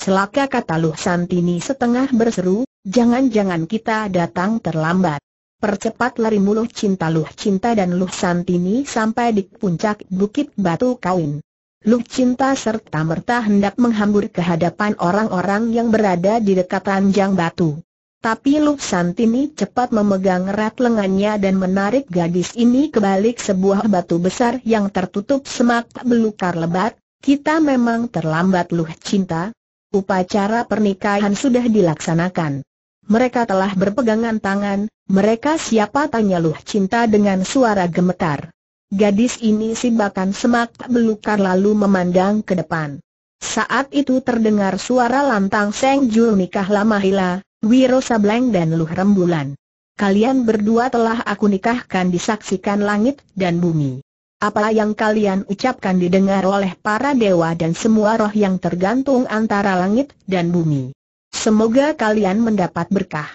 Celaka kata Luh Santini setengah berseru, jangan-jangan kita datang terlambat. Percepat lari muluh cinta Luh Cinta dan Luh Santini sampai di puncak Bukit Batu Kawin. Luh Cinta serta merta hendak menghambur kehadapan orang-orang yang berada di dekat ranjang batu. Tapi Luh Santini cepat memegang erat lengannya dan menarik gadis ini ke balik sebuah batu besar yang tertutup semak belukar lebat. Kita memang terlambat Luh Cinta, upacara pernikahan sudah dilaksanakan. Mereka telah berpegangan tangan, mereka siapa tanya Luh Cinta dengan suara gemetar. Gadis ini bahkan semak belukar lalu memandang ke depan. Saat itu terdengar suara lantang Seng Jul nikah lama hila, Wiro Sableng dan Luh Rembulan. Kalian berdua telah aku nikahkan disaksikan langit dan bumi. Apa yang kalian ucapkan didengar oleh para dewa dan semua roh yang tergantung antara langit dan bumi. Semoga kalian mendapat berkah.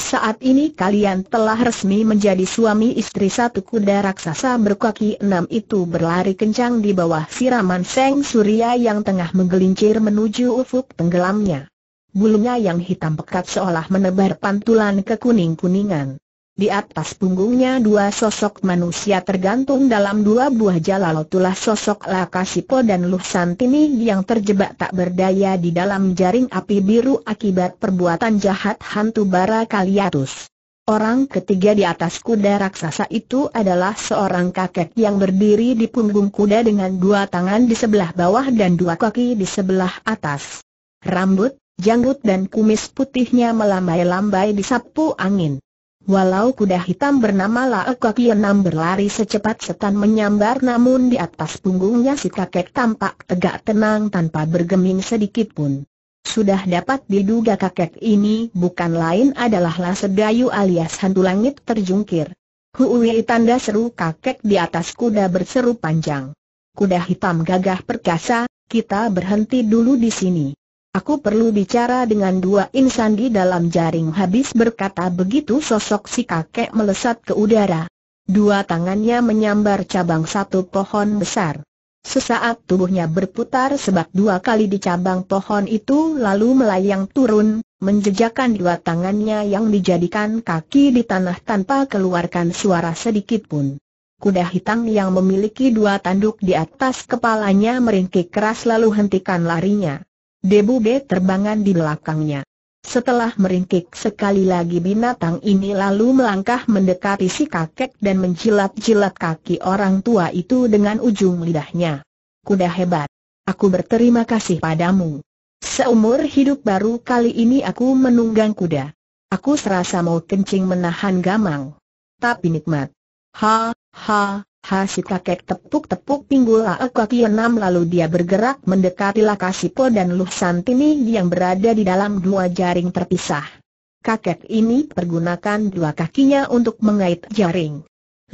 Saat ini kalian telah resmi menjadi suami istri satu kuda raksasa berkaki enam itu berlari kencang di bawah siraman Seng Surya yang tengah menggelincir menuju ufuk tenggelamnya. Bulunya yang hitam pekat seolah menebar pantulan kekuning-kuningan. Di atas punggungnya dua sosok manusia tergantung dalam dua buah jala lotulah sosok Lakasipo dan Luh yang terjebak tak berdaya di dalam jaring api biru akibat perbuatan jahat hantu bara Kaliatus. Orang ketiga di atas kuda raksasa itu adalah seorang kakek yang berdiri di punggung kuda dengan dua tangan di sebelah bawah dan dua kaki di sebelah atas. Rambut, janggut dan kumis putihnya melambai-lambai di disapu angin. Walau kuda hitam bernama Lao Kaki Enam berlari secepat setan menyambar namun di atas punggungnya si kakek tampak tegak tenang tanpa bergeming sedikit pun. Sudah dapat diduga kakek ini bukan lain adalah Sedayu alias hantu langit terjungkir. Huwi tanda seru kakek di atas kuda berseru panjang. Kuda hitam gagah perkasa, kita berhenti dulu di sini. Aku perlu bicara dengan dua insan di dalam jaring habis berkata begitu sosok si kakek melesat ke udara. Dua tangannya menyambar cabang satu pohon besar. Sesaat tubuhnya berputar sebab dua kali di cabang pohon itu lalu melayang turun, menjejakan dua tangannya yang dijadikan kaki di tanah tanpa keluarkan suara sedikit pun. Kuda hitam yang memiliki dua tanduk di atas kepalanya meringkik keras lalu hentikan larinya. Debu B terbangan di belakangnya. Setelah meringkik sekali lagi binatang ini lalu melangkah mendekati si kakek dan menjilat-jilat kaki orang tua itu dengan ujung lidahnya. Kuda hebat. Aku berterima kasih padamu. Seumur hidup baru kali ini aku menunggang kuda. Aku serasa mau kencing menahan gamang. Tapi nikmat. Ha, ha, Hasi kakek tepuk-tepuk pinggul kaki enam lalu dia bergerak mendekati Lakasipo dan Luh Santini yang berada di dalam dua jaring terpisah. Kakek ini pergunakan dua kakinya untuk mengait jaring.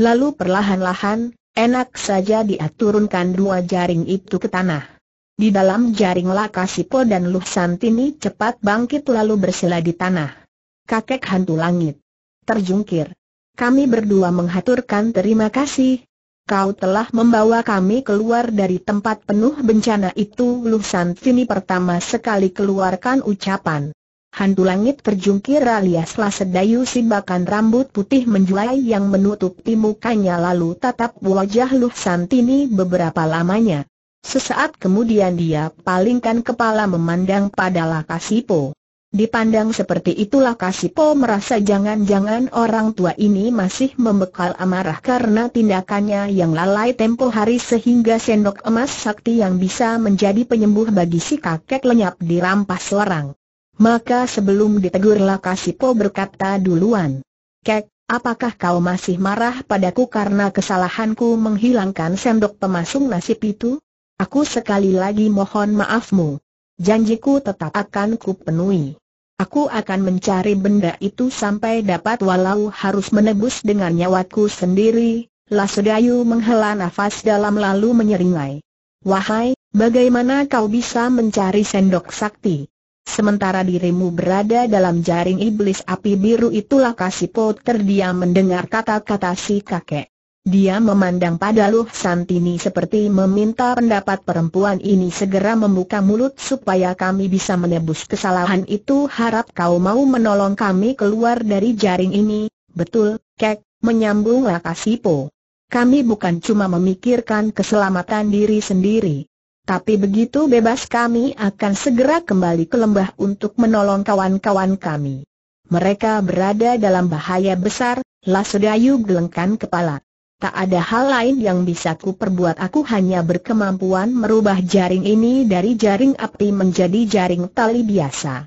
Lalu perlahan-lahan, enak saja dia turunkan dua jaring itu ke tanah. Di dalam jaring Lakasipo dan Luh Santini cepat bangkit lalu bersila di tanah. Kakek hantu langit. Terjungkir. Kami berdua menghaturkan terima kasih, kau telah membawa kami keluar dari tempat penuh bencana itu Lu San pertama sekali keluarkan ucapan. Hantu langit terjungkir aliaslah sedayu bahkan rambut putih menjuai yang menutupi mukanya lalu tatap wajah Luh Santini beberapa lamanya. Sesaat kemudian dia palingkan kepala memandang pada Lakasipo. Dipandang seperti itulah Kasipo merasa jangan-jangan orang tua ini masih membekal amarah karena tindakannya yang lalai tempo hari sehingga sendok emas sakti yang bisa menjadi penyembuh bagi si kakek lenyap dirampas orang. Maka sebelum ditegurlah Kasipo berkata duluan. Kek, apakah kau masih marah padaku karena kesalahanku menghilangkan sendok pemasung nasib itu? Aku sekali lagi mohon maafmu. Janjiku tetap akan kupenuhi. Aku akan mencari benda itu sampai dapat walau harus menebus dengan nyawaku sendiri. Lasedayu menghela nafas dalam lalu menyeringai. Wahai, bagaimana kau bisa mencari sendok sakti? Sementara dirimu berada dalam jaring iblis api biru itulah Kasipo terdiam mendengar kata-kata si kakek. Dia memandang pada Luh Santini seperti meminta pendapat perempuan ini segera membuka mulut supaya kami bisa menebus kesalahan itu harap kau mau menolong kami keluar dari jaring ini, betul, kek, menyambung Lakasipo. Kami bukan cuma memikirkan keselamatan diri sendiri. Tapi begitu bebas kami akan segera kembali ke lembah untuk menolong kawan-kawan kami. Mereka berada dalam bahaya besar, Lasodayu gelengkan kepala. Tak ada hal lain yang bisa ku perbuat aku hanya berkemampuan merubah jaring ini dari jaring api menjadi jaring tali biasa.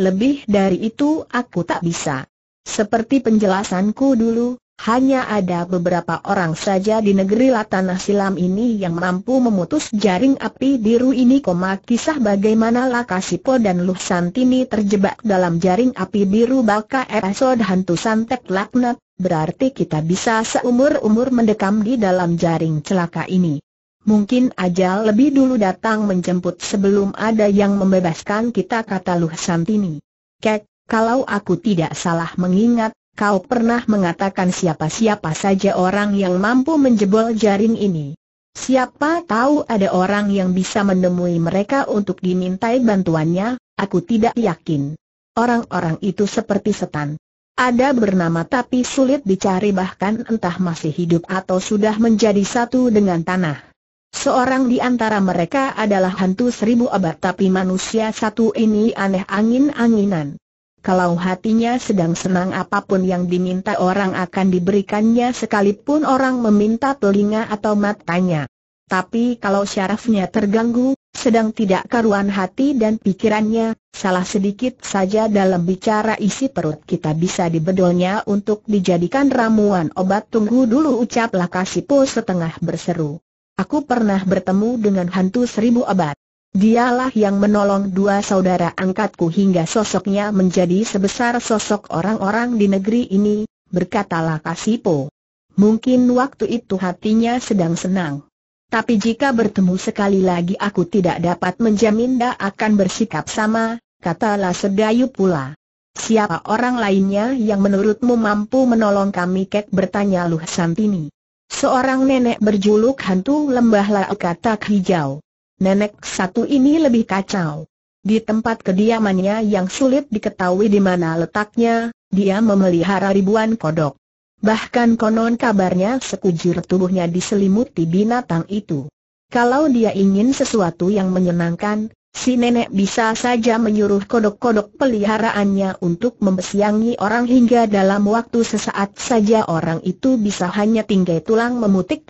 Lebih dari itu aku tak bisa. Seperti penjelasanku dulu, hanya ada beberapa orang saja di negeri Latanah Silam ini yang mampu memutus jaring api biru ini. Koma kisah bagaimana Lakasipo dan Luh Santini terjebak dalam jaring api biru baka episode hantu santet laknat, berarti kita bisa seumur-umur mendekam di dalam jaring celaka ini. Mungkin ajal lebih dulu datang menjemput sebelum ada yang membebaskan kita kata Luh Santini. Kek, kalau aku tidak salah mengingat, kau pernah mengatakan siapa-siapa saja orang yang mampu menjebol jaring ini. Siapa tahu ada orang yang bisa menemui mereka untuk dimintai bantuannya, aku tidak yakin. Orang-orang itu seperti setan. Ada bernama tapi sulit dicari bahkan entah masih hidup atau sudah menjadi satu dengan tanah. Seorang di antara mereka adalah hantu seribu abad tapi manusia satu ini aneh angin-anginan. Kalau hatinya sedang senang apapun yang diminta orang akan diberikannya sekalipun orang meminta telinga atau matanya. Tapi kalau syarafnya terganggu, sedang tidak karuan hati dan pikirannya, salah sedikit saja dalam bicara isi perut kita bisa dibedolnya untuk dijadikan ramuan obat tunggu dulu ucaplah Kasipo setengah berseru. Aku pernah bertemu dengan hantu seribu abad. Dialah yang menolong dua saudara angkatku hingga sosoknya menjadi sebesar sosok orang-orang di negeri ini, berkatalah Kasipo. Mungkin waktu itu hatinya sedang senang. Tapi jika bertemu sekali lagi aku tidak dapat menjamin dia akan bersikap sama, katalah Sedayu pula. Siapa orang lainnya yang menurutmu mampu menolong kami kek bertanya Luh Santini. Seorang nenek berjuluk hantu lembah lau katak hijau nenek satu ini lebih kacau. Di tempat kediamannya yang sulit diketahui di mana letaknya, dia memelihara ribuan kodok. Bahkan konon kabarnya sekujur tubuhnya diselimuti binatang itu. Kalau dia ingin sesuatu yang menyenangkan, Si nenek bisa saja menyuruh kodok-kodok peliharaannya untuk membesiangi orang hingga dalam waktu sesaat saja orang itu bisa hanya tinggai tulang memutik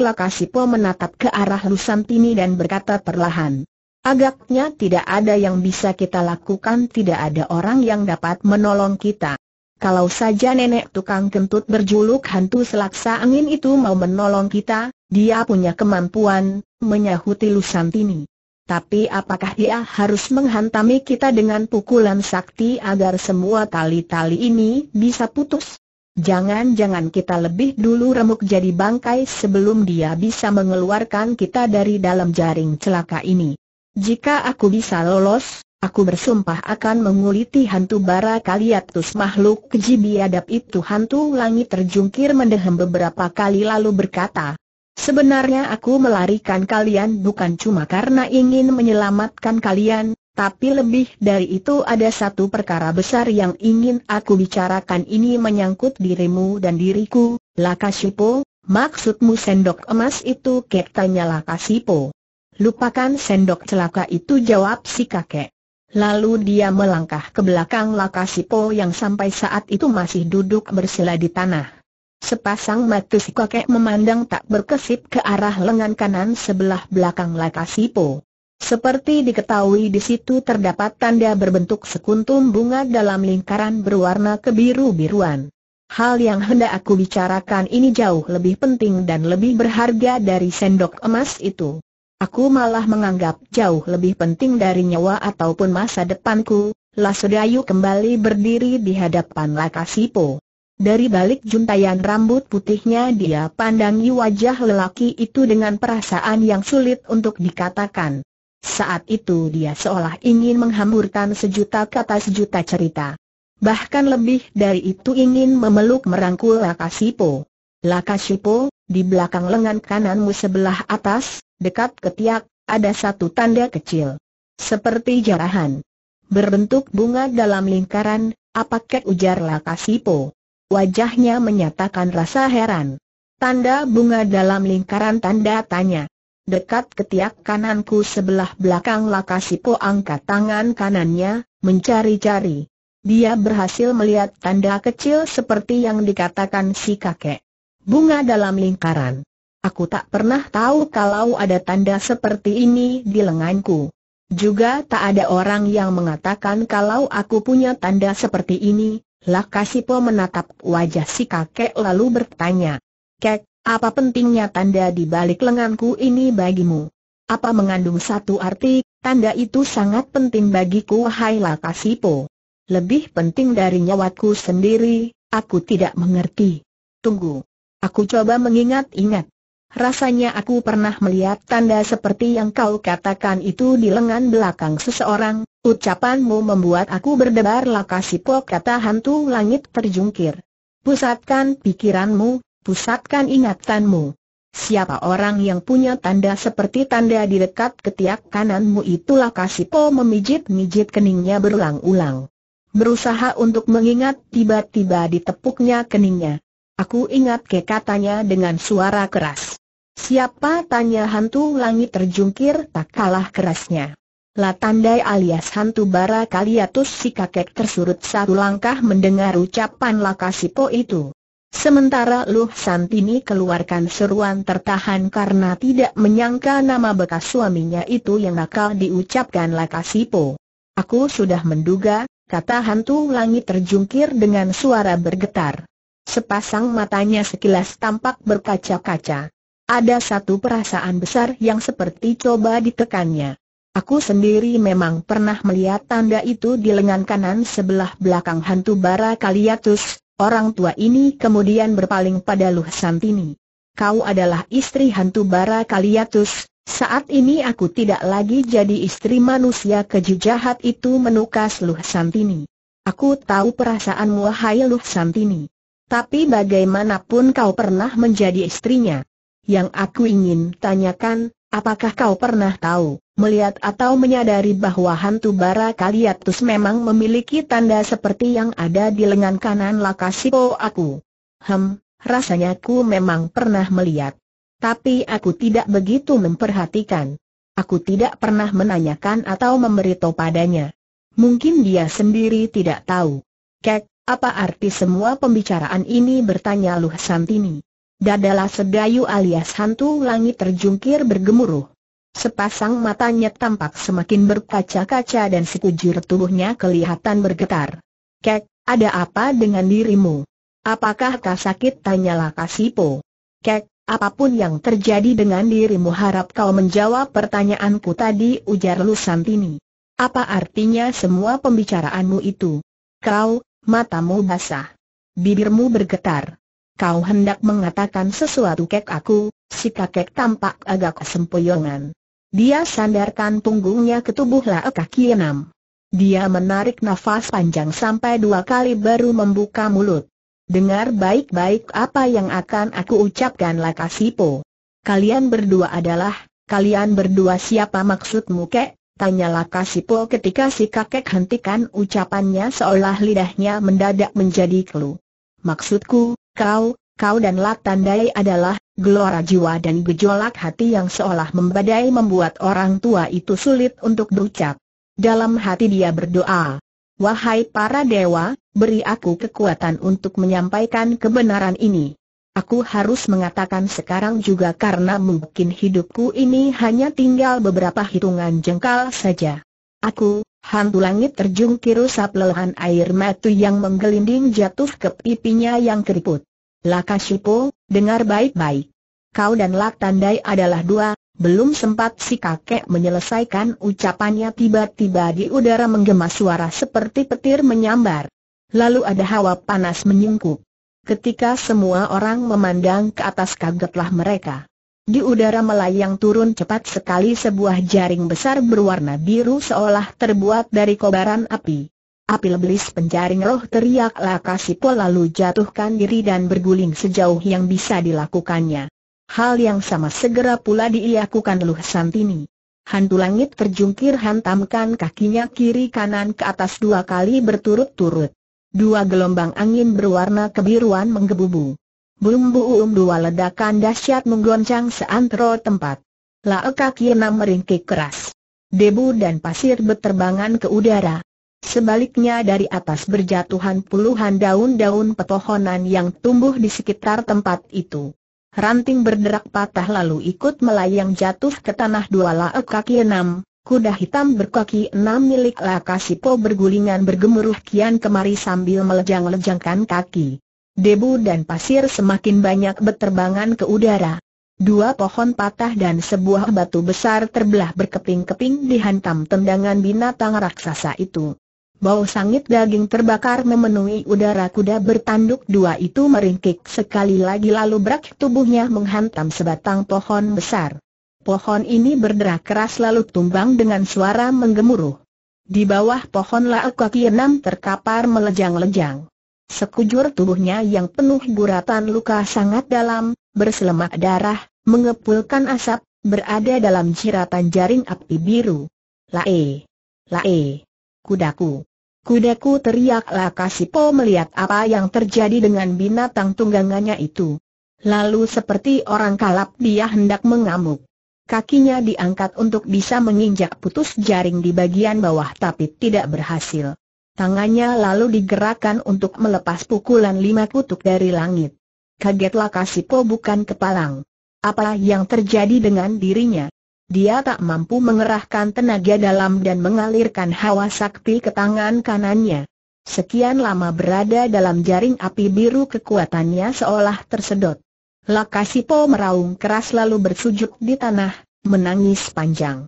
po menatap ke arah Lusantini dan berkata perlahan. Agaknya tidak ada yang bisa kita lakukan tidak ada orang yang dapat menolong kita. Kalau saja nenek tukang kentut berjuluk hantu selaksa angin itu mau menolong kita, dia punya kemampuan, menyahuti Lusantini. Tapi apakah dia harus menghantami kita dengan pukulan sakti agar semua tali-tali ini bisa putus? Jangan-jangan kita lebih dulu remuk jadi bangkai sebelum dia bisa mengeluarkan kita dari dalam jaring celaka ini. Jika aku bisa lolos, aku bersumpah akan menguliti hantu bara kaliatus makhluk keji biadab itu hantu langit terjungkir mendehem beberapa kali lalu berkata, Sebenarnya aku melarikan kalian bukan cuma karena ingin menyelamatkan kalian, tapi lebih dari itu ada satu perkara besar yang ingin aku bicarakan ini menyangkut dirimu dan diriku, Lakasipo, maksudmu sendok emas itu kek tanya Lakasipo. Lupakan sendok celaka itu jawab si kakek. Lalu dia melangkah ke belakang Lakasipo yang sampai saat itu masih duduk bersila di tanah. Sepasang mata si kakek memandang tak berkesip ke arah lengan kanan sebelah belakang Lakasipo. Seperti diketahui di situ terdapat tanda berbentuk sekuntum bunga dalam lingkaran berwarna kebiru-biruan. Hal yang hendak aku bicarakan ini jauh lebih penting dan lebih berharga dari sendok emas itu. Aku malah menganggap jauh lebih penting dari nyawa ataupun masa depanku. Lasodayu kembali berdiri di hadapan Lakasipo. Dari balik juntayan rambut putihnya dia pandangi wajah lelaki itu dengan perasaan yang sulit untuk dikatakan. Saat itu dia seolah ingin menghamburkan sejuta kata sejuta cerita. Bahkan lebih dari itu ingin memeluk merangkul Lakasipo. Lakasipo, di belakang lengan kananmu sebelah atas, dekat ketiak, ada satu tanda kecil. Seperti jarahan. Berbentuk bunga dalam lingkaran, apakah ujar Lakasipo. Wajahnya menyatakan rasa heran. Tanda bunga dalam lingkaran tanda tanya. Dekat ketiak kananku sebelah belakang Lakasipo angkat tangan kanannya, mencari-cari. Dia berhasil melihat tanda kecil seperti yang dikatakan si kakek. Bunga dalam lingkaran. Aku tak pernah tahu kalau ada tanda seperti ini di lenganku. Juga tak ada orang yang mengatakan kalau aku punya tanda seperti ini, Lakasipo menatap wajah si kakek lalu bertanya, Kek, apa pentingnya tanda di balik lenganku ini bagimu? Apa mengandung satu arti, tanda itu sangat penting bagiku wahai Lakasipo. Lebih penting dari nyawaku sendiri, aku tidak mengerti. Tunggu. Aku coba mengingat-ingat. Rasanya aku pernah melihat tanda seperti yang kau katakan itu di lengan belakang seseorang, ucapanmu membuat aku berdebar lakasi pok kata hantu langit terjungkir. Pusatkan pikiranmu, pusatkan ingatanmu. Siapa orang yang punya tanda seperti tanda di dekat ketiak kananmu itulah Kasipo memijit-mijit keningnya berulang-ulang. Berusaha untuk mengingat tiba-tiba ditepuknya keningnya. Aku ingat ke katanya dengan suara keras. Siapa tanya hantu langit terjungkir tak kalah kerasnya. Latandai alias hantu bara kaliatus si kakek tersurut satu langkah mendengar ucapan Lakasipo itu. Sementara Luh Santini keluarkan seruan tertahan karena tidak menyangka nama bekas suaminya itu yang nakal diucapkan Lakasipo. Aku sudah menduga, kata hantu langit terjungkir dengan suara bergetar. Sepasang matanya sekilas tampak berkaca-kaca. Ada satu perasaan besar yang seperti coba ditekannya. Aku sendiri memang pernah melihat tanda itu di lengan kanan sebelah belakang hantu bara Kaliatus, orang tua ini kemudian berpaling pada Luh Santini. Kau adalah istri hantu bara Kaliatus, saat ini aku tidak lagi jadi istri manusia keji jahat itu menukas Luh Santini. Aku tahu perasaanmu hai Luh Santini. Tapi bagaimanapun kau pernah menjadi istrinya. Yang aku ingin tanyakan, apakah kau pernah tahu, melihat atau menyadari bahwa hantu bara kaliatus memang memiliki tanda seperti yang ada di lengan kanan Lakasipo aku? Hem, rasanya ku memang pernah melihat. Tapi aku tidak begitu memperhatikan. Aku tidak pernah menanyakan atau memberitahu padanya. Mungkin dia sendiri tidak tahu. Kek, apa arti semua pembicaraan ini bertanya Luh Santini. Dadalah sedayu alias hantu langit terjungkir bergemuruh. Sepasang matanya tampak semakin berkaca-kaca dan sekujur tubuhnya kelihatan bergetar. Kek, ada apa dengan dirimu? Apakah kau sakit? Tanyalah Kasipo. Kek, apapun yang terjadi dengan dirimu harap kau menjawab pertanyaanku tadi ujar Lusantini. Apa artinya semua pembicaraanmu itu? Kau, matamu basah. Bibirmu bergetar. Kau hendak mengatakan sesuatu kek aku, si kakek tampak agak sempoyongan. Dia sandarkan punggungnya ke tubuh kaki enam. Dia menarik nafas panjang sampai dua kali baru membuka mulut. Dengar baik-baik apa yang akan aku ucapkan Laekah Sipo. Kalian berdua adalah, kalian berdua siapa maksudmu kek? Tanya Laka po ketika si kakek hentikan ucapannya seolah lidahnya mendadak menjadi kelu. Maksudku, Kau, kau dan Latandai adalah gelora jiwa dan gejolak hati yang seolah membadai membuat orang tua itu sulit untuk berucap. Dalam hati dia berdoa, Wahai para dewa, beri aku kekuatan untuk menyampaikan kebenaran ini. Aku harus mengatakan sekarang juga karena mungkin hidupku ini hanya tinggal beberapa hitungan jengkal saja. Aku, hantu langit terjungkir usap lelahan air matu yang menggelinding jatuh ke pipinya yang keriput. Lakashipo, dengar baik-baik. Kau dan Lak Tandai adalah dua, belum sempat si kakek menyelesaikan ucapannya tiba-tiba di udara menggema suara seperti petir menyambar. Lalu ada hawa panas menyungkup. Ketika semua orang memandang ke atas kagetlah mereka. Di udara melayang turun cepat sekali sebuah jaring besar berwarna biru seolah terbuat dari kobaran api. Api lebelis penjaring roh teriak laka sipol lalu jatuhkan diri dan berguling sejauh yang bisa dilakukannya. Hal yang sama segera pula diiakukan Luh Santini. Hantu langit terjungkir hantamkan kakinya kiri kanan ke atas dua kali berturut-turut. Dua gelombang angin berwarna kebiruan menggebubu. Bum buum dua ledakan dahsyat menggoncang seantero tempat. Lae kaki enam meringkik keras. Debu dan pasir berterbangan ke udara. Sebaliknya dari atas berjatuhan puluhan daun-daun pepohonan yang tumbuh di sekitar tempat itu. Ranting berderak patah lalu ikut melayang jatuh ke tanah dua laak kaki enam, kuda hitam berkaki enam milik Lakasipo bergulingan bergemuruh kian kemari sambil melejang-lejangkan kaki. Debu dan pasir semakin banyak berterbangan ke udara. Dua pohon patah dan sebuah batu besar terbelah berkeping-keping dihantam tendangan binatang raksasa itu. Bau sangit daging terbakar memenuhi udara kuda bertanduk dua itu meringkik sekali lagi lalu berak tubuhnya menghantam sebatang pohon besar. Pohon ini berderak keras lalu tumbang dengan suara menggemuruh. Di bawah pohon lauk kaki enam terkapar melejang-lejang. Sekujur tubuhnya yang penuh guratan luka sangat dalam, berselemak darah, mengepulkan asap, berada dalam jiratan jaring api biru. Lae! Lae! Kudaku! Kudaku teriak Lakasipo melihat apa yang terjadi dengan binatang tunggangannya itu. Lalu seperti orang kalap dia hendak mengamuk. Kakinya diangkat untuk bisa menginjak putus jaring di bagian bawah tapi tidak berhasil. Tangannya lalu digerakkan untuk melepas pukulan lima kutuk dari langit. Kagetlah Kasipo bukan kepalang. Apa yang terjadi dengan dirinya? Dia tak mampu mengerahkan tenaga dalam dan mengalirkan hawa sakti ke tangan kanannya. Sekian lama berada dalam jaring api biru kekuatannya seolah tersedot. Lakasipo meraung keras lalu bersujud di tanah, menangis panjang.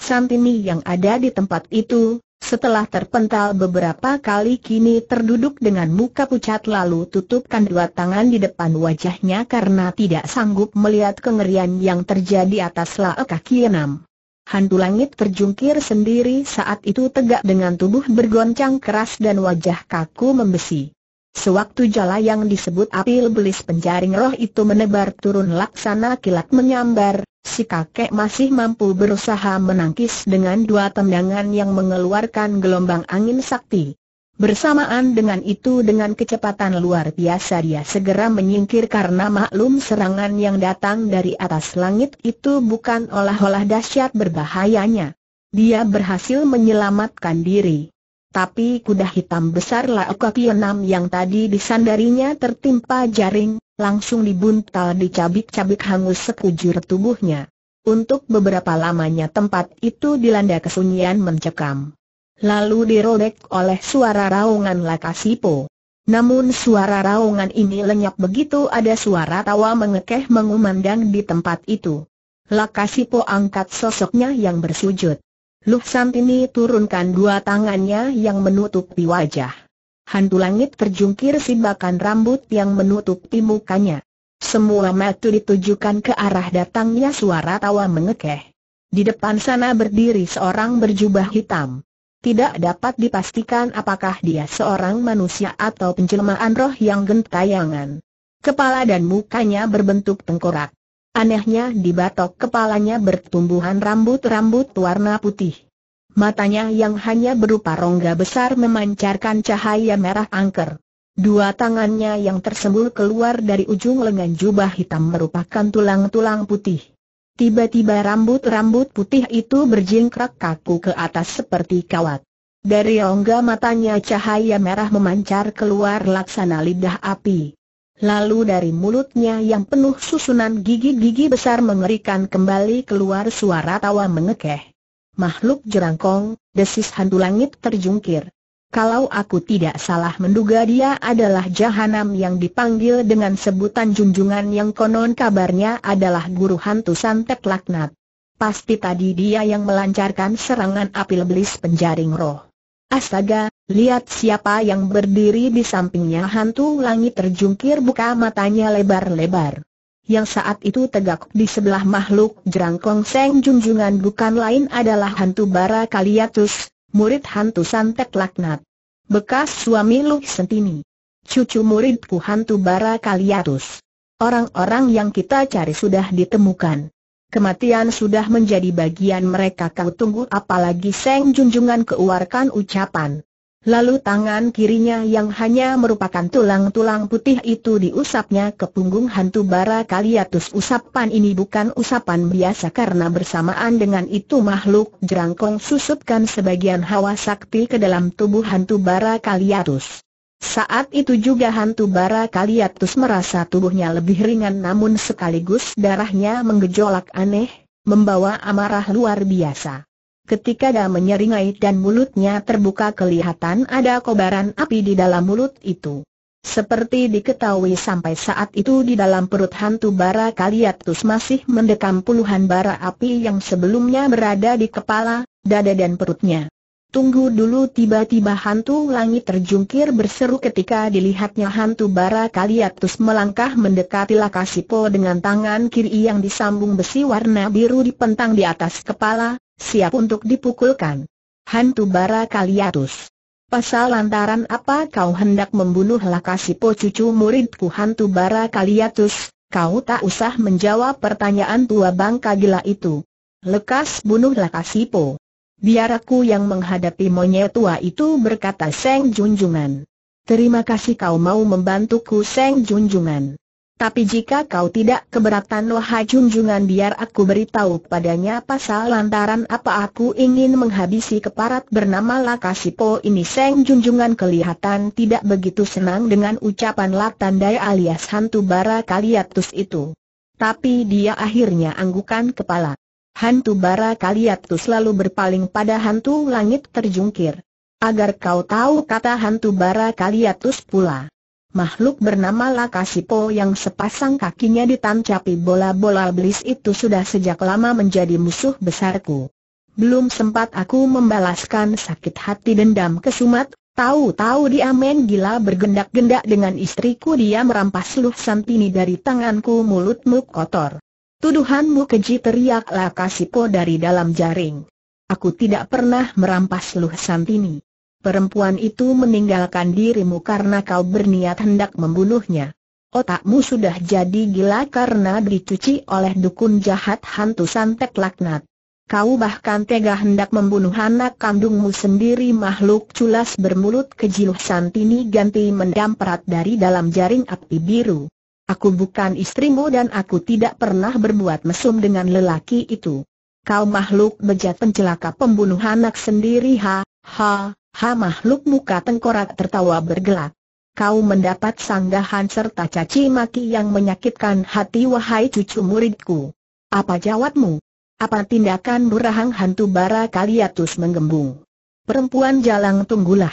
Santini yang ada di tempat itu, setelah terpental beberapa kali kini terduduk dengan muka pucat lalu tutupkan dua tangan di depan wajahnya karena tidak sanggup melihat kengerian yang terjadi atas laak kaki enam. Hantu langit terjungkir sendiri saat itu tegak dengan tubuh bergoncang keras dan wajah kaku membesi. Sewaktu jala yang disebut apil belis penjaring roh itu menebar turun laksana kilat menyambar, si kakek masih mampu berusaha menangkis dengan dua tendangan yang mengeluarkan gelombang angin sakti. Bersamaan dengan itu dengan kecepatan luar biasa dia segera menyingkir karena maklum serangan yang datang dari atas langit itu bukan olah-olah dahsyat berbahayanya. Dia berhasil menyelamatkan diri. Tapi kuda hitam besar Lao yang tadi disandarinya tertimpa jaring, langsung dibuntal dicabik-cabik hangus sekujur tubuhnya. Untuk beberapa lamanya tempat itu dilanda kesunyian mencekam. Lalu dirobek oleh suara raungan Lakasipo. Namun suara raungan ini lenyap begitu ada suara tawa mengekeh mengumandang di tempat itu. Lakasipo angkat sosoknya yang bersujud. Luk Santini turunkan dua tangannya yang menutupi wajah. Hantu langit terjungkir simbakan rambut yang menutupi mukanya. Semua mata ditujukan ke arah datangnya suara tawa mengekeh. Di depan sana berdiri seorang berjubah hitam. Tidak dapat dipastikan apakah dia seorang manusia atau penjelmaan roh yang gentayangan. Kepala dan mukanya berbentuk tengkorak. Anehnya di batok kepalanya bertumbuhan rambut-rambut warna putih. Matanya yang hanya berupa rongga besar memancarkan cahaya merah angker. Dua tangannya yang tersembul keluar dari ujung lengan jubah hitam merupakan tulang-tulang putih. Tiba-tiba rambut-rambut putih itu berjingkrak kaku ke atas seperti kawat. Dari rongga matanya cahaya merah memancar keluar laksana lidah api. Lalu dari mulutnya yang penuh susunan gigi-gigi besar mengerikan kembali keluar suara tawa mengekeh. Makhluk jerangkong, desis hantu langit terjungkir. Kalau aku tidak salah menduga dia adalah Jahanam yang dipanggil dengan sebutan junjungan yang konon kabarnya adalah guru hantu santet laknat. Pasti tadi dia yang melancarkan serangan api leblis penjaring roh. Astaga, lihat siapa yang berdiri di sampingnya hantu langit terjungkir buka matanya lebar-lebar. Yang saat itu tegak di sebelah makhluk jerangkong seng junjungan bukan lain adalah hantu bara kaliatus, murid hantu santet laknat. Bekas suami Luh Sentini. Cucu muridku hantu bara kaliatus. Orang-orang yang kita cari sudah ditemukan. Kematian sudah menjadi bagian mereka kau tunggu apalagi Seng Junjungan keuarkan ucapan. Lalu tangan kirinya yang hanya merupakan tulang-tulang putih itu diusapnya ke punggung hantu bara kaliatus usapan ini bukan usapan biasa karena bersamaan dengan itu makhluk jerangkong susupkan sebagian hawa sakti ke dalam tubuh hantu bara kaliatus. Saat itu juga hantu bara Kaliatus merasa tubuhnya lebih ringan namun sekaligus darahnya menggejolak aneh, membawa amarah luar biasa. Ketika dia menyeringai dan mulutnya terbuka kelihatan ada kobaran api di dalam mulut itu. Seperti diketahui sampai saat itu di dalam perut hantu bara Kaliatus masih mendekam puluhan bara api yang sebelumnya berada di kepala, dada dan perutnya. Tunggu dulu tiba-tiba hantu langit terjungkir berseru ketika dilihatnya hantu bara kaliatus melangkah mendekati Lakasipo dengan tangan kiri yang disambung besi warna biru dipentang di atas kepala, siap untuk dipukulkan. Hantu bara kaliatus. Pasal lantaran apa kau hendak membunuh Lakasipo cucu muridku hantu bara kaliatus, kau tak usah menjawab pertanyaan tua bangka gila itu. Lekas bunuh Lakasipo. Biar aku yang menghadapi monyet tua itu berkata Seng Junjungan. Terima kasih kau mau membantuku Seng Junjungan. Tapi jika kau tidak keberatan wahai Junjungan biar aku beritahu padanya pasal lantaran apa aku ingin menghabisi keparat bernama Lakasipo ini Seng Junjungan kelihatan tidak begitu senang dengan ucapan Latandai alias hantu bara kaliatus itu. Tapi dia akhirnya anggukan kepala. Hantu bara Kaliatus selalu berpaling pada hantu langit terjungkir. Agar kau tahu kata hantu bara Kaliatus pula. Makhluk bernama Lakasipo yang sepasang kakinya ditancapi bola-bola belis itu sudah sejak lama menjadi musuh besarku. Belum sempat aku membalaskan sakit hati dendam kesumat, tahu-tahu dia main gila bergendak-gendak dengan istriku dia merampas Luh Santini dari tanganku mulutmu kotor. Tuduhanmu keji teriak Lakasipo dari dalam jaring. Aku tidak pernah merampas Luh Santini. Perempuan itu meninggalkan dirimu karena kau berniat hendak membunuhnya. Otakmu sudah jadi gila karena dicuci oleh dukun jahat hantu santet laknat. Kau bahkan tega hendak membunuh anak kandungmu sendiri makhluk culas bermulut kejiluh Santini ganti mendamprat dari dalam jaring api biru. Aku bukan istrimu dan aku tidak pernah berbuat mesum dengan lelaki itu. Kau makhluk bejat pencelaka pembunuh anak sendiri ha, ha, ha makhluk muka tengkorak tertawa bergelak. Kau mendapat sanggahan serta caci maki yang menyakitkan hati wahai cucu muridku. Apa jawabmu? Apa tindakan burahang hantu bara kaliatus menggembung? Perempuan jalang tunggulah.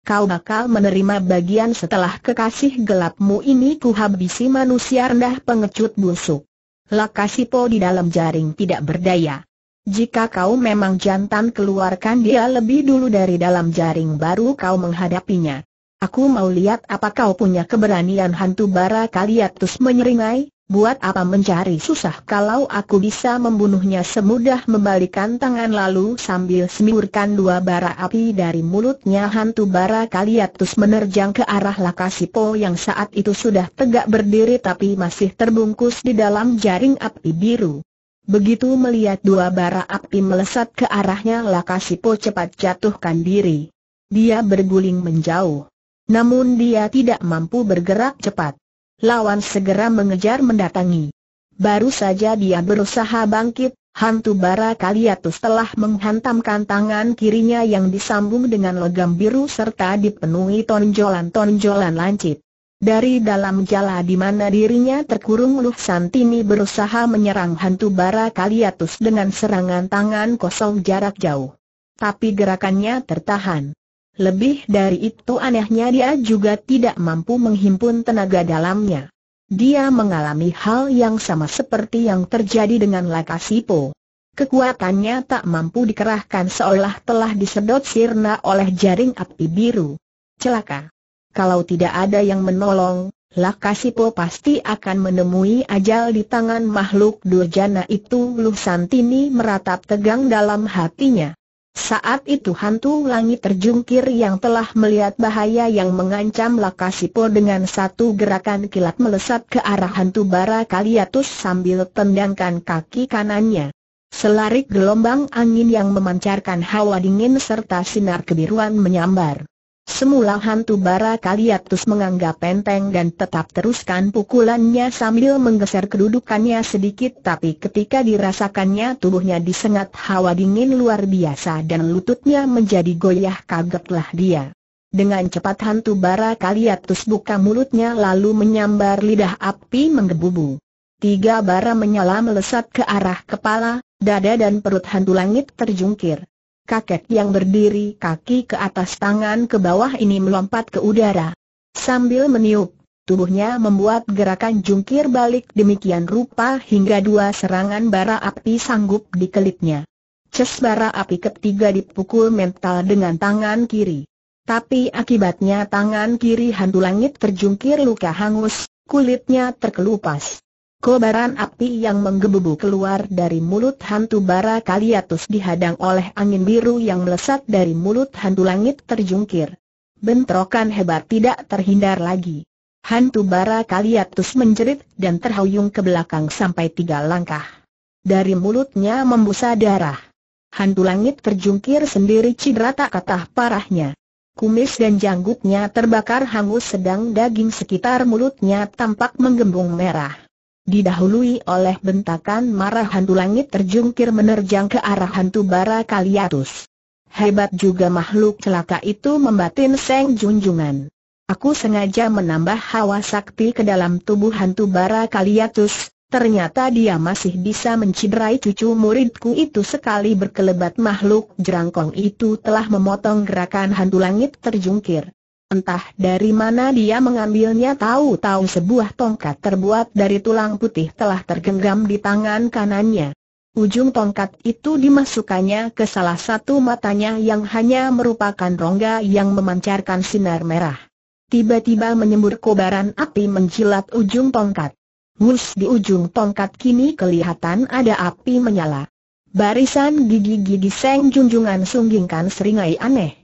Kau bakal menerima bagian setelah kekasih gelapmu ini kuhabisi manusia rendah pengecut busuk. Lakasipo di dalam jaring tidak berdaya. Jika kau memang jantan keluarkan dia lebih dulu dari dalam jaring baru kau menghadapinya. Aku mau lihat apa kau punya keberanian hantu bara kaliatus menyeringai, Buat apa mencari susah kalau aku bisa membunuhnya semudah membalikan tangan lalu sambil semburkan dua bara api dari mulutnya hantu bara kaliatus menerjang ke arah Lakasipo yang saat itu sudah tegak berdiri tapi masih terbungkus di dalam jaring api biru. Begitu melihat dua bara api melesat ke arahnya Lakasipo cepat jatuhkan diri. Dia berguling menjauh. Namun dia tidak mampu bergerak cepat lawan segera mengejar mendatangi. Baru saja dia berusaha bangkit, hantu bara Kaliatus telah menghantamkan tangan kirinya yang disambung dengan logam biru serta dipenuhi tonjolan-tonjolan lancip. Dari dalam jala di mana dirinya terkurung Luh Santini berusaha menyerang hantu bara Kaliatus dengan serangan tangan kosong jarak jauh. Tapi gerakannya tertahan. Lebih dari itu anehnya dia juga tidak mampu menghimpun tenaga dalamnya. Dia mengalami hal yang sama seperti yang terjadi dengan Lakasipo. Kekuatannya tak mampu dikerahkan seolah telah disedot sirna oleh jaring api biru. Celaka. Kalau tidak ada yang menolong, Lakasipo pasti akan menemui ajal di tangan makhluk durjana itu Lusantini meratap tegang dalam hatinya. Saat itu hantu langit terjungkir yang telah melihat bahaya yang mengancam Lakasipo dengan satu gerakan kilat melesat ke arah hantu bara Kaliatus sambil tendangkan kaki kanannya. Selarik gelombang angin yang memancarkan hawa dingin serta sinar kebiruan menyambar. Semula hantu bara Kaliatus menganggap enteng dan tetap teruskan pukulannya sambil menggeser kedudukannya sedikit tapi ketika dirasakannya tubuhnya disengat hawa dingin luar biasa dan lututnya menjadi goyah kagetlah dia. Dengan cepat hantu bara Kaliatus buka mulutnya lalu menyambar lidah api menggebu-gebu. Tiga bara menyala melesat ke arah kepala, dada dan perut hantu langit terjungkir kakek yang berdiri kaki ke atas tangan ke bawah ini melompat ke udara. Sambil meniup, tubuhnya membuat gerakan jungkir balik demikian rupa hingga dua serangan bara api sanggup di kelipnya. Ces bara api ketiga dipukul mental dengan tangan kiri. Tapi akibatnya tangan kiri hantu langit terjungkir luka hangus, kulitnya terkelupas. Kobaran api yang menggebu gebu keluar dari mulut hantu bara kaliatus dihadang oleh angin biru yang melesat dari mulut hantu langit terjungkir. Bentrokan hebat tidak terhindar lagi. Hantu bara kaliatus menjerit dan terhuyung ke belakang sampai tiga langkah. Dari mulutnya membusa darah. Hantu langit terjungkir sendiri cedera tak katah parahnya. Kumis dan janggutnya terbakar hangus sedang daging sekitar mulutnya tampak menggembung merah. Didahului oleh bentakan marah hantu langit terjungkir menerjang ke arah hantu bara Kaliatus. Hebat juga makhluk celaka itu membatin Seng Junjungan. Aku sengaja menambah hawa sakti ke dalam tubuh hantu bara Kaliatus, ternyata dia masih bisa menciderai cucu muridku itu sekali berkelebat makhluk jerangkong itu telah memotong gerakan hantu langit terjungkir. Entah dari mana dia mengambilnya tahu-tahu sebuah tongkat terbuat dari tulang putih telah tergenggam di tangan kanannya. Ujung tongkat itu dimasukkannya ke salah satu matanya yang hanya merupakan rongga yang memancarkan sinar merah. Tiba-tiba menyembur kobaran api menjilat ujung tongkat. Mus di ujung tongkat kini kelihatan ada api menyala. Barisan gigi-gigi seng junjungan sunggingkan seringai aneh.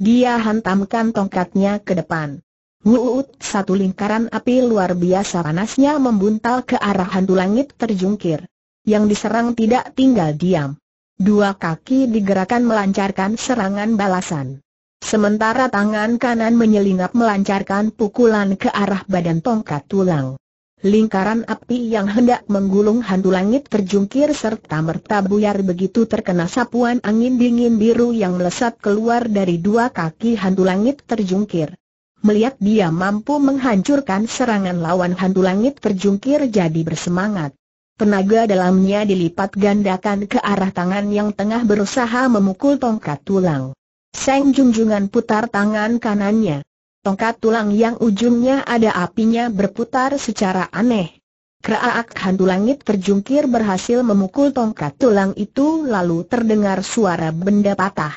Dia hantamkan tongkatnya ke depan. Wuut, satu lingkaran api luar biasa panasnya membuntal ke arah hantu langit terjungkir. Yang diserang tidak tinggal diam. Dua kaki digerakkan melancarkan serangan balasan. Sementara tangan kanan menyelinap melancarkan pukulan ke arah badan tongkat tulang. Lingkaran api yang hendak menggulung hantu langit terjungkir serta merta buyar begitu terkena sapuan angin dingin biru yang melesat keluar dari dua kaki hantu langit terjungkir. Melihat dia mampu menghancurkan serangan lawan hantu langit terjungkir jadi bersemangat. Tenaga dalamnya dilipat gandakan ke arah tangan yang tengah berusaha memukul tongkat tulang. Seng Junjungan putar tangan kanannya. Tongkat tulang yang ujungnya ada apinya berputar secara aneh. Kraak hantu langit terjungkir berhasil memukul tongkat tulang itu lalu terdengar suara benda patah.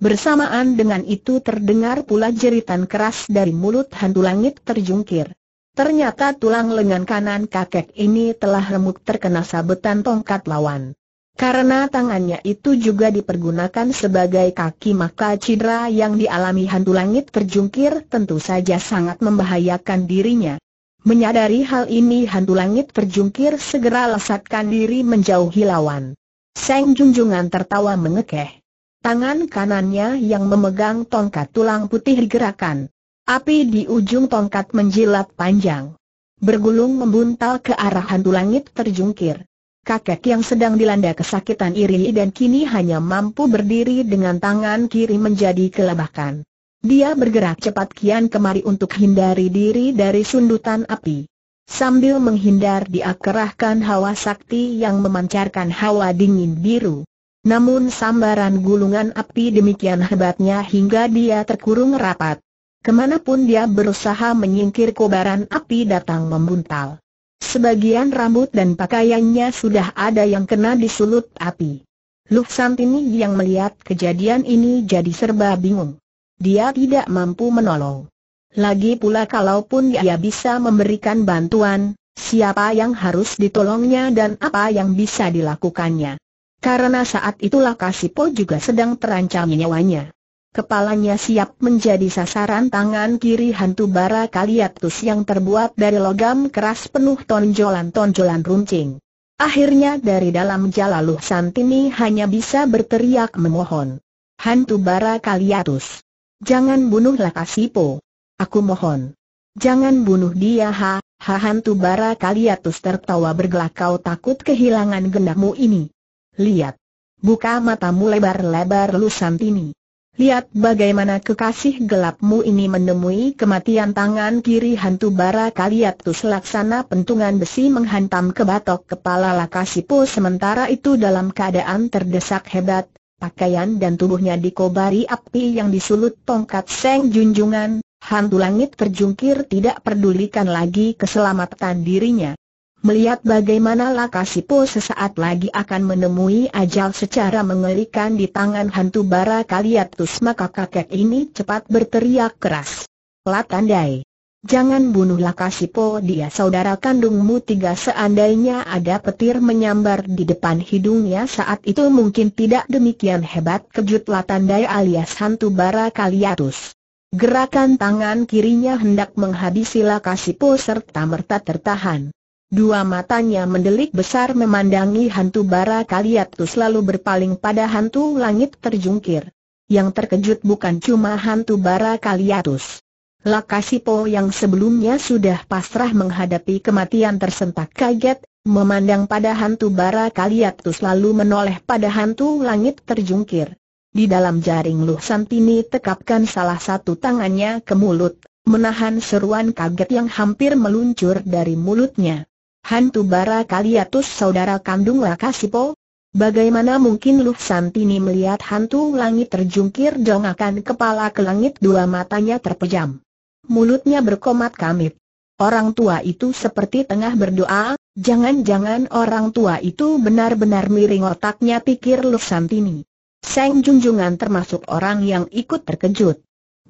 Bersamaan dengan itu terdengar pula jeritan keras dari mulut hantu langit terjungkir. Ternyata tulang lengan kanan kakek ini telah remuk terkena sabetan tongkat lawan. Karena tangannya itu juga dipergunakan sebagai kaki maka cedera yang dialami hantu langit terjungkir tentu saja sangat membahayakan dirinya. Menyadari hal ini hantu langit terjungkir segera lesatkan diri menjauhi lawan. Seng Junjungan tertawa mengekeh. Tangan kanannya yang memegang tongkat tulang putih digerakkan. Api di ujung tongkat menjilat panjang. Bergulung membuntal ke arah hantu langit terjungkir kakek yang sedang dilanda kesakitan iri dan kini hanya mampu berdiri dengan tangan kiri menjadi kelabakan. Dia bergerak cepat kian kemari untuk hindari diri dari sundutan api. Sambil menghindar dia kerahkan hawa sakti yang memancarkan hawa dingin biru. Namun sambaran gulungan api demikian hebatnya hingga dia terkurung rapat. Kemanapun dia berusaha menyingkir kobaran api datang membuntal. Sebagian rambut dan pakaiannya sudah ada yang kena disulut api. Luh Santini yang melihat kejadian ini jadi serba bingung. Dia tidak mampu menolong. Lagi pula kalaupun dia bisa memberikan bantuan, siapa yang harus ditolongnya dan apa yang bisa dilakukannya. Karena saat itulah Kasipo juga sedang terancam nyawanya. Kepalanya siap menjadi sasaran tangan kiri hantu bara kaliatus yang terbuat dari logam keras penuh tonjolan-tonjolan runcing. Akhirnya dari dalam jalaluh Santini hanya bisa berteriak memohon. Hantu bara kaliatus. Jangan bunuhlah Lakasipo. Aku mohon. Jangan bunuh dia ha, ha hantu bara kaliatus tertawa bergelak kau takut kehilangan gendamu ini. Lihat. Buka matamu lebar-lebar lu Santini. Lihat bagaimana kekasih gelapmu ini menemui kematian tangan kiri hantu bara kaliatus laksana pentungan besi menghantam ke batok kepala lakasipu. sementara itu dalam keadaan terdesak hebat, pakaian dan tubuhnya dikobari api yang disulut tongkat seng junjungan, hantu langit terjungkir tidak pedulikan lagi keselamatan dirinya melihat bagaimana Lakasipo sesaat lagi akan menemui ajal secara mengerikan di tangan hantu bara kaliatus maka kakek ini cepat berteriak keras. Latandai! Jangan bunuh Lakasipo dia saudara kandungmu tiga seandainya ada petir menyambar di depan hidungnya saat itu mungkin tidak demikian hebat kejut Latandai alias hantu bara kaliatus. Gerakan tangan kirinya hendak menghabisi Lakasipo serta merta tertahan. Dua matanya mendelik besar memandangi hantu bara Kaliatus lalu berpaling pada hantu langit terjungkir. Yang terkejut bukan cuma hantu bara Kaliatus. Lakasipo yang sebelumnya sudah pasrah menghadapi kematian tersentak kaget, memandang pada hantu bara Kaliatus lalu menoleh pada hantu langit terjungkir. Di dalam jaring Luh Santini tekapkan salah satu tangannya ke mulut, menahan seruan kaget yang hampir meluncur dari mulutnya. Hantu bara Kaliatus saudara kandung Lakasipo? Bagaimana mungkin Luh Santini melihat hantu langit terjungkir dongakan kepala ke langit dua matanya terpejam. Mulutnya berkomat kamit. Orang tua itu seperti tengah berdoa, jangan-jangan orang tua itu benar-benar miring otaknya pikir Luh Santini. Seng Junjungan termasuk orang yang ikut terkejut.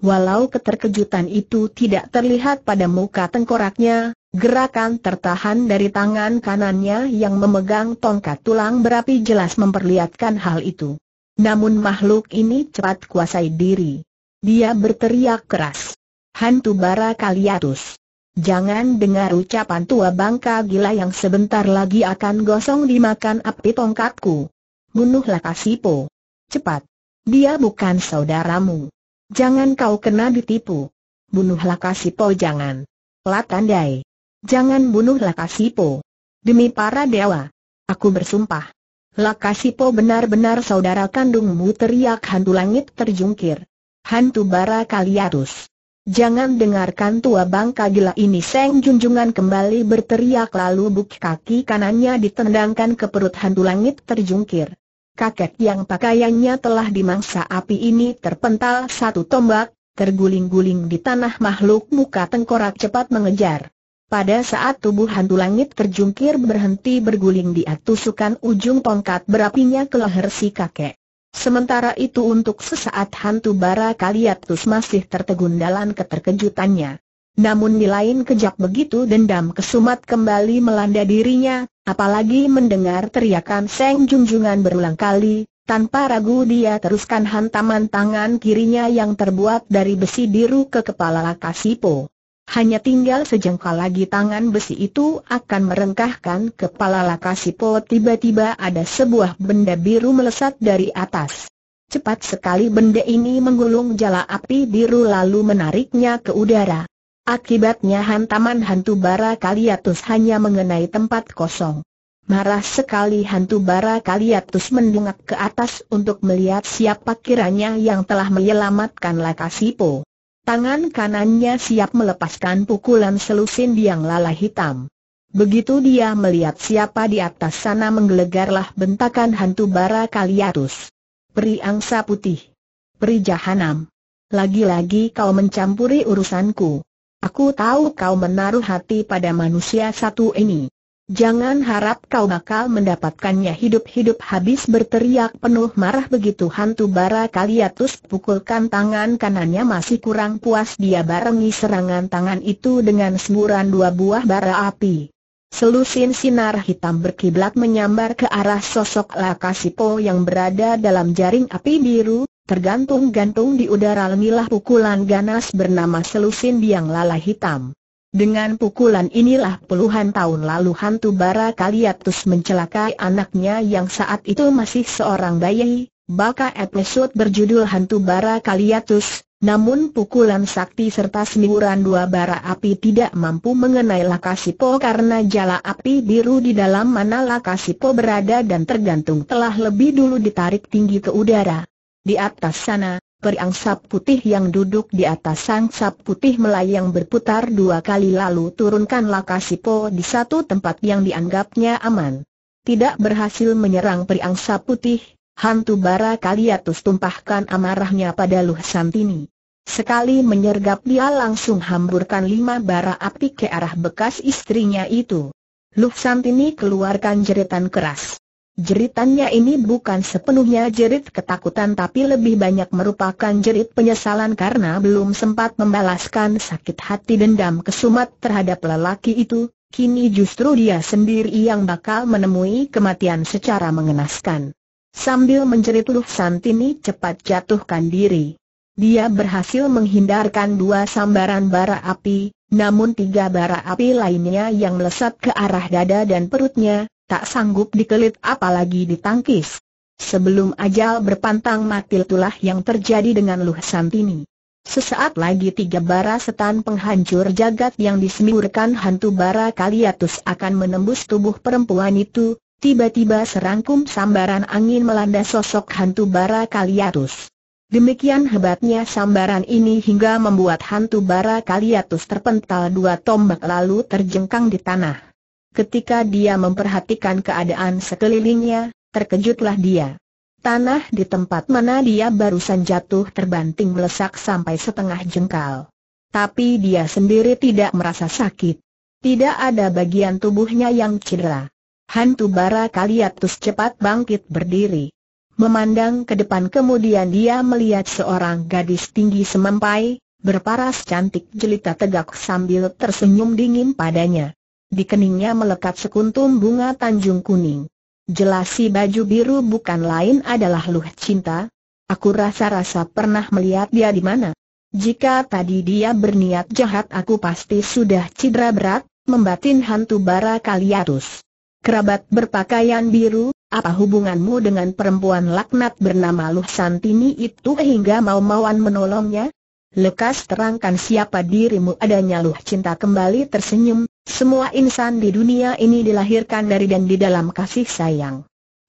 Walau keterkejutan itu tidak terlihat pada muka tengkoraknya, Gerakan tertahan dari tangan kanannya yang memegang tongkat tulang berapi jelas memperlihatkan hal itu. Namun makhluk ini cepat kuasai diri. Dia berteriak keras. Hantu bara kaliatus. Jangan dengar ucapan tua bangka gila yang sebentar lagi akan gosong dimakan api tongkatku. Bunuhlah Kasipo. Cepat. Dia bukan saudaramu. Jangan kau kena ditipu. Bunuhlah Kasipo jangan. Latandai. Jangan bunuh Lakasipo. Demi para dewa. Aku bersumpah. Lakasipo benar-benar saudara kandungmu teriak hantu langit terjungkir. Hantu bara kaliatus. Jangan dengarkan tua bangka gila ini Seng Junjungan kembali berteriak lalu buk kaki kanannya ditendangkan ke perut hantu langit terjungkir. Kakek yang pakaiannya telah dimangsa api ini terpental satu tombak, terguling-guling di tanah makhluk muka tengkorak cepat mengejar. Pada saat tubuh hantu langit terjungkir berhenti berguling di tusukan ujung tongkat berapinya ke leher si kakek. Sementara itu untuk sesaat hantu bara kaliatus masih tertegun dalam keterkejutannya. Namun di lain kejap begitu dendam kesumat kembali melanda dirinya, apalagi mendengar teriakan Seng Jungjungan berulang kali, tanpa ragu dia teruskan hantaman tangan kirinya yang terbuat dari besi biru ke kepala lakasipo. Hanya tinggal sejengkal lagi tangan besi itu akan merengkahkan kepala Lakasipo tiba-tiba ada sebuah benda biru melesat dari atas. Cepat sekali benda ini menggulung jala api biru lalu menariknya ke udara. Akibatnya hantaman hantu bara Kaliatus hanya mengenai tempat kosong. Marah sekali hantu bara Kaliatus mendungak ke atas untuk melihat siapa kiranya yang telah menyelamatkan Lakasipo. Tangan kanannya siap melepaskan pukulan selusin biang lala hitam. Begitu dia melihat siapa di atas sana menggelegarlah bentakan hantu bara kaliatus. Peri angsa putih. Peri jahanam. Lagi-lagi kau mencampuri urusanku. Aku tahu kau menaruh hati pada manusia satu ini. Jangan harap kau bakal mendapatkannya hidup-hidup habis berteriak penuh marah begitu hantu bara kaliatus pukulkan tangan kanannya masih kurang puas dia barengi serangan tangan itu dengan semburan dua buah bara api. Selusin sinar hitam berkiblat menyambar ke arah sosok Lakasipo yang berada dalam jaring api biru, tergantung-gantung di udara lemilah pukulan ganas bernama selusin biang lala hitam. Dengan pukulan inilah puluhan tahun lalu hantu bara Kaliatus mencelakai anaknya yang saat itu masih seorang bayi, baka episode berjudul hantu bara Kaliatus, namun pukulan sakti serta semburan dua bara api tidak mampu mengenai Lakasipo karena jala api biru di dalam mana Lakasipo berada dan tergantung telah lebih dulu ditarik tinggi ke udara. Di atas sana, periangsa putih yang duduk di atas sangsap putih melayang berputar dua kali lalu turunkan lakasipo di satu tempat yang dianggapnya aman. Tidak berhasil menyerang periangsa putih, hantu bara Kaliatus tumpahkan amarahnya pada Luh Santini. Sekali menyergap dia langsung hamburkan lima bara api ke arah bekas istrinya itu. Luh Santini keluarkan jeritan keras. Jeritannya ini bukan sepenuhnya jerit ketakutan tapi lebih banyak merupakan jerit penyesalan karena belum sempat membalaskan sakit hati dendam kesumat terhadap lelaki itu, kini justru dia sendiri yang bakal menemui kematian secara mengenaskan. Sambil menjerit Luh Santini cepat jatuhkan diri. Dia berhasil menghindarkan dua sambaran bara api, namun tiga bara api lainnya yang melesat ke arah dada dan perutnya, tak sanggup dikelit apalagi ditangkis. Sebelum ajal berpantang mati itulah yang terjadi dengan Luh Santini. Sesaat lagi tiga bara setan penghancur jagat yang disemurkan hantu bara Kaliatus akan menembus tubuh perempuan itu, tiba-tiba serangkum sambaran angin melanda sosok hantu bara Kaliatus. Demikian hebatnya sambaran ini hingga membuat hantu bara Kaliatus terpental dua tombak lalu terjengkang di tanah. Ketika dia memperhatikan keadaan sekelilingnya, terkejutlah dia. Tanah di tempat mana dia barusan jatuh terbanting melesak sampai setengah jengkal. Tapi dia sendiri tidak merasa sakit. Tidak ada bagian tubuhnya yang cedera. Hantu bara kaliatus cepat bangkit berdiri. Memandang ke depan kemudian dia melihat seorang gadis tinggi semampai, berparas cantik jelita tegak sambil tersenyum dingin padanya. Di keningnya melekat sekuntum bunga tanjung kuning. Jelas si baju biru bukan lain adalah Luh Cinta. Aku rasa-rasa pernah melihat dia di mana. Jika tadi dia berniat jahat aku pasti sudah cedera berat, membatin hantu bara kaliatus. Kerabat berpakaian biru, apa hubunganmu dengan perempuan laknat bernama Luh Santini itu hingga mau-mauan menolongnya? Lekas terangkan siapa dirimu adanya Luh Cinta kembali tersenyum, semua insan di dunia ini dilahirkan dari dan di dalam kasih sayang.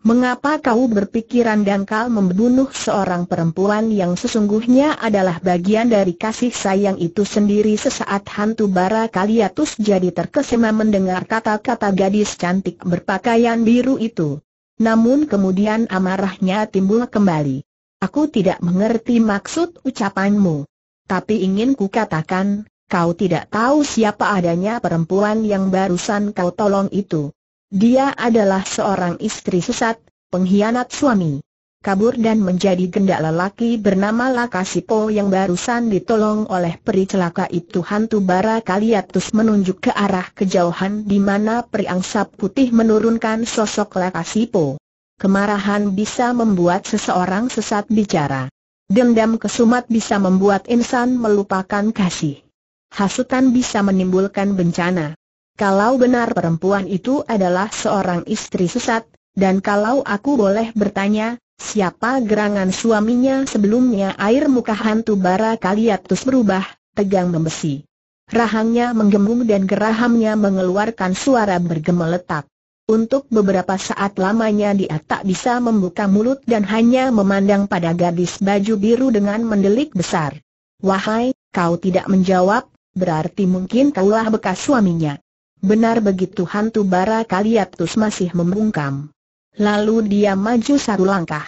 Mengapa kau berpikiran dangkal membunuh seorang perempuan yang sesungguhnya adalah bagian dari kasih sayang itu sendiri sesaat hantu bara kaliatus jadi terkesima mendengar kata-kata gadis cantik berpakaian biru itu. Namun kemudian amarahnya timbul kembali. Aku tidak mengerti maksud ucapanmu. Tapi ingin ku katakan. Kau tidak tahu siapa adanya perempuan yang barusan kau tolong itu. Dia adalah seorang istri sesat, pengkhianat suami. Kabur dan menjadi gendak lelaki bernama Lakasipo yang barusan ditolong oleh peri celaka itu hantu bara kaliatus menunjuk ke arah kejauhan di mana peri angsap putih menurunkan sosok Lakasipo. Kemarahan bisa membuat seseorang sesat bicara. Dendam kesumat bisa membuat insan melupakan kasih hasutan bisa menimbulkan bencana. Kalau benar perempuan itu adalah seorang istri sesat, dan kalau aku boleh bertanya, siapa gerangan suaminya sebelumnya air muka hantu bara kaliatus berubah, tegang membesi. Rahangnya menggembung dan gerahamnya mengeluarkan suara bergemeletak. Untuk beberapa saat lamanya dia tak bisa membuka mulut dan hanya memandang pada gadis baju biru dengan mendelik besar. Wahai, kau tidak menjawab, berarti mungkin kaulah bekas suaminya. Benar begitu hantu bara Kaliatus masih membungkam. Lalu dia maju satu langkah.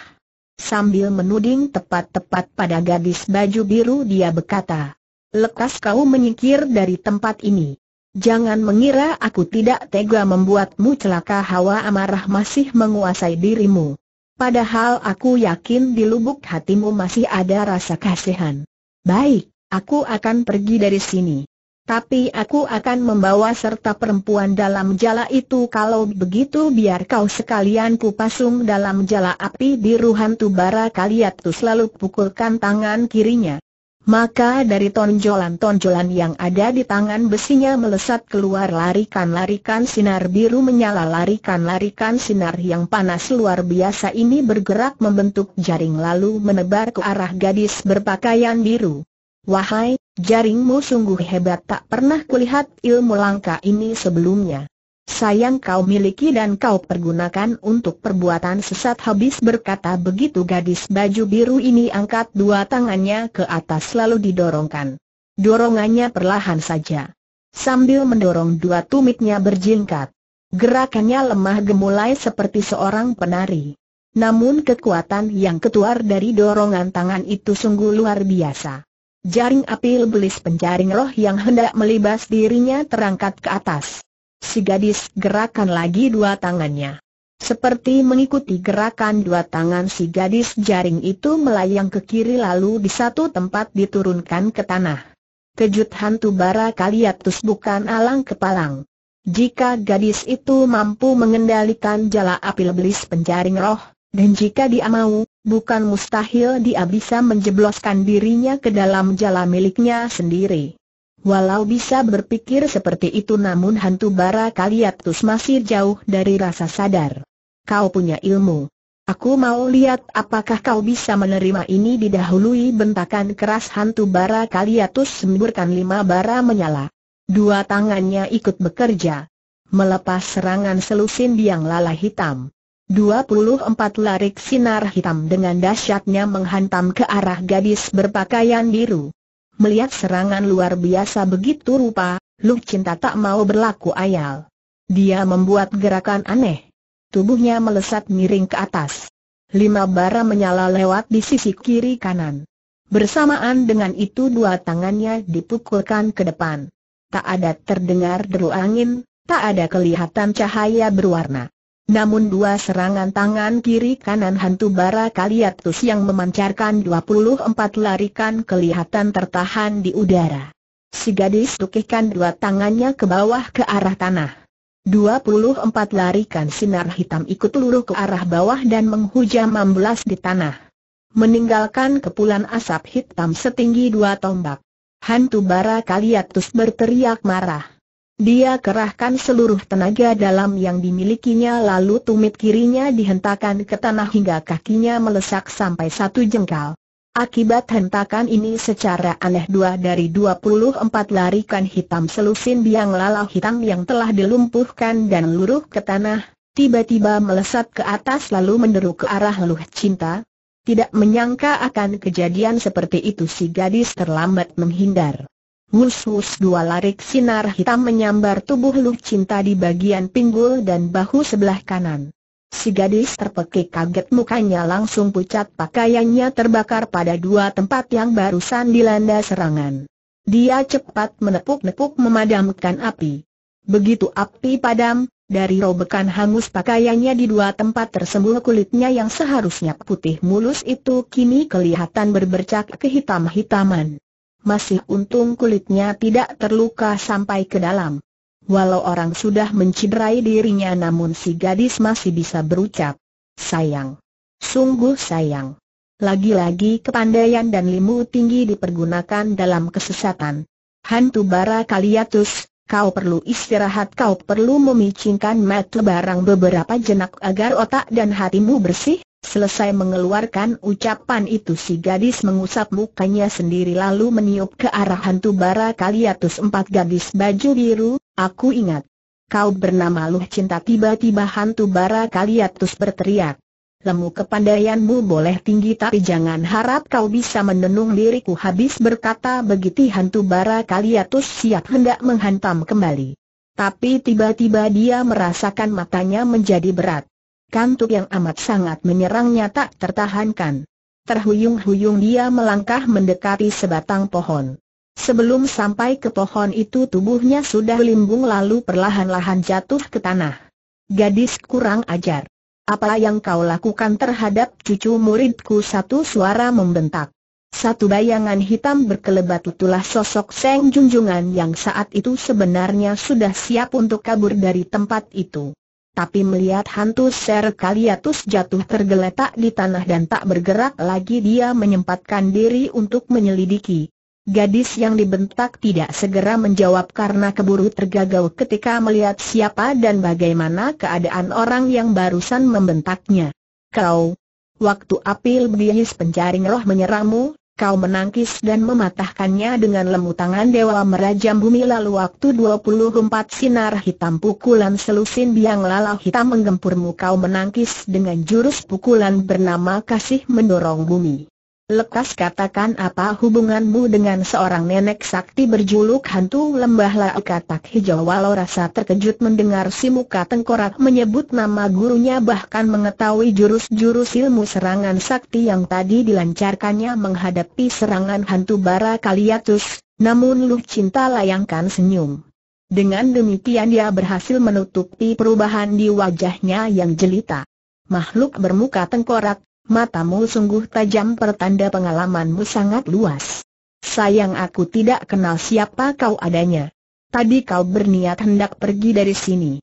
Sambil menuding tepat-tepat pada gadis baju biru dia berkata, Lekas kau menyingkir dari tempat ini. Jangan mengira aku tidak tega membuatmu celaka hawa amarah masih menguasai dirimu. Padahal aku yakin di lubuk hatimu masih ada rasa kasihan. Baik, Aku akan pergi dari sini. Tapi aku akan membawa serta perempuan dalam jala itu kalau begitu biar kau sekalian kupasung dalam jala api biru hantu bara kaliatu selalu pukulkan tangan kirinya. Maka dari tonjolan-tonjolan yang ada di tangan besinya melesat keluar larikan-larikan sinar biru menyala larikan-larikan sinar yang panas luar biasa ini bergerak membentuk jaring lalu menebar ke arah gadis berpakaian biru. Wahai, jaringmu sungguh hebat tak pernah kulihat ilmu langka ini sebelumnya. Sayang kau miliki dan kau pergunakan untuk perbuatan sesat habis berkata begitu gadis baju biru ini angkat dua tangannya ke atas lalu didorongkan. Dorongannya perlahan saja. Sambil mendorong dua tumitnya berjingkat. Gerakannya lemah gemulai seperti seorang penari. Namun kekuatan yang keluar dari dorongan tangan itu sungguh luar biasa. Jaring api lebelis penjaring roh yang hendak melibas dirinya terangkat ke atas. Si gadis gerakan lagi dua tangannya. Seperti mengikuti gerakan dua tangan si gadis jaring itu melayang ke kiri lalu di satu tempat diturunkan ke tanah. Kejut hantu bara kaliatus bukan alang kepalang. Jika gadis itu mampu mengendalikan jala api lebelis penjaring roh, dan jika dia mau, bukan mustahil dia bisa menjebloskan dirinya ke dalam jala miliknya sendiri. Walau bisa berpikir seperti itu namun hantu bara Kaliatus masih jauh dari rasa sadar. Kau punya ilmu. Aku mau lihat apakah kau bisa menerima ini didahului bentakan keras hantu bara Kaliatus semburkan lima bara menyala. Dua tangannya ikut bekerja. Melepas serangan selusin biang lala hitam. 24 larik sinar hitam dengan dahsyatnya menghantam ke arah gadis berpakaian biru. Melihat serangan luar biasa begitu rupa, Lu Cinta tak mau berlaku ayal. Dia membuat gerakan aneh. Tubuhnya melesat miring ke atas. Lima bara menyala lewat di sisi kiri kanan. Bersamaan dengan itu dua tangannya dipukulkan ke depan. Tak ada terdengar deru angin, tak ada kelihatan cahaya berwarna. Namun dua serangan tangan kiri kanan hantu bara Kaliatus yang memancarkan 24 larikan kelihatan tertahan di udara. Si gadis tukihkan dua tangannya ke bawah ke arah tanah. 24 larikan sinar hitam ikut luruh ke arah bawah dan menghujam amblas di tanah. Meninggalkan kepulan asap hitam setinggi dua tombak. Hantu bara Kaliatus berteriak marah. Dia kerahkan seluruh tenaga dalam yang dimilikinya lalu tumit kirinya dihentakkan ke tanah hingga kakinya melesak sampai satu jengkal. Akibat hentakan ini secara aneh dua dari dua puluh 24 larikan hitam selusin biang lalau hitam yang telah dilumpuhkan dan luruh ke tanah, tiba-tiba melesat ke atas lalu menderu ke arah Luh Cinta. Tidak menyangka akan kejadian seperti itu si gadis terlambat menghindar. Wus-wus dua larik sinar hitam menyambar tubuh Lu Cinta di bagian pinggul dan bahu sebelah kanan. Si gadis terpekik kaget mukanya langsung pucat pakaiannya terbakar pada dua tempat yang barusan dilanda serangan. Dia cepat menepuk-nepuk memadamkan api. Begitu api padam, dari robekan hangus pakaiannya di dua tempat tersembul kulitnya yang seharusnya putih mulus itu kini kelihatan berbercak kehitam-hitaman masih untung kulitnya tidak terluka sampai ke dalam. Walau orang sudah menciderai dirinya namun si gadis masih bisa berucap, sayang. Sungguh sayang. Lagi-lagi kepandaian dan limu tinggi dipergunakan dalam kesesatan. Hantu bara kaliatus, kau perlu istirahat kau perlu memicingkan mata barang beberapa jenak agar otak dan hatimu bersih, Selesai mengeluarkan ucapan itu si gadis mengusap mukanya sendiri lalu meniup ke arah hantu bara kaliatus empat gadis baju biru, aku ingat. Kau bernama Luh Cinta tiba-tiba hantu bara kaliatus berteriak. Lemu kepandaianmu boleh tinggi tapi jangan harap kau bisa menenung diriku habis berkata begitu hantu bara kaliatus siap hendak menghantam kembali. Tapi tiba-tiba dia merasakan matanya menjadi berat kantuk yang amat sangat menyerangnya tak tertahankan. Terhuyung-huyung dia melangkah mendekati sebatang pohon. Sebelum sampai ke pohon itu tubuhnya sudah limbung lalu perlahan-lahan jatuh ke tanah. Gadis kurang ajar. Apa yang kau lakukan terhadap cucu muridku satu suara membentak. Satu bayangan hitam berkelebat itulah sosok Seng Junjungan yang saat itu sebenarnya sudah siap untuk kabur dari tempat itu tapi melihat hantu Ser Kaliatus jatuh tergeletak di tanah dan tak bergerak lagi dia menyempatkan diri untuk menyelidiki. Gadis yang dibentak tidak segera menjawab karena keburu tergagau ketika melihat siapa dan bagaimana keadaan orang yang barusan membentaknya. Kau, waktu apil berdihis penjaring roh menyerangmu? Kau menangkis dan mematahkannya dengan lemu tangan Dewa Merajam Bumi lalu waktu 24 sinar hitam pukulan selusin biang lala hitam menggempurmu kau menangkis dengan jurus pukulan bernama Kasih Mendorong Bumi. Lekas katakan apa hubunganmu dengan seorang nenek sakti berjuluk hantu lembah lau katak hijau walau rasa terkejut mendengar si muka tengkorak menyebut nama gurunya bahkan mengetahui jurus-jurus ilmu serangan sakti yang tadi dilancarkannya menghadapi serangan hantu bara kaliatus, namun Lu Cinta layangkan senyum. Dengan demikian dia berhasil menutupi perubahan di wajahnya yang jelita. Makhluk bermuka tengkorak, matamu sungguh tajam pertanda pengalamanmu sangat luas. Sayang aku tidak kenal siapa kau adanya. Tadi kau berniat hendak pergi dari sini.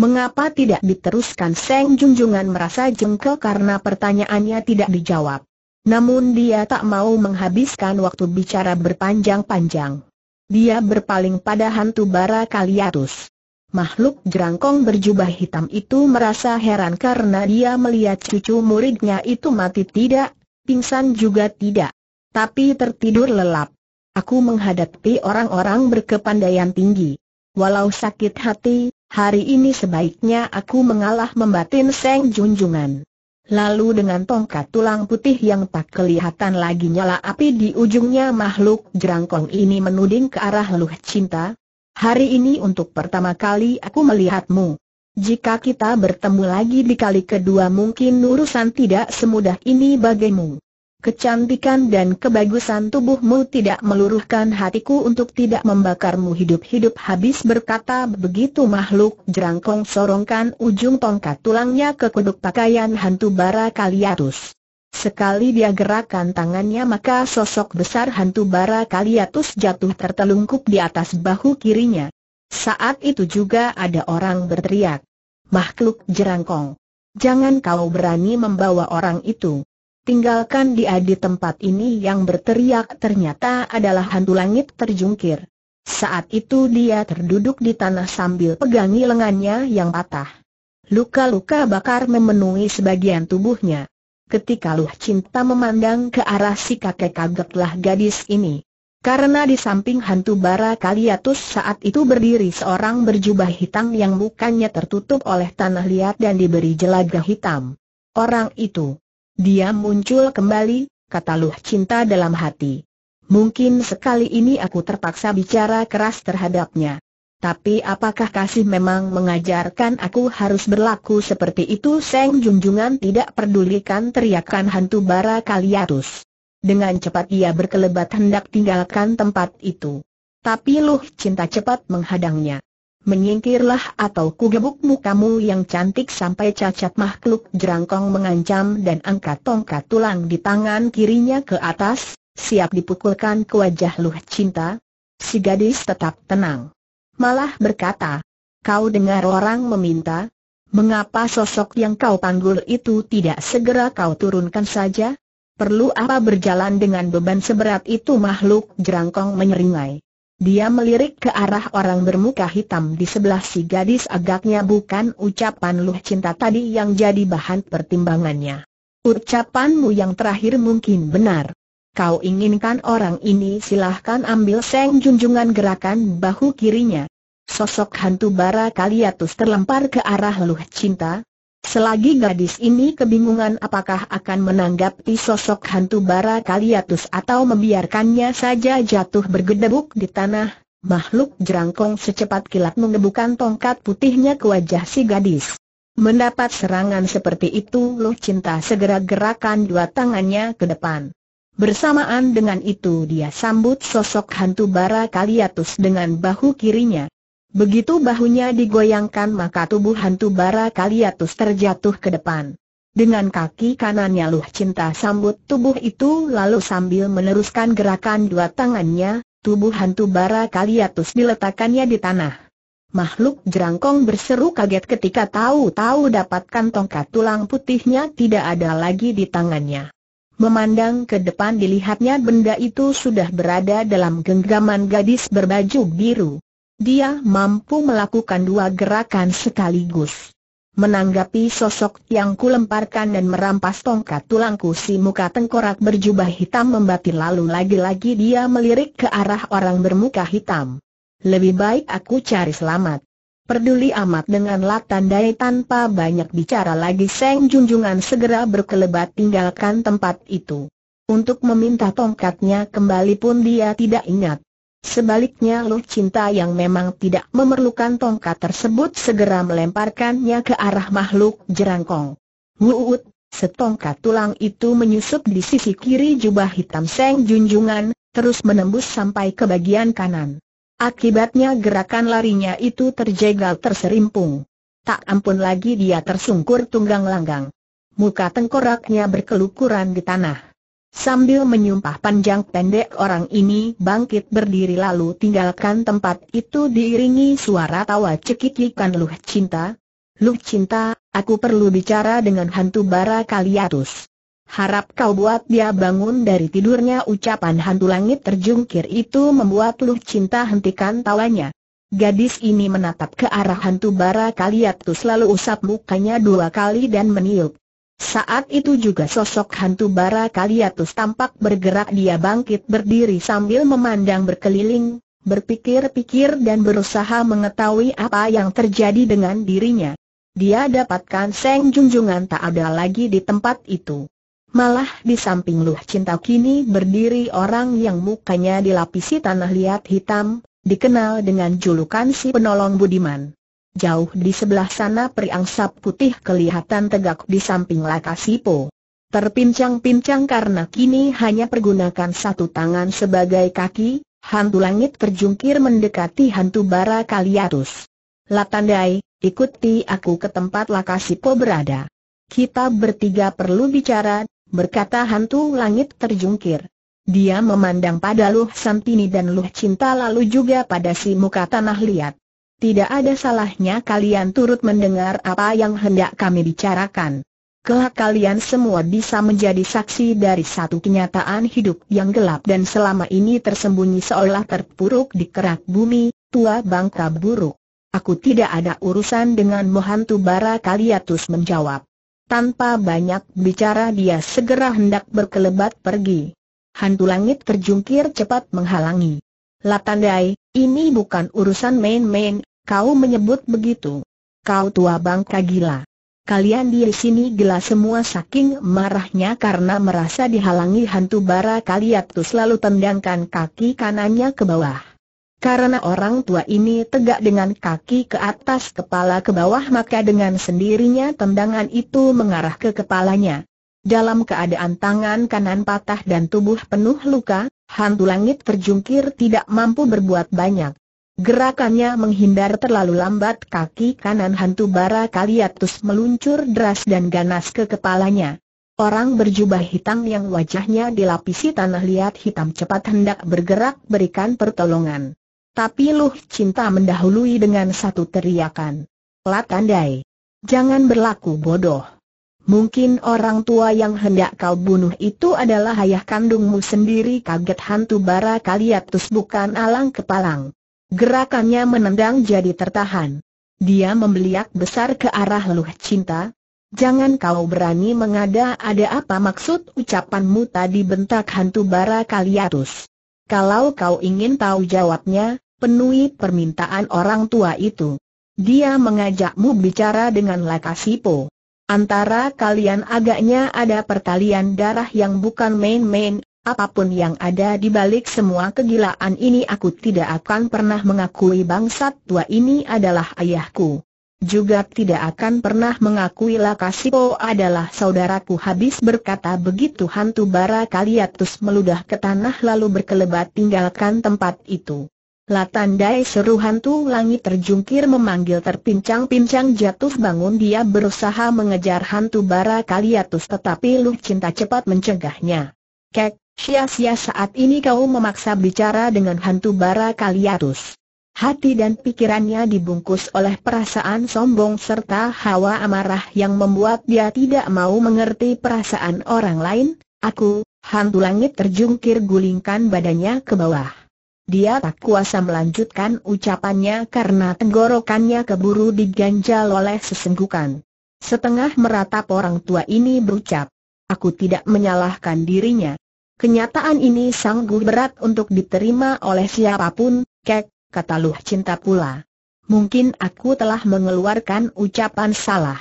Mengapa tidak diteruskan Seng Junjungan merasa jengkel karena pertanyaannya tidak dijawab. Namun dia tak mau menghabiskan waktu bicara berpanjang-panjang. Dia berpaling pada hantu bara Kaliatus. Makhluk jerangkong berjubah hitam itu merasa heran karena dia melihat cucu muridnya itu mati tidak, pingsan juga tidak. Tapi tertidur lelap. Aku menghadapi orang-orang berkepandaian tinggi. Walau sakit hati, hari ini sebaiknya aku mengalah membatin Seng Junjungan. Lalu dengan tongkat tulang putih yang tak kelihatan lagi nyala api di ujungnya makhluk jerangkong ini menuding ke arah Luh Cinta, Hari ini untuk pertama kali aku melihatmu. Jika kita bertemu lagi di kali kedua mungkin urusan tidak semudah ini bagimu. Kecantikan dan kebagusan tubuhmu tidak meluruhkan hatiku untuk tidak membakarmu hidup-hidup habis berkata begitu makhluk jerangkong sorongkan ujung tongkat tulangnya ke kuduk pakaian hantu bara Kaliatus. Sekali dia gerakkan tangannya maka sosok besar hantu bara kaliatus jatuh tertelungkup di atas bahu kirinya. Saat itu juga ada orang berteriak. Makhluk jerangkong. Jangan kau berani membawa orang itu. Tinggalkan dia di tempat ini yang berteriak ternyata adalah hantu langit terjungkir. Saat itu dia terduduk di tanah sambil pegangi lengannya yang patah. Luka-luka bakar memenuhi sebagian tubuhnya. Ketika Luh Cinta memandang ke arah si kakek kagetlah gadis ini. Karena di samping hantu bara Kaliatus saat itu berdiri seorang berjubah hitam yang mukanya tertutup oleh tanah liat dan diberi jelaga hitam. Orang itu. Dia muncul kembali, kata Luh Cinta dalam hati. Mungkin sekali ini aku terpaksa bicara keras terhadapnya. Tapi apakah kasih memang mengajarkan aku harus berlaku seperti itu? Seng Junjungan tidak pedulikan teriakan hantu bara Kaliatus. Dengan cepat ia berkelebat hendak tinggalkan tempat itu. Tapi Luh Cinta cepat menghadangnya. Menyingkirlah atau kugebukmu kamu yang cantik sampai cacat makhluk jerangkong mengancam dan angkat tongkat tulang di tangan kirinya ke atas, siap dipukulkan ke wajah Luh Cinta. Si gadis tetap tenang malah berkata, kau dengar orang meminta, mengapa sosok yang kau panggul itu tidak segera kau turunkan saja? Perlu apa berjalan dengan beban seberat itu makhluk jerangkong menyeringai. Dia melirik ke arah orang bermuka hitam di sebelah si gadis agaknya bukan ucapan luh cinta tadi yang jadi bahan pertimbangannya. Ucapanmu yang terakhir mungkin benar. Kau inginkan orang ini silahkan ambil seng junjungan gerakan bahu kirinya. Sosok hantu bara kaliatus terlempar ke arah Luh Cinta. Selagi gadis ini kebingungan apakah akan menanggapi sosok hantu bara kaliatus atau membiarkannya saja jatuh bergedebuk di tanah, makhluk jerangkong secepat kilat mengebukan tongkat putihnya ke wajah si gadis. Mendapat serangan seperti itu Luh Cinta segera gerakan dua tangannya ke depan. Bersamaan dengan itu dia sambut sosok hantu bara kaliatus dengan bahu kirinya. Begitu bahunya digoyangkan maka tubuh hantu bara kaliatus terjatuh ke depan. Dengan kaki kanannya Luh Cinta sambut tubuh itu lalu sambil meneruskan gerakan dua tangannya, tubuh hantu bara kaliatus diletakkannya di tanah. Makhluk jerangkong berseru kaget ketika tahu-tahu dapatkan tongkat tulang putihnya tidak ada lagi di tangannya. Memandang ke depan dilihatnya benda itu sudah berada dalam genggaman gadis berbaju biru. Dia mampu melakukan dua gerakan sekaligus. Menanggapi sosok yang kulemparkan dan merampas tongkat tulangku si muka tengkorak berjubah hitam membatin lalu lagi-lagi dia melirik ke arah orang bermuka hitam. Lebih baik aku cari selamat. Peduli amat dengan Latan tanpa banyak bicara lagi Seng Junjungan segera berkelebat tinggalkan tempat itu. Untuk meminta tongkatnya kembali pun dia tidak ingat. Sebaliknya Lu Cinta yang memang tidak memerlukan tongkat tersebut segera melemparkannya ke arah makhluk jerangkong. Wuut, setongkat tulang itu menyusup di sisi kiri jubah hitam Seng Junjungan, terus menembus sampai ke bagian kanan. Akibatnya gerakan larinya itu terjegal terserimpung. Tak ampun lagi dia tersungkur tunggang langgang. Muka tengkoraknya berkelukuran di tanah. Sambil menyumpah panjang pendek orang ini bangkit berdiri lalu tinggalkan tempat itu diiringi suara tawa cekikikan Luh Cinta. Luh Cinta, aku perlu bicara dengan hantu bara Kaliatus. Harap kau buat dia bangun dari tidurnya ucapan hantu langit terjungkir itu membuat Luh Cinta hentikan tawanya. Gadis ini menatap ke arah hantu bara Kaliatus lalu usap mukanya dua kali dan meniup. Saat itu juga sosok hantu bara Kaliatus tampak bergerak dia bangkit berdiri sambil memandang berkeliling, berpikir-pikir dan berusaha mengetahui apa yang terjadi dengan dirinya. Dia dapatkan Seng Junjungan tak ada lagi di tempat itu. Malah di samping Luh Cinta kini berdiri orang yang mukanya dilapisi tanah liat hitam, dikenal dengan julukan si penolong Budiman. Jauh di sebelah sana periangsap putih kelihatan tegak di samping Laka Sipo. Terpincang-pincang karena kini hanya pergunakan satu tangan sebagai kaki, hantu langit terjungkir mendekati hantu bara Kaliatus. Latandai, ikuti aku ke tempat Laka Sipo berada. Kita bertiga perlu bicara, berkata hantu langit terjungkir. Dia memandang pada Luh Santini dan Luh Cinta lalu juga pada si muka tanah liat. Tidak ada salahnya kalian turut mendengar apa yang hendak kami bicarakan. Kelak kalian semua bisa menjadi saksi dari satu kenyataan hidup yang gelap dan selama ini tersembunyi seolah terpuruk di kerak bumi, tua bangka buruk. Aku tidak ada urusan dengan Mohantu Bara Kaliatus menjawab. Tanpa banyak bicara dia segera hendak berkelebat pergi. Hantu langit terjungkir cepat menghalangi. Latandai, ini bukan urusan main-main, kau menyebut begitu. Kau tua bangka gila. Kalian di sini gila semua saking marahnya karena merasa dihalangi hantu bara kaliat tuh selalu tendangkan kaki kanannya ke bawah. Karena orang tua ini tegak dengan kaki ke atas kepala ke bawah maka dengan sendirinya tendangan itu mengarah ke kepalanya. Dalam keadaan tangan kanan patah dan tubuh penuh luka, hantu langit terjungkir tidak mampu berbuat banyak. Gerakannya menghindar terlalu lambat kaki kanan hantu bara kaliatus meluncur deras dan ganas ke kepalanya. Orang berjubah hitam yang wajahnya dilapisi tanah liat hitam cepat hendak bergerak berikan pertolongan. Tapi Luh Cinta mendahului dengan satu teriakan. Dai, jangan berlaku bodoh. Mungkin orang tua yang hendak kau bunuh itu adalah ayah kandungmu sendiri kaget hantu bara kaliatus bukan alang kepalang. Gerakannya menendang jadi tertahan. Dia membeliak besar ke arah Luh Cinta. Jangan kau berani mengada ada apa maksud ucapanmu tadi bentak hantu bara kaliatus. Kalau kau ingin tahu jawabnya, penuhi permintaan orang tua itu. Dia mengajakmu bicara dengan Lakasipo. Antara kalian agaknya ada pertalian darah yang bukan main-main, apapun yang ada di balik semua kegilaan ini aku tidak akan pernah mengakui bangsat tua ini adalah ayahku. Juga tidak akan pernah mengakui Lakasipo adalah saudaraku habis berkata begitu hantu bara kaliatus meludah ke tanah lalu berkelebat tinggalkan tempat itu. Latandai seru hantu langit terjungkir memanggil terpincang-pincang jatuh bangun dia berusaha mengejar hantu bara kaliatus tetapi Lu Cinta cepat mencegahnya. Kek, sia-sia saat ini kau memaksa bicara dengan hantu bara kaliatus. Hati dan pikirannya dibungkus oleh perasaan sombong serta hawa amarah yang membuat dia tidak mau mengerti perasaan orang lain. Aku, hantu langit terjungkir gulingkan badannya ke bawah. Dia tak kuasa melanjutkan ucapannya karena tenggorokannya keburu diganjal oleh sesenggukan. Setengah meratap orang tua ini berucap, aku tidak menyalahkan dirinya. Kenyataan ini sanggup berat untuk diterima oleh siapapun, kek, kata Luh Cinta pula. Mungkin aku telah mengeluarkan ucapan salah.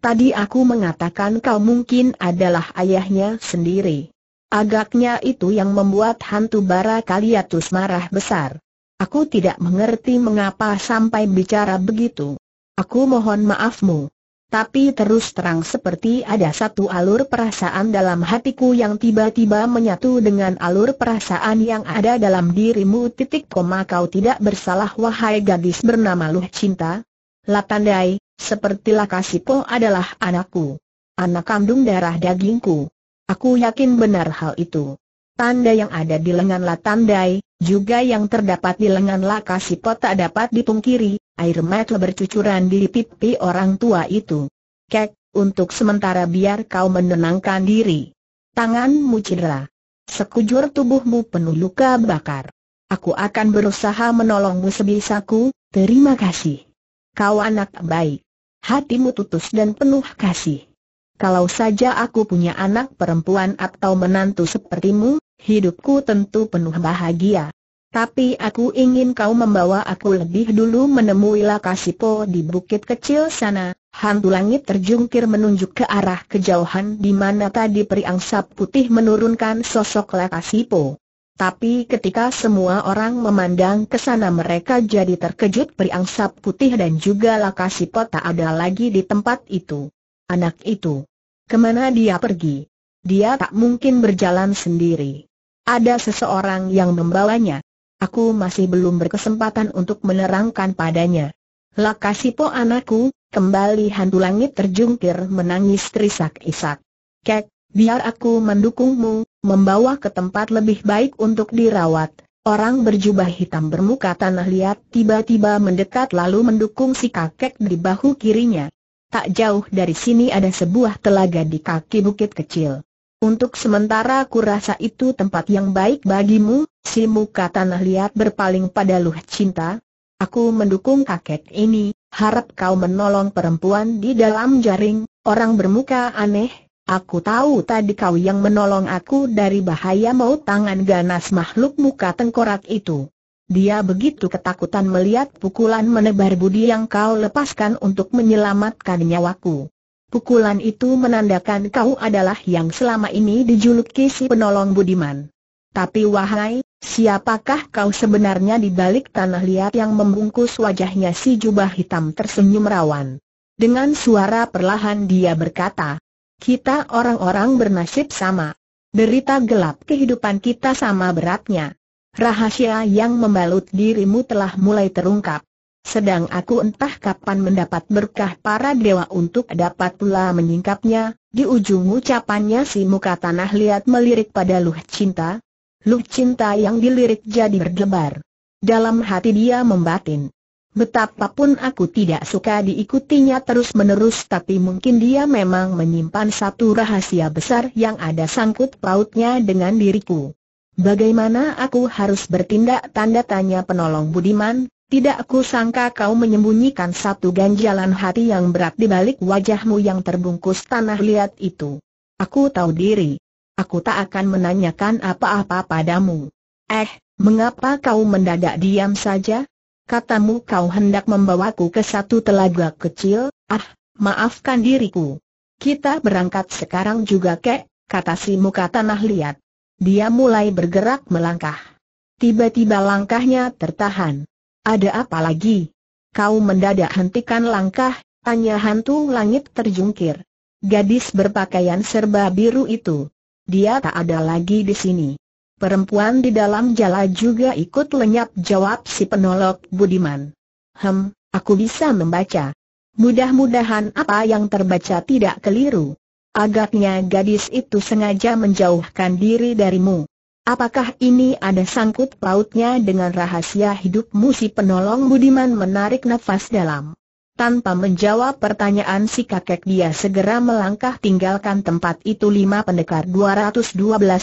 Tadi aku mengatakan kau mungkin adalah ayahnya sendiri. Agaknya itu yang membuat hantu bara Kaliatus marah besar. Aku tidak mengerti mengapa sampai bicara begitu. Aku mohon maafmu. Tapi terus terang seperti ada satu alur perasaan dalam hatiku yang tiba-tiba menyatu dengan alur perasaan yang ada dalam dirimu titik koma kau tidak bersalah wahai gadis bernama Luh Cinta. Latandai, seperti Lakasipo adalah anakku. Anak kandung darah dagingku. Aku yakin benar hal itu. Tanda yang ada di lengan Latandai, juga yang terdapat di lengan Lakasipot tak dapat dipungkiri, air mata bercucuran di pipi orang tua itu. Kek, untuk sementara biar kau menenangkan diri. Tanganmu cedera. Sekujur tubuhmu penuh luka bakar. Aku akan berusaha menolongmu sebisaku, terima kasih. Kau anak baik. Hatimu tutus dan penuh kasih. Kalau saja aku punya anak perempuan atau menantu sepertimu, hidupku tentu penuh bahagia. Tapi aku ingin kau membawa aku lebih dulu menemui Lakasipo di bukit kecil sana. Hantu langit terjungkir menunjuk ke arah kejauhan di mana tadi periangsap putih menurunkan sosok Lakasipo. Tapi ketika semua orang memandang ke sana mereka jadi terkejut periangsap putih dan juga Lakasipo tak ada lagi di tempat itu. Anak itu. Kemana dia pergi? Dia tak mungkin berjalan sendiri. Ada seseorang yang membawanya. Aku masih belum berkesempatan untuk menerangkan padanya. Lakasipo anakku, kembali hantu langit terjungkir menangis terisak-isak. Kek, biar aku mendukungmu, membawa ke tempat lebih baik untuk dirawat. Orang berjubah hitam bermuka tanah liat tiba-tiba mendekat lalu mendukung si kakek di bahu kirinya. Tak jauh dari sini ada sebuah telaga di kaki bukit kecil. Untuk sementara ku rasa itu tempat yang baik bagimu, si muka tanah liat berpaling pada Luh Cinta. Aku mendukung kakek ini, harap kau menolong perempuan di dalam jaring, orang bermuka aneh. Aku tahu tadi kau yang menolong aku dari bahaya mau tangan ganas makhluk muka tengkorak itu. Dia begitu ketakutan melihat pukulan menebar budi yang kau lepaskan untuk menyelamatkan nyawaku. Pukulan itu menandakan kau adalah yang selama ini dijuluki si penolong budiman. Tapi wahai, siapakah kau sebenarnya di balik tanah liat yang membungkus wajahnya si jubah hitam tersenyum rawan? Dengan suara perlahan dia berkata, kita orang-orang bernasib sama. Derita gelap kehidupan kita sama beratnya. Rahasia yang membalut dirimu telah mulai terungkap. Sedang aku entah kapan mendapat berkah para dewa untuk dapat pula menyingkapnya, di ujung ucapannya si muka tanah liat melirik pada Luh Cinta. Luh Cinta yang dilirik jadi berdebar. Dalam hati dia membatin. Betapapun aku tidak suka diikutinya terus-menerus tapi mungkin dia memang menyimpan satu rahasia besar yang ada sangkut pautnya dengan diriku. Bagaimana aku harus bertindak tanda tanya penolong Budiman, tidak aku sangka kau menyembunyikan satu ganjalan hati yang berat di balik wajahmu yang terbungkus tanah liat itu. Aku tahu diri. Aku tak akan menanyakan apa-apa padamu. Eh, mengapa kau mendadak diam saja? Katamu kau hendak membawaku ke satu telaga kecil, ah, maafkan diriku. Kita berangkat sekarang juga kek, kata si muka tanah liat. Dia mulai bergerak melangkah. Tiba-tiba langkahnya tertahan. Ada apa lagi? Kau mendadak hentikan langkah, tanya hantu langit terjungkir. Gadis berpakaian serba biru itu. Dia tak ada lagi di sini. Perempuan di dalam jala juga ikut lenyap jawab si penolok Budiman. Hem, aku bisa membaca. Mudah-mudahan apa yang terbaca tidak keliru. Agaknya gadis itu sengaja menjauhkan diri darimu. Apakah ini ada sangkut pautnya dengan rahasia hidupmu si penolong Budiman menarik nafas dalam. Tanpa menjawab pertanyaan si kakek dia segera melangkah tinggalkan tempat itu lima pendekar 212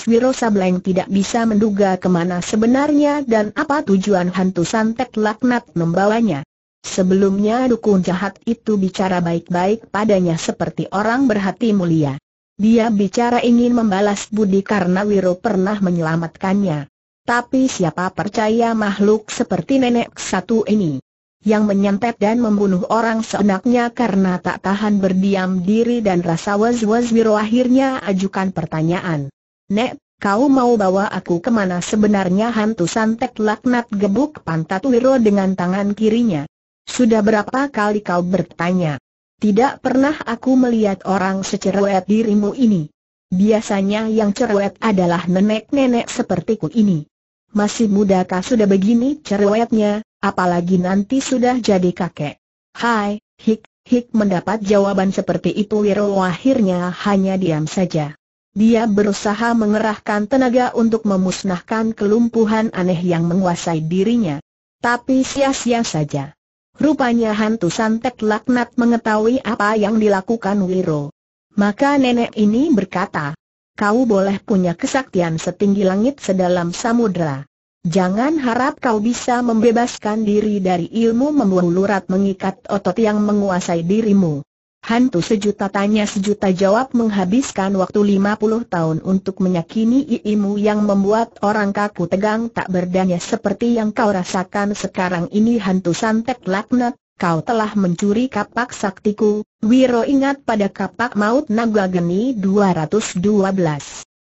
Wiro Sableng tidak bisa menduga kemana sebenarnya dan apa tujuan hantu santet laknat membawanya. Sebelumnya dukun jahat itu bicara baik-baik padanya seperti orang berhati mulia. Dia bicara ingin membalas budi karena Wiro pernah menyelamatkannya. Tapi siapa percaya makhluk seperti nenek satu ini? Yang menyantet dan membunuh orang seenaknya karena tak tahan berdiam diri dan rasa was-was Wiro akhirnya ajukan pertanyaan. Nek, kau mau bawa aku kemana sebenarnya hantu santet laknat gebuk pantat Wiro dengan tangan kirinya. Sudah berapa kali kau bertanya? Tidak pernah aku melihat orang secerewet dirimu ini. Biasanya yang cerewet adalah nenek-nenek sepertiku ini. Masih mudakah sudah begini cerewetnya, apalagi nanti sudah jadi kakek. Hai, hik, hik mendapat jawaban seperti itu Wiro akhirnya hanya diam saja. Dia berusaha mengerahkan tenaga untuk memusnahkan kelumpuhan aneh yang menguasai dirinya. Tapi sia-sia saja. Rupanya hantu santet laknat mengetahui apa yang dilakukan Wiro. Maka nenek ini berkata, kau boleh punya kesaktian setinggi langit sedalam samudra. Jangan harap kau bisa membebaskan diri dari ilmu membunuh mengikat otot yang menguasai dirimu. Hantu sejuta tanya sejuta jawab menghabiskan waktu lima puluh tahun untuk menyakini iimu yang membuat orang kaku tegang tak berdaya seperti yang kau rasakan sekarang ini hantu santet laknat, kau telah mencuri kapak saktiku, Wiro ingat pada kapak maut naga geni 212.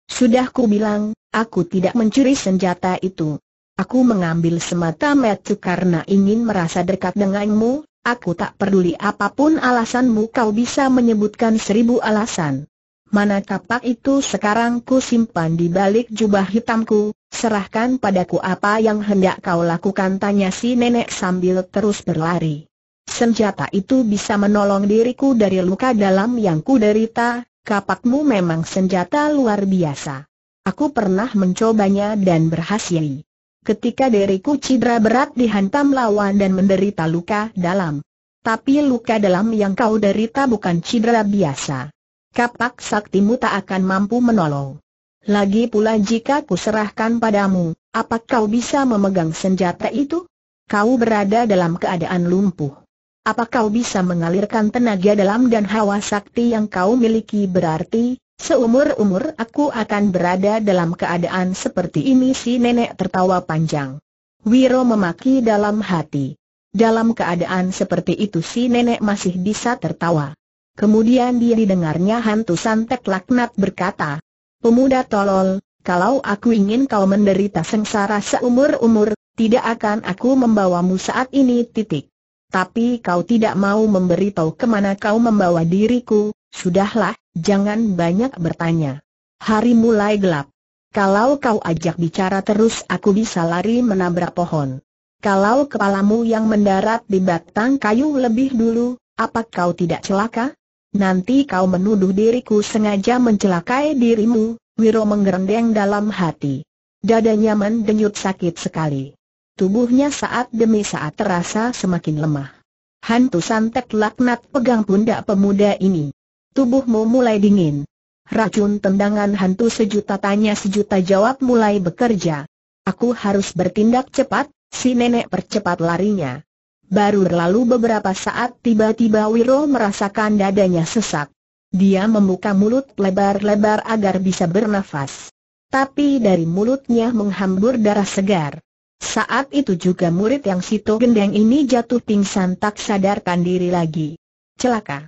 Sudah ku bilang, aku tidak mencuri senjata itu. Aku mengambil semata metu karena ingin merasa dekat denganmu, Aku tak peduli apapun alasanmu kau bisa menyebutkan seribu alasan. Mana kapak itu sekarang ku simpan di balik jubah hitamku, serahkan padaku apa yang hendak kau lakukan tanya si nenek sambil terus berlari. Senjata itu bisa menolong diriku dari luka dalam yang ku derita, kapakmu memang senjata luar biasa. Aku pernah mencobanya dan berhasil ketika deriku cedera berat dihantam lawan dan menderita luka dalam. Tapi luka dalam yang kau derita bukan cedera biasa. Kapak saktimu tak akan mampu menolong. Lagi pula jika kuserahkan padamu, apa kau bisa memegang senjata itu? Kau berada dalam keadaan lumpuh. Apa kau bisa mengalirkan tenaga dalam dan hawa sakti yang kau miliki berarti, Seumur-umur aku akan berada dalam keadaan seperti ini si nenek tertawa panjang. Wiro memaki dalam hati. Dalam keadaan seperti itu si nenek masih bisa tertawa. Kemudian dia didengarnya hantu santek laknat berkata, Pemuda tolol, kalau aku ingin kau menderita sengsara seumur-umur, tidak akan aku membawamu saat ini titik. Tapi kau tidak mau memberitahu kemana kau membawa diriku, sudahlah, jangan banyak bertanya. Hari mulai gelap. Kalau kau ajak bicara terus aku bisa lari menabrak pohon. Kalau kepalamu yang mendarat di batang kayu lebih dulu, apa kau tidak celaka? Nanti kau menuduh diriku sengaja mencelakai dirimu, Wiro menggerendeng dalam hati. Dadanya mendenyut sakit sekali. Tubuhnya saat demi saat terasa semakin lemah. Hantu santet laknat pegang pundak pemuda ini tubuhmu mulai dingin. Racun tendangan hantu sejuta tanya sejuta jawab mulai bekerja. Aku harus bertindak cepat, si nenek percepat larinya. Baru berlalu beberapa saat tiba-tiba Wiro merasakan dadanya sesak. Dia membuka mulut lebar-lebar agar bisa bernafas. Tapi dari mulutnya menghambur darah segar. Saat itu juga murid yang Sito Gendeng ini jatuh pingsan tak sadarkan diri lagi. Celaka.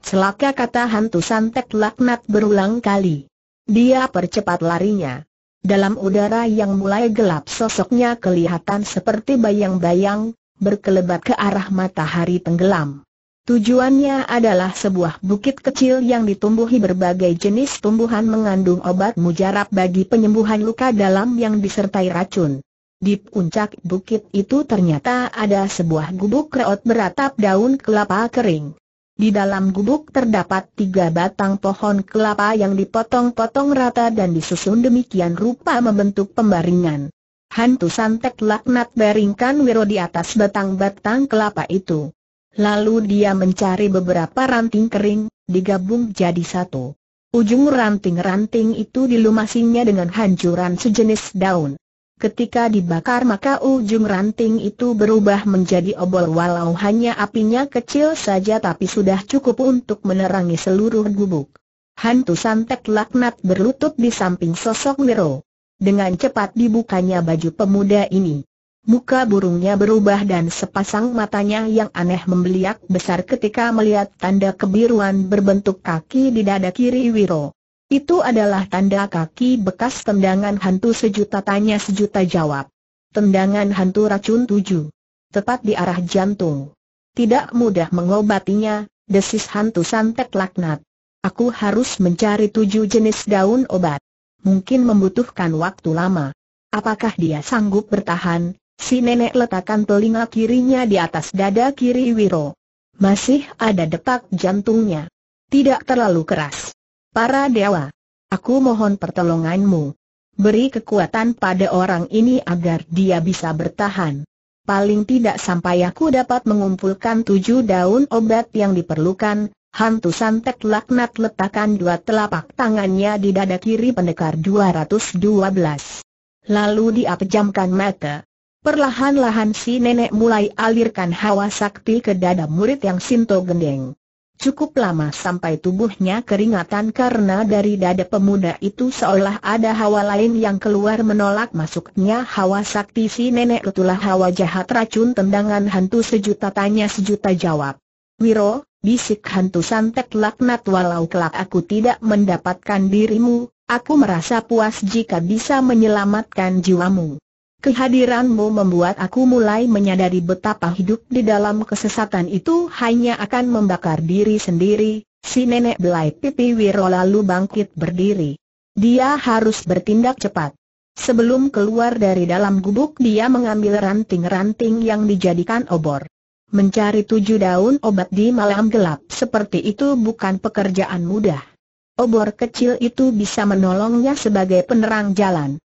Celaka kata hantu santet laknat berulang kali. Dia percepat larinya. Dalam udara yang mulai gelap sosoknya kelihatan seperti bayang-bayang, berkelebat ke arah matahari tenggelam. Tujuannya adalah sebuah bukit kecil yang ditumbuhi berbagai jenis tumbuhan mengandung obat mujarab bagi penyembuhan luka dalam yang disertai racun. Di puncak bukit itu ternyata ada sebuah gubuk reot beratap daun kelapa kering. Di dalam gubuk terdapat tiga batang pohon kelapa yang dipotong-potong rata dan disusun demikian rupa membentuk pembaringan. Hantu santet laknat baringkan wiro di atas batang-batang kelapa itu. Lalu dia mencari beberapa ranting kering, digabung jadi satu. Ujung ranting-ranting itu dilumasinya dengan hancuran sejenis daun. Ketika dibakar maka ujung ranting itu berubah menjadi obor walau hanya apinya kecil saja tapi sudah cukup untuk menerangi seluruh gubuk. Hantu santet laknat berlutut di samping sosok Nero. Dengan cepat dibukanya baju pemuda ini. Muka burungnya berubah dan sepasang matanya yang aneh membeliak besar ketika melihat tanda kebiruan berbentuk kaki di dada kiri Wiro. Itu adalah tanda kaki bekas tendangan hantu sejuta tanya sejuta jawab. Tendangan hantu racun tujuh. Tepat di arah jantung. Tidak mudah mengobatinya, desis hantu santet laknat. Aku harus mencari tujuh jenis daun obat. Mungkin membutuhkan waktu lama. Apakah dia sanggup bertahan? Si nenek letakkan telinga kirinya di atas dada kiri Wiro. Masih ada detak jantungnya. Tidak terlalu keras. Para dewa, aku mohon pertolonganmu. Beri kekuatan pada orang ini agar dia bisa bertahan. Paling tidak sampai aku dapat mengumpulkan tujuh daun obat yang diperlukan, hantu santet laknat letakkan dua telapak tangannya di dada kiri pendekar 212. Lalu dia pejamkan mata. Perlahan-lahan si nenek mulai alirkan hawa sakti ke dada murid yang Sinto gendeng. Cukup lama sampai tubuhnya keringatan karena dari dada pemuda itu seolah ada hawa lain yang keluar menolak masuknya hawa sakti si nenek itulah hawa jahat racun tendangan hantu sejuta tanya sejuta jawab. Wiro, bisik hantu santet laknat walau kelak aku tidak mendapatkan dirimu, aku merasa puas jika bisa menyelamatkan jiwamu. Kehadiranmu membuat aku mulai menyadari betapa hidup di dalam kesesatan itu hanya akan membakar diri sendiri, si nenek belai pipi Wiro lalu bangkit berdiri. Dia harus bertindak cepat. Sebelum keluar dari dalam gubuk dia mengambil ranting-ranting yang dijadikan obor. Mencari tujuh daun obat di malam gelap seperti itu bukan pekerjaan mudah. Obor kecil itu bisa menolongnya sebagai penerang jalan.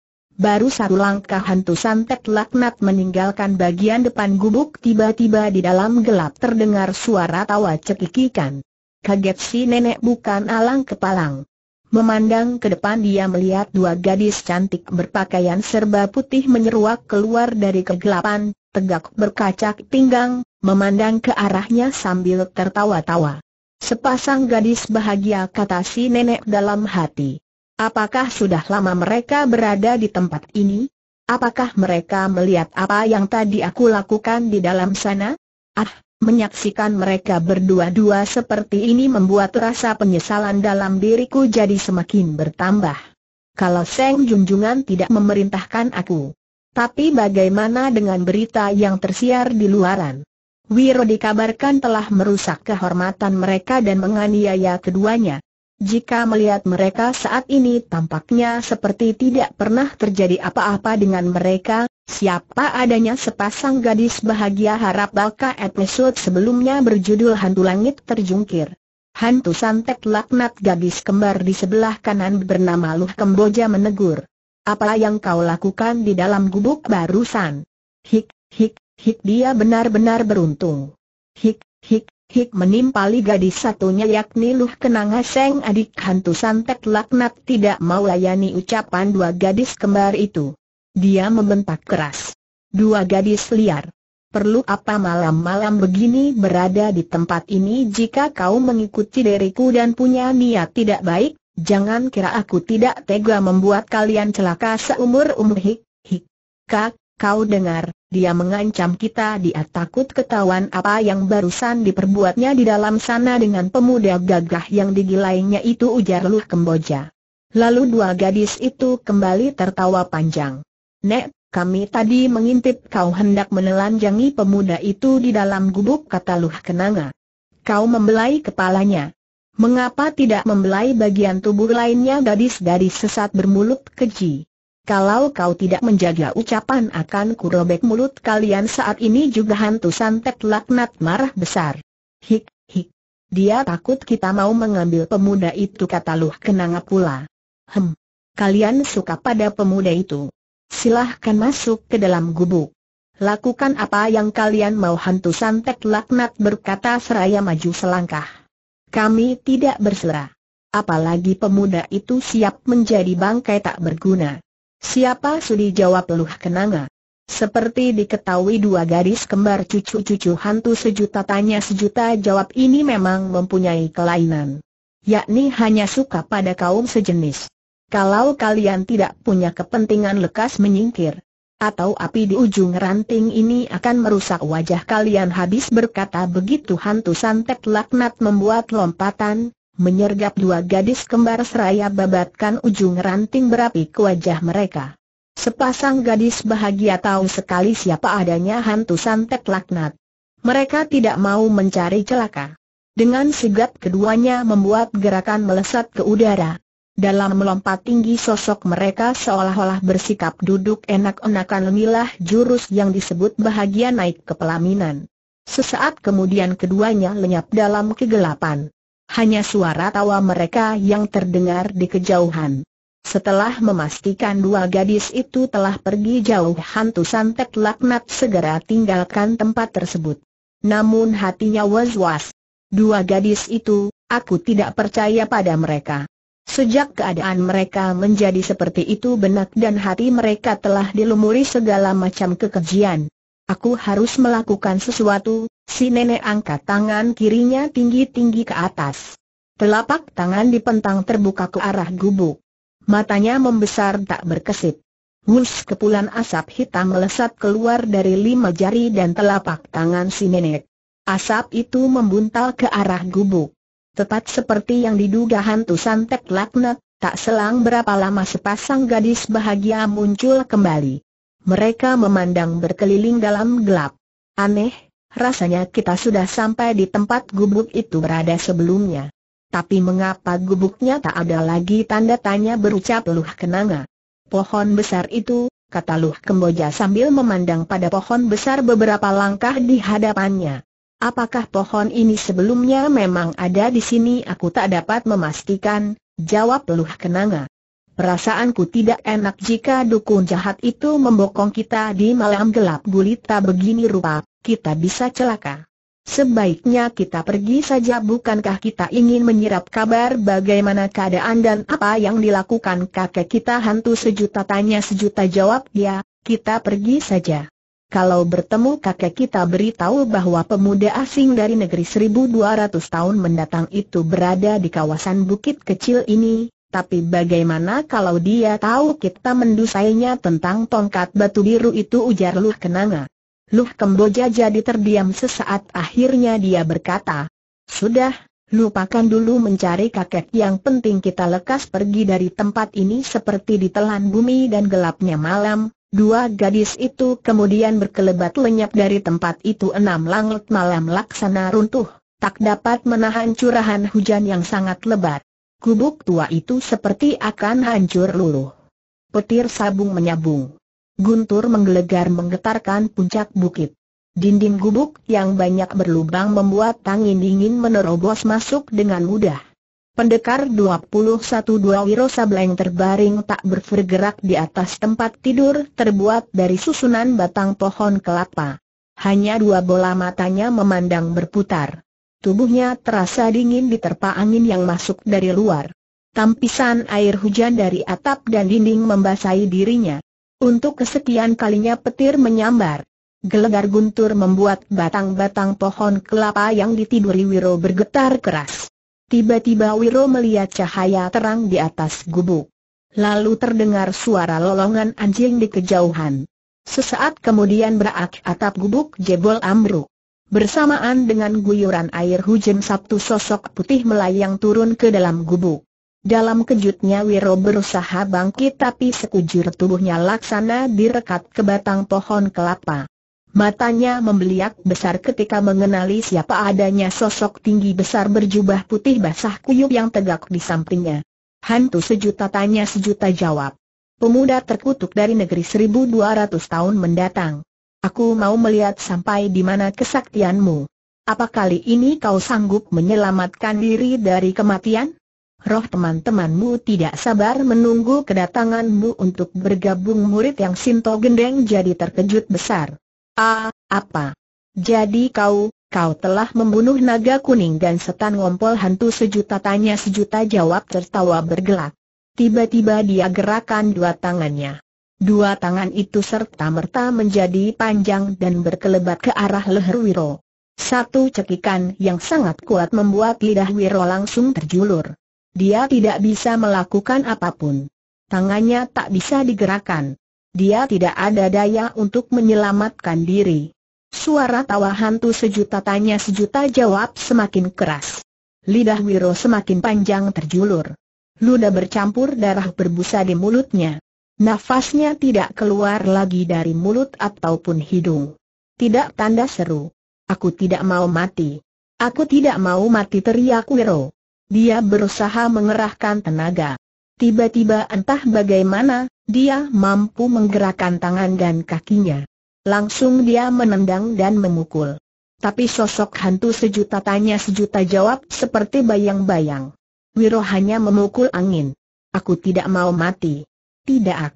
Baru satu langkah hantu santet laknat meninggalkan bagian depan gubuk tiba-tiba di dalam gelap terdengar suara tawa cekikikan. Kaget si nenek bukan alang kepalang. Memandang ke depan dia melihat dua gadis cantik berpakaian serba putih menyeruak keluar dari kegelapan, tegak berkacak pinggang, memandang ke arahnya sambil tertawa-tawa. Sepasang gadis bahagia kata si nenek dalam hati. Apakah sudah lama mereka berada di tempat ini? Apakah mereka melihat apa yang tadi aku lakukan di dalam sana? Ah, menyaksikan mereka berdua-dua seperti ini membuat rasa penyesalan dalam diriku jadi semakin bertambah. Kalau Seng Junjungan tidak memerintahkan aku. Tapi bagaimana dengan berita yang tersiar di luaran? Wiro dikabarkan telah merusak kehormatan mereka dan menganiaya keduanya. Jika melihat mereka saat ini tampaknya seperti tidak pernah terjadi apa-apa dengan mereka, siapa adanya sepasang gadis bahagia harap balka episode sebelumnya berjudul Hantu Langit Terjungkir. Hantu santet laknat gadis kembar di sebelah kanan bernama Luh Kemboja menegur. Apa yang kau lakukan di dalam gubuk barusan? Hik, hik, hik dia benar-benar beruntung. Hik, hik, Hik menimpali gadis satunya yakni Luh Kenanga Seng adik hantu santet laknat tidak mau layani ucapan dua gadis kembar itu. Dia membentak keras. Dua gadis liar. Perlu apa malam-malam begini berada di tempat ini jika kau mengikuti diriku dan punya niat tidak baik, jangan kira aku tidak tega membuat kalian celaka seumur umur hik, hik. Kak, kau dengar, dia mengancam kita dia takut ketahuan apa yang barusan diperbuatnya di dalam sana dengan pemuda gagah yang digilainya itu ujar Luh Kemboja. Lalu dua gadis itu kembali tertawa panjang. Nek, kami tadi mengintip kau hendak menelanjangi pemuda itu di dalam gubuk kata Luh Kenanga. Kau membelai kepalanya. Mengapa tidak membelai bagian tubuh lainnya gadis-gadis sesat bermulut keji? Kalau kau tidak menjaga ucapan akan kurobek mulut kalian saat ini juga hantu santet laknat marah besar. Hik, hik. Dia takut kita mau mengambil pemuda itu kata Luh Kenanga pula. Hem. Kalian suka pada pemuda itu. Silahkan masuk ke dalam gubuk. Lakukan apa yang kalian mau hantu santet laknat berkata seraya maju selangkah. Kami tidak berserah. Apalagi pemuda itu siap menjadi bangkai tak berguna. Siapa sudi jawab Luh Kenanga? Seperti diketahui dua garis kembar cucu-cucu hantu sejuta tanya sejuta jawab ini memang mempunyai kelainan. Yakni hanya suka pada kaum sejenis. Kalau kalian tidak punya kepentingan lekas menyingkir. Atau api di ujung ranting ini akan merusak wajah kalian habis berkata begitu hantu santet laknat membuat lompatan, menyergap dua gadis kembar seraya babatkan ujung ranting berapi ke wajah mereka. Sepasang gadis bahagia tahu sekali siapa adanya hantu santet laknat. Mereka tidak mau mencari celaka. Dengan sigap keduanya membuat gerakan melesat ke udara. Dalam melompat tinggi sosok mereka seolah-olah bersikap duduk enak-enakan lemilah jurus yang disebut bahagia naik ke pelaminan. Sesaat kemudian keduanya lenyap dalam kegelapan hanya suara tawa mereka yang terdengar di kejauhan. Setelah memastikan dua gadis itu telah pergi jauh hantu santet laknat segera tinggalkan tempat tersebut. Namun hatinya was-was. Dua gadis itu, aku tidak percaya pada mereka. Sejak keadaan mereka menjadi seperti itu benak dan hati mereka telah dilumuri segala macam kekejian. Aku harus melakukan sesuatu, si nenek angkat tangan kirinya tinggi-tinggi ke atas. Telapak tangan dipentang terbuka ke arah gubuk. Matanya membesar tak berkesip. Wus kepulan asap hitam melesat keluar dari lima jari dan telapak tangan si nenek. Asap itu membuntal ke arah gubuk. Tepat seperti yang diduga hantu santet laknat, tak selang berapa lama sepasang gadis bahagia muncul kembali mereka memandang berkeliling dalam gelap. Aneh, rasanya kita sudah sampai di tempat gubuk itu berada sebelumnya. Tapi mengapa gubuknya tak ada lagi tanda tanya berucap Luh Kenanga. Pohon besar itu, kata Luh Kemboja sambil memandang pada pohon besar beberapa langkah di hadapannya. Apakah pohon ini sebelumnya memang ada di sini aku tak dapat memastikan, jawab Luh Kenanga. Perasaanku tidak enak jika dukun jahat itu membokong kita di malam gelap gulita begini rupa, kita bisa celaka. Sebaiknya kita pergi saja bukankah kita ingin menyerap kabar bagaimana keadaan dan apa yang dilakukan kakek kita hantu sejuta tanya sejuta jawab dia, ya, kita pergi saja. Kalau bertemu kakek kita beritahu bahwa pemuda asing dari negeri 1200 tahun mendatang itu berada di kawasan bukit kecil ini, tapi bagaimana kalau dia tahu kita mendusainya tentang tongkat batu biru itu ujar Luh Kenanga. Luh Kemboja jadi terdiam sesaat akhirnya dia berkata, Sudah, lupakan dulu mencari kakek yang penting kita lekas pergi dari tempat ini seperti ditelan bumi dan gelapnya malam. Dua gadis itu kemudian berkelebat lenyap dari tempat itu enam langit malam laksana runtuh, tak dapat menahan curahan hujan yang sangat lebat. Gubuk tua itu seperti akan hancur luluh. Petir sabung menyabung. Guntur menggelegar menggetarkan puncak bukit. Dinding gubuk yang banyak berlubang membuat tangin dingin menerobos masuk dengan mudah. Pendekar 21 Dua Wiro Sableng terbaring tak bergerak di atas tempat tidur terbuat dari susunan batang pohon kelapa. Hanya dua bola matanya memandang berputar. Tubuhnya terasa dingin diterpa angin yang masuk dari luar. Tampisan air hujan dari atap dan dinding membasahi dirinya. Untuk kesekian kalinya petir menyambar. Gelegar guntur membuat batang-batang pohon kelapa yang ditiduri Wiro bergetar keras. Tiba-tiba Wiro melihat cahaya terang di atas gubuk. Lalu terdengar suara lolongan anjing di kejauhan. Sesaat kemudian berak atap gubuk jebol ambruk. Bersamaan dengan guyuran air hujan Sabtu sosok putih melayang turun ke dalam gubuk. Dalam kejutnya Wiro berusaha bangkit tapi sekujur tubuhnya laksana direkat ke batang pohon kelapa. Matanya membeliak besar ketika mengenali siapa adanya sosok tinggi besar berjubah putih basah kuyup yang tegak di sampingnya. Hantu sejuta tanya sejuta jawab. Pemuda terkutuk dari negeri 1200 tahun mendatang. Aku mau melihat sampai di mana kesaktianmu. Apa kali ini kau sanggup menyelamatkan diri dari kematian? Roh teman-temanmu tidak sabar menunggu kedatanganmu untuk bergabung murid yang Sinto Gendeng jadi terkejut besar. Ah, apa? Jadi kau, kau telah membunuh naga kuning dan setan ngompol hantu sejuta tanya sejuta jawab tertawa bergelak. Tiba-tiba dia gerakan dua tangannya. Dua tangan itu serta-merta menjadi panjang dan berkelebat ke arah leher Wiro. Satu cekikan yang sangat kuat membuat lidah Wiro langsung terjulur. Dia tidak bisa melakukan apapun. Tangannya tak bisa digerakkan. Dia tidak ada daya untuk menyelamatkan diri. Suara tawa hantu sejuta tanya sejuta jawab semakin keras. Lidah Wiro semakin panjang terjulur. Luda bercampur darah berbusa di mulutnya. Nafasnya tidak keluar lagi dari mulut ataupun hidung. Tidak tanda seru. Aku tidak mau mati. Aku tidak mau mati teriak Wiro. Dia berusaha mengerahkan tenaga. Tiba-tiba entah bagaimana, dia mampu menggerakkan tangan dan kakinya. Langsung dia menendang dan memukul. Tapi sosok hantu sejuta tanya sejuta jawab seperti bayang-bayang. Wiro hanya memukul angin. Aku tidak mau mati. Tidak ak.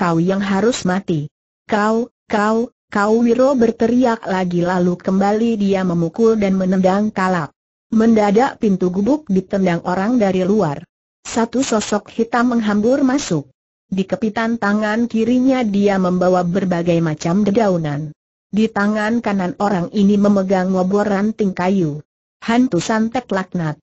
Kau yang harus mati. Kau, kau, kau Wiro berteriak lagi lalu kembali dia memukul dan menendang kalap. Mendadak pintu gubuk ditendang orang dari luar. Satu sosok hitam menghambur masuk. Di kepitan tangan kirinya dia membawa berbagai macam dedaunan. Di tangan kanan orang ini memegang ngoboran ranting kayu. Hantu santet laknat.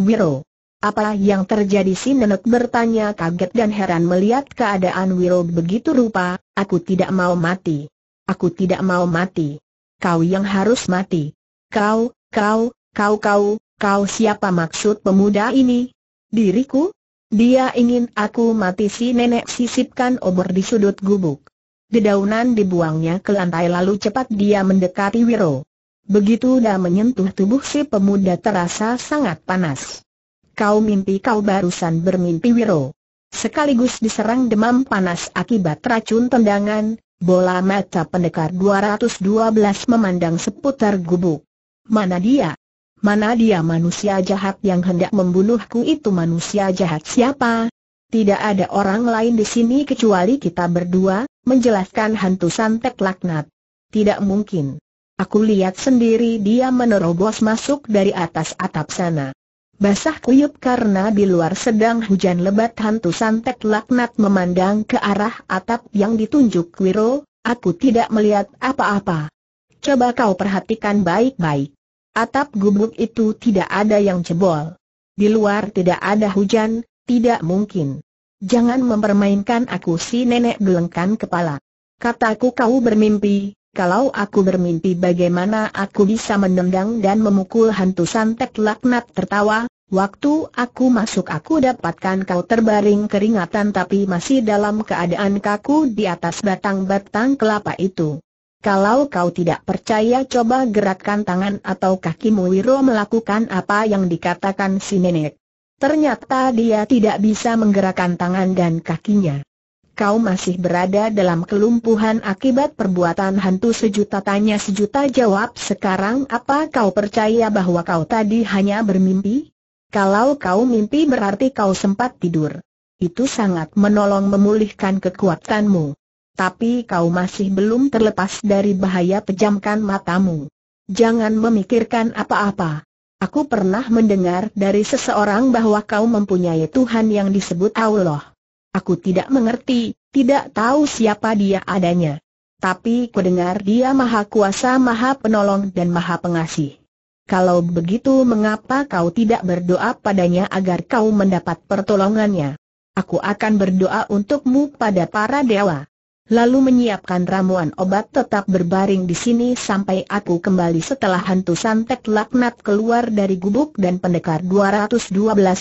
Wiro. Apa yang terjadi si nenek bertanya kaget dan heran melihat keadaan Wiro begitu rupa, aku tidak mau mati. Aku tidak mau mati. Kau yang harus mati. Kau, kau, kau kau, kau siapa maksud pemuda ini? Diriku? Dia ingin aku mati si nenek sisipkan obor di sudut gubuk. Dedaunan dibuangnya ke lantai lalu cepat dia mendekati Wiro. Begitu dah menyentuh tubuh si pemuda terasa sangat panas kau mimpi kau barusan bermimpi Wiro. Sekaligus diserang demam panas akibat racun tendangan, bola mata pendekar 212 memandang seputar gubuk. Mana dia? Mana dia manusia jahat yang hendak membunuhku itu manusia jahat siapa? Tidak ada orang lain di sini kecuali kita berdua, menjelaskan hantu santet laknat. Tidak mungkin. Aku lihat sendiri dia menerobos masuk dari atas atap sana. Basah kuyup karena di luar sedang hujan lebat hantu santet laknat memandang ke arah atap yang ditunjuk Wiro, aku tidak melihat apa-apa. Coba kau perhatikan baik-baik. Atap gubuk itu tidak ada yang cebol. Di luar tidak ada hujan, tidak mungkin. Jangan mempermainkan aku si nenek gelengkan kepala. Kataku kau bermimpi, kalau aku bermimpi bagaimana aku bisa menendang dan memukul hantu santet laknat tertawa, waktu aku masuk aku dapatkan kau terbaring keringatan tapi masih dalam keadaan kaku di atas batang-batang kelapa itu. Kalau kau tidak percaya coba gerakkan tangan atau kakimu Wiro melakukan apa yang dikatakan si nenek. Ternyata dia tidak bisa menggerakkan tangan dan kakinya kau masih berada dalam kelumpuhan akibat perbuatan hantu sejuta tanya sejuta jawab sekarang apa kau percaya bahwa kau tadi hanya bermimpi? Kalau kau mimpi berarti kau sempat tidur. Itu sangat menolong memulihkan kekuatanmu. Tapi kau masih belum terlepas dari bahaya pejamkan matamu. Jangan memikirkan apa-apa. Aku pernah mendengar dari seseorang bahwa kau mempunyai Tuhan yang disebut Allah. Aku tidak mengerti, tidak tahu siapa dia adanya. Tapi kudengar dia maha kuasa, maha penolong dan maha pengasih. Kalau begitu mengapa kau tidak berdoa padanya agar kau mendapat pertolongannya? Aku akan berdoa untukmu pada para dewa. Lalu menyiapkan ramuan obat tetap berbaring di sini sampai aku kembali setelah hantu santet laknat keluar dari gubuk dan pendekar 212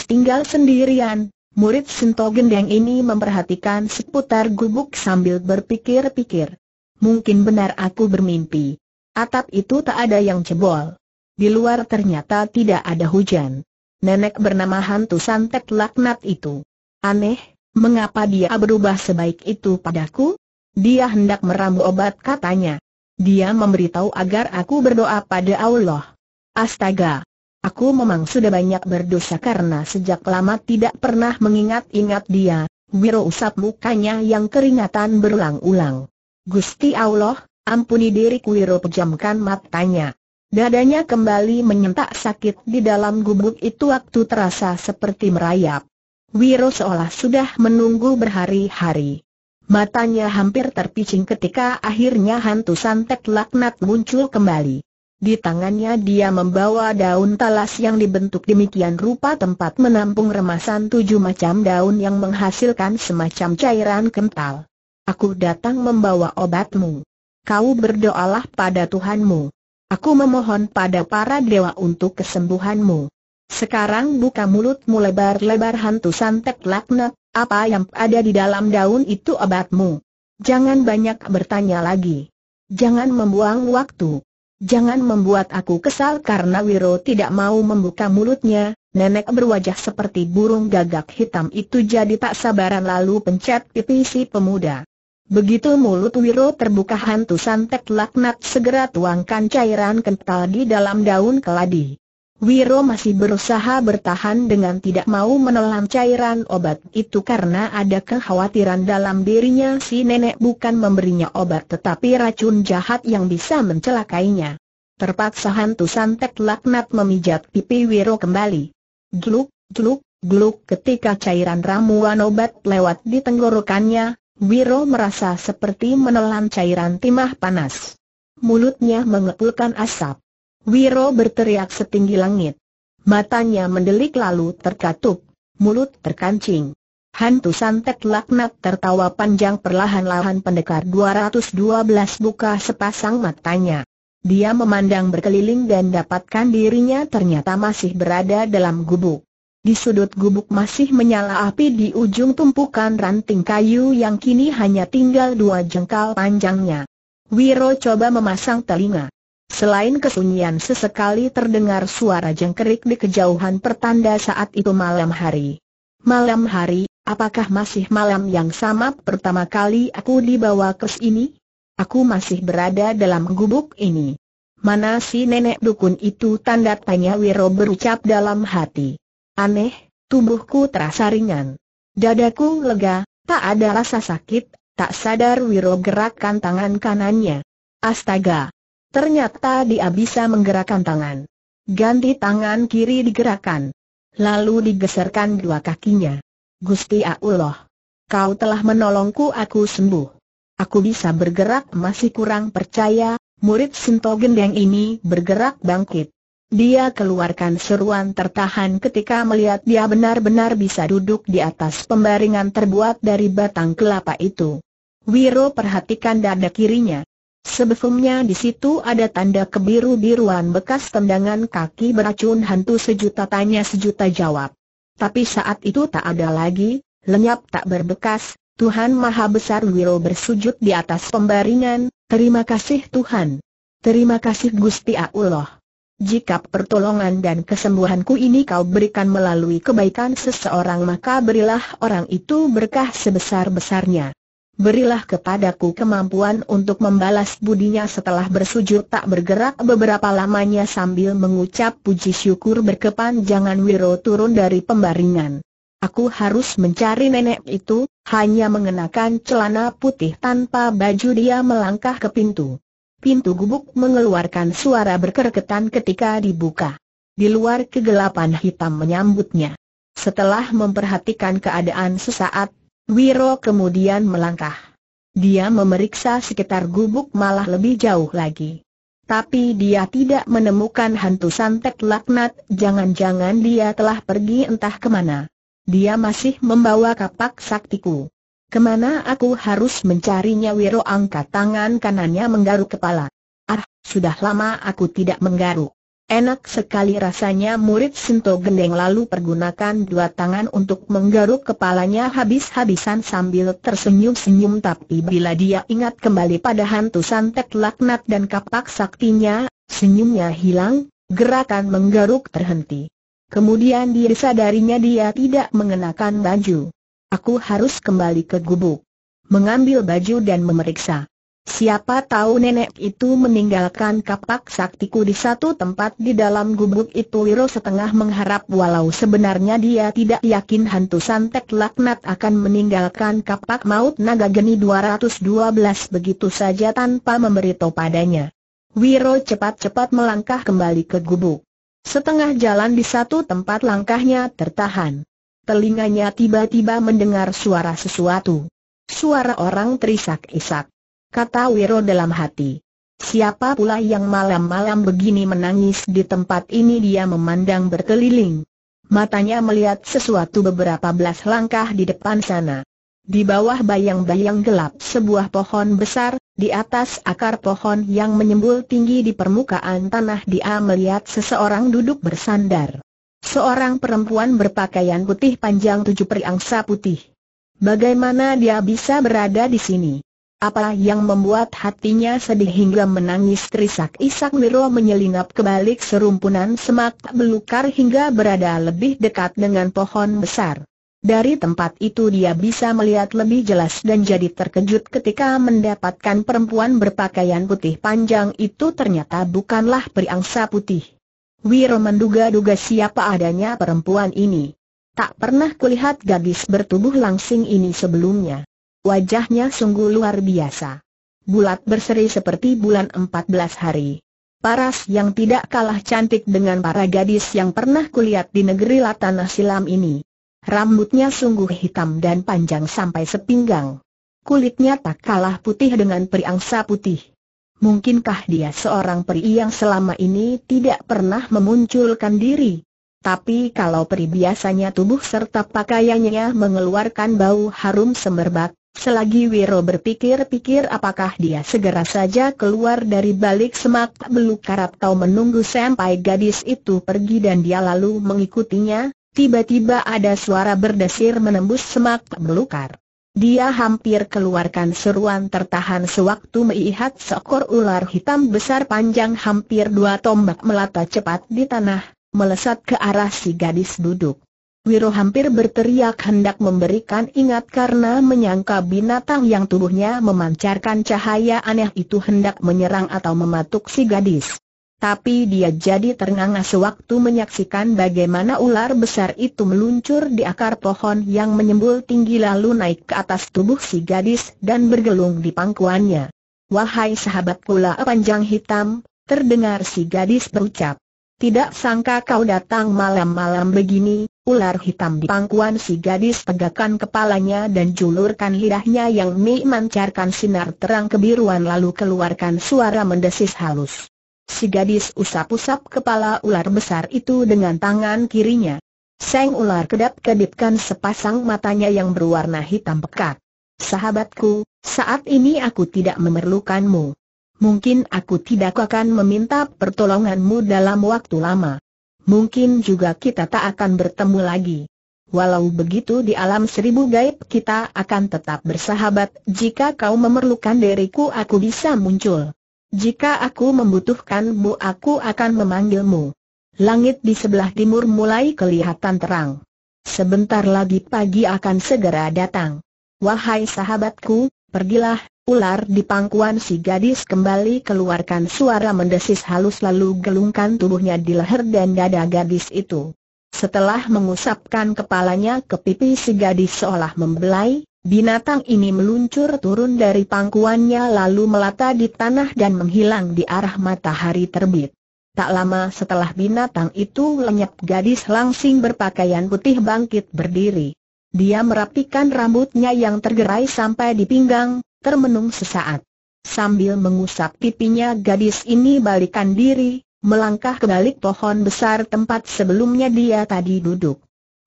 tinggal sendirian, Murid Sinto Gendeng ini memperhatikan seputar gubuk sambil berpikir-pikir. Mungkin benar aku bermimpi. Atap itu tak ada yang cebol. Di luar ternyata tidak ada hujan. Nenek bernama hantu santet laknat itu. Aneh, mengapa dia berubah sebaik itu padaku? Dia hendak meramu obat katanya. Dia memberitahu agar aku berdoa pada Allah. Astaga, Aku memang sudah banyak berdosa karena sejak lama tidak pernah mengingat-ingat dia, Wiro usap mukanya yang keringatan berulang-ulang. Gusti Allah, ampuni diri Wiro pejamkan matanya. Dadanya kembali menyentak sakit di dalam gubuk itu waktu terasa seperti merayap. Wiro seolah sudah menunggu berhari-hari. Matanya hampir terpicing ketika akhirnya hantu santet laknat muncul kembali. Di tangannya dia membawa daun talas yang dibentuk demikian rupa tempat menampung remasan tujuh macam daun yang menghasilkan semacam cairan kental. Aku datang membawa obatmu. Kau berdoalah pada Tuhanmu. Aku memohon pada para dewa untuk kesembuhanmu. Sekarang buka mulutmu lebar-lebar hantu santet laknat, apa yang ada di dalam daun itu obatmu. Jangan banyak bertanya lagi. Jangan membuang waktu. Jangan membuat aku kesal karena Wiro tidak mau membuka mulutnya, nenek berwajah seperti burung gagak hitam itu jadi tak sabaran lalu pencet pipi si pemuda. Begitu mulut Wiro terbuka hantu santet laknat segera tuangkan cairan kental di dalam daun keladi. Wiro masih berusaha bertahan dengan tidak mau menelan cairan obat itu karena ada kekhawatiran dalam dirinya si nenek bukan memberinya obat tetapi racun jahat yang bisa mencelakainya. Terpaksa hantu santet laknat memijat pipi Wiro kembali. Gluk, gluk, gluk ketika cairan ramuan obat lewat di tenggorokannya, Wiro merasa seperti menelan cairan timah panas. Mulutnya mengepulkan asap. Wiro berteriak setinggi langit. Matanya mendelik lalu terkatup, mulut terkancing. Hantu santet laknat tertawa panjang perlahan-lahan pendekar 212 buka sepasang matanya. Dia memandang berkeliling dan dapatkan dirinya ternyata masih berada dalam gubuk. Di sudut gubuk masih menyala api di ujung tumpukan ranting kayu yang kini hanya tinggal dua jengkal panjangnya. Wiro coba memasang telinga. Selain kesunyian sesekali terdengar suara jengkerik di kejauhan pertanda saat itu malam hari. Malam hari, apakah masih malam yang sama pertama kali aku dibawa ke sini? Aku masih berada dalam gubuk ini. Mana si nenek dukun itu tanda tanya Wiro berucap dalam hati. Aneh, tubuhku terasa ringan. Dadaku lega, tak ada rasa sakit, tak sadar Wiro gerakkan tangan kanannya. Astaga! Ternyata dia bisa menggerakkan tangan. Ganti tangan kiri digerakkan. Lalu digeserkan dua kakinya. Gusti Allah, kau telah menolongku aku sembuh. Aku bisa bergerak masih kurang percaya, murid Sinto Gendeng ini bergerak bangkit. Dia keluarkan seruan tertahan ketika melihat dia benar-benar bisa duduk di atas pembaringan terbuat dari batang kelapa itu. Wiro perhatikan dada kirinya. Sebelumnya di situ ada tanda kebiru-biruan bekas tendangan kaki beracun hantu sejuta tanya sejuta jawab. Tapi saat itu tak ada lagi, lenyap tak berbekas, Tuhan Maha Besar Wiro bersujud di atas pembaringan, terima kasih Tuhan. Terima kasih Gusti Allah. Jika pertolongan dan kesembuhanku ini kau berikan melalui kebaikan seseorang maka berilah orang itu berkah sebesar-besarnya berilah kepadaku kemampuan untuk membalas budinya setelah bersujud tak bergerak beberapa lamanya sambil mengucap puji syukur berkepanjangan Wiro turun dari pembaringan. Aku harus mencari nenek itu, hanya mengenakan celana putih tanpa baju dia melangkah ke pintu. Pintu gubuk mengeluarkan suara berkerketan ketika dibuka. Di luar kegelapan hitam menyambutnya. Setelah memperhatikan keadaan sesaat, Wiro kemudian melangkah. Dia memeriksa sekitar gubuk malah lebih jauh lagi. Tapi dia tidak menemukan hantu santet laknat, jangan-jangan dia telah pergi entah kemana. Dia masih membawa kapak saktiku. Kemana aku harus mencarinya Wiro angkat tangan kanannya menggaruk kepala. Ah, sudah lama aku tidak menggaruk. Enak sekali rasanya murid Sento Gendeng lalu pergunakan dua tangan untuk menggaruk kepalanya habis-habisan sambil tersenyum-senyum tapi bila dia ingat kembali pada hantu santet laknat dan kapak saktinya, senyumnya hilang, gerakan menggaruk terhenti. Kemudian dia sadarinya dia tidak mengenakan baju. Aku harus kembali ke gubuk. Mengambil baju dan memeriksa. Siapa tahu nenek itu meninggalkan kapak saktiku di satu tempat di dalam gubuk itu Wiro setengah mengharap walau sebenarnya dia tidak yakin hantu santet laknat akan meninggalkan kapak maut naga geni 212 begitu saja tanpa memberitahu padanya. Wiro cepat-cepat melangkah kembali ke gubuk. Setengah jalan di satu tempat langkahnya tertahan. Telinganya tiba-tiba mendengar suara sesuatu. Suara orang terisak-isak kata Wiro dalam hati. Siapa pula yang malam-malam begini menangis di tempat ini dia memandang berkeliling. Matanya melihat sesuatu beberapa belas langkah di depan sana. Di bawah bayang-bayang gelap sebuah pohon besar, di atas akar pohon yang menyembul tinggi di permukaan tanah dia melihat seseorang duduk bersandar. Seorang perempuan berpakaian putih panjang tujuh periangsa putih. Bagaimana dia bisa berada di sini? Apa yang membuat hatinya sedih hingga menangis terisak-isak Wiro menyelinap ke balik serumpunan semak belukar hingga berada lebih dekat dengan pohon besar. Dari tempat itu dia bisa melihat lebih jelas dan jadi terkejut ketika mendapatkan perempuan berpakaian putih panjang itu ternyata bukanlah periangsa putih. Wiro menduga-duga siapa adanya perempuan ini. Tak pernah kulihat gadis bertubuh langsing ini sebelumnya. Wajahnya sungguh luar biasa. Bulat berseri seperti bulan 14 hari. Paras yang tidak kalah cantik dengan para gadis yang pernah kulihat di negeri Latana Silam ini. Rambutnya sungguh hitam dan panjang sampai sepinggang. Kulitnya tak kalah putih dengan periangsa putih. Mungkinkah dia seorang peri yang selama ini tidak pernah memunculkan diri? Tapi kalau peri biasanya tubuh serta pakaiannya mengeluarkan bau harum semerbak, Selagi Wiro berpikir-pikir apakah dia segera saja keluar dari balik semak belukar atau menunggu sampai gadis itu pergi dan dia lalu mengikutinya, tiba-tiba ada suara berdesir menembus semak belukar. Dia hampir keluarkan seruan tertahan sewaktu melihat seekor ular hitam besar panjang hampir dua tombak melata cepat di tanah, melesat ke arah si gadis duduk. Wiro hampir berteriak hendak memberikan ingat karena menyangka binatang yang tubuhnya memancarkan cahaya aneh itu hendak menyerang atau mematuk si gadis. Tapi dia jadi ternganga sewaktu menyaksikan bagaimana ular besar itu meluncur di akar pohon yang menyembul tinggi lalu naik ke atas tubuh si gadis dan bergelung di pangkuannya. Wahai sahabat pula panjang hitam, terdengar si gadis berucap. Tidak sangka kau datang malam-malam begini, Ular hitam di pangkuan si gadis tegakkan kepalanya dan julurkan lidahnya yang memancarkan sinar terang kebiruan lalu keluarkan suara mendesis halus. Si gadis usap-usap kepala ular besar itu dengan tangan kirinya. Seng ular kedap-kedipkan sepasang matanya yang berwarna hitam pekat. Sahabatku, saat ini aku tidak memerlukanmu. Mungkin aku tidak akan meminta pertolonganmu dalam waktu lama mungkin juga kita tak akan bertemu lagi. Walau begitu di alam seribu gaib kita akan tetap bersahabat, jika kau memerlukan diriku aku bisa muncul. Jika aku membutuhkanmu aku akan memanggilmu. Langit di sebelah timur mulai kelihatan terang. Sebentar lagi pagi akan segera datang. Wahai sahabatku, pergilah, Ular di pangkuan si gadis kembali keluarkan suara mendesis halus lalu gelungkan tubuhnya di leher dan dada gadis itu. Setelah mengusapkan kepalanya ke pipi si gadis seolah membelai, binatang ini meluncur turun dari pangkuannya lalu melata di tanah dan menghilang di arah matahari terbit. Tak lama setelah binatang itu lenyap gadis langsing berpakaian putih bangkit berdiri. Dia merapikan rambutnya yang tergerai sampai di pinggang, termenung sesaat. Sambil mengusap pipinya gadis ini balikan diri, melangkah ke balik pohon besar tempat sebelumnya dia tadi duduk.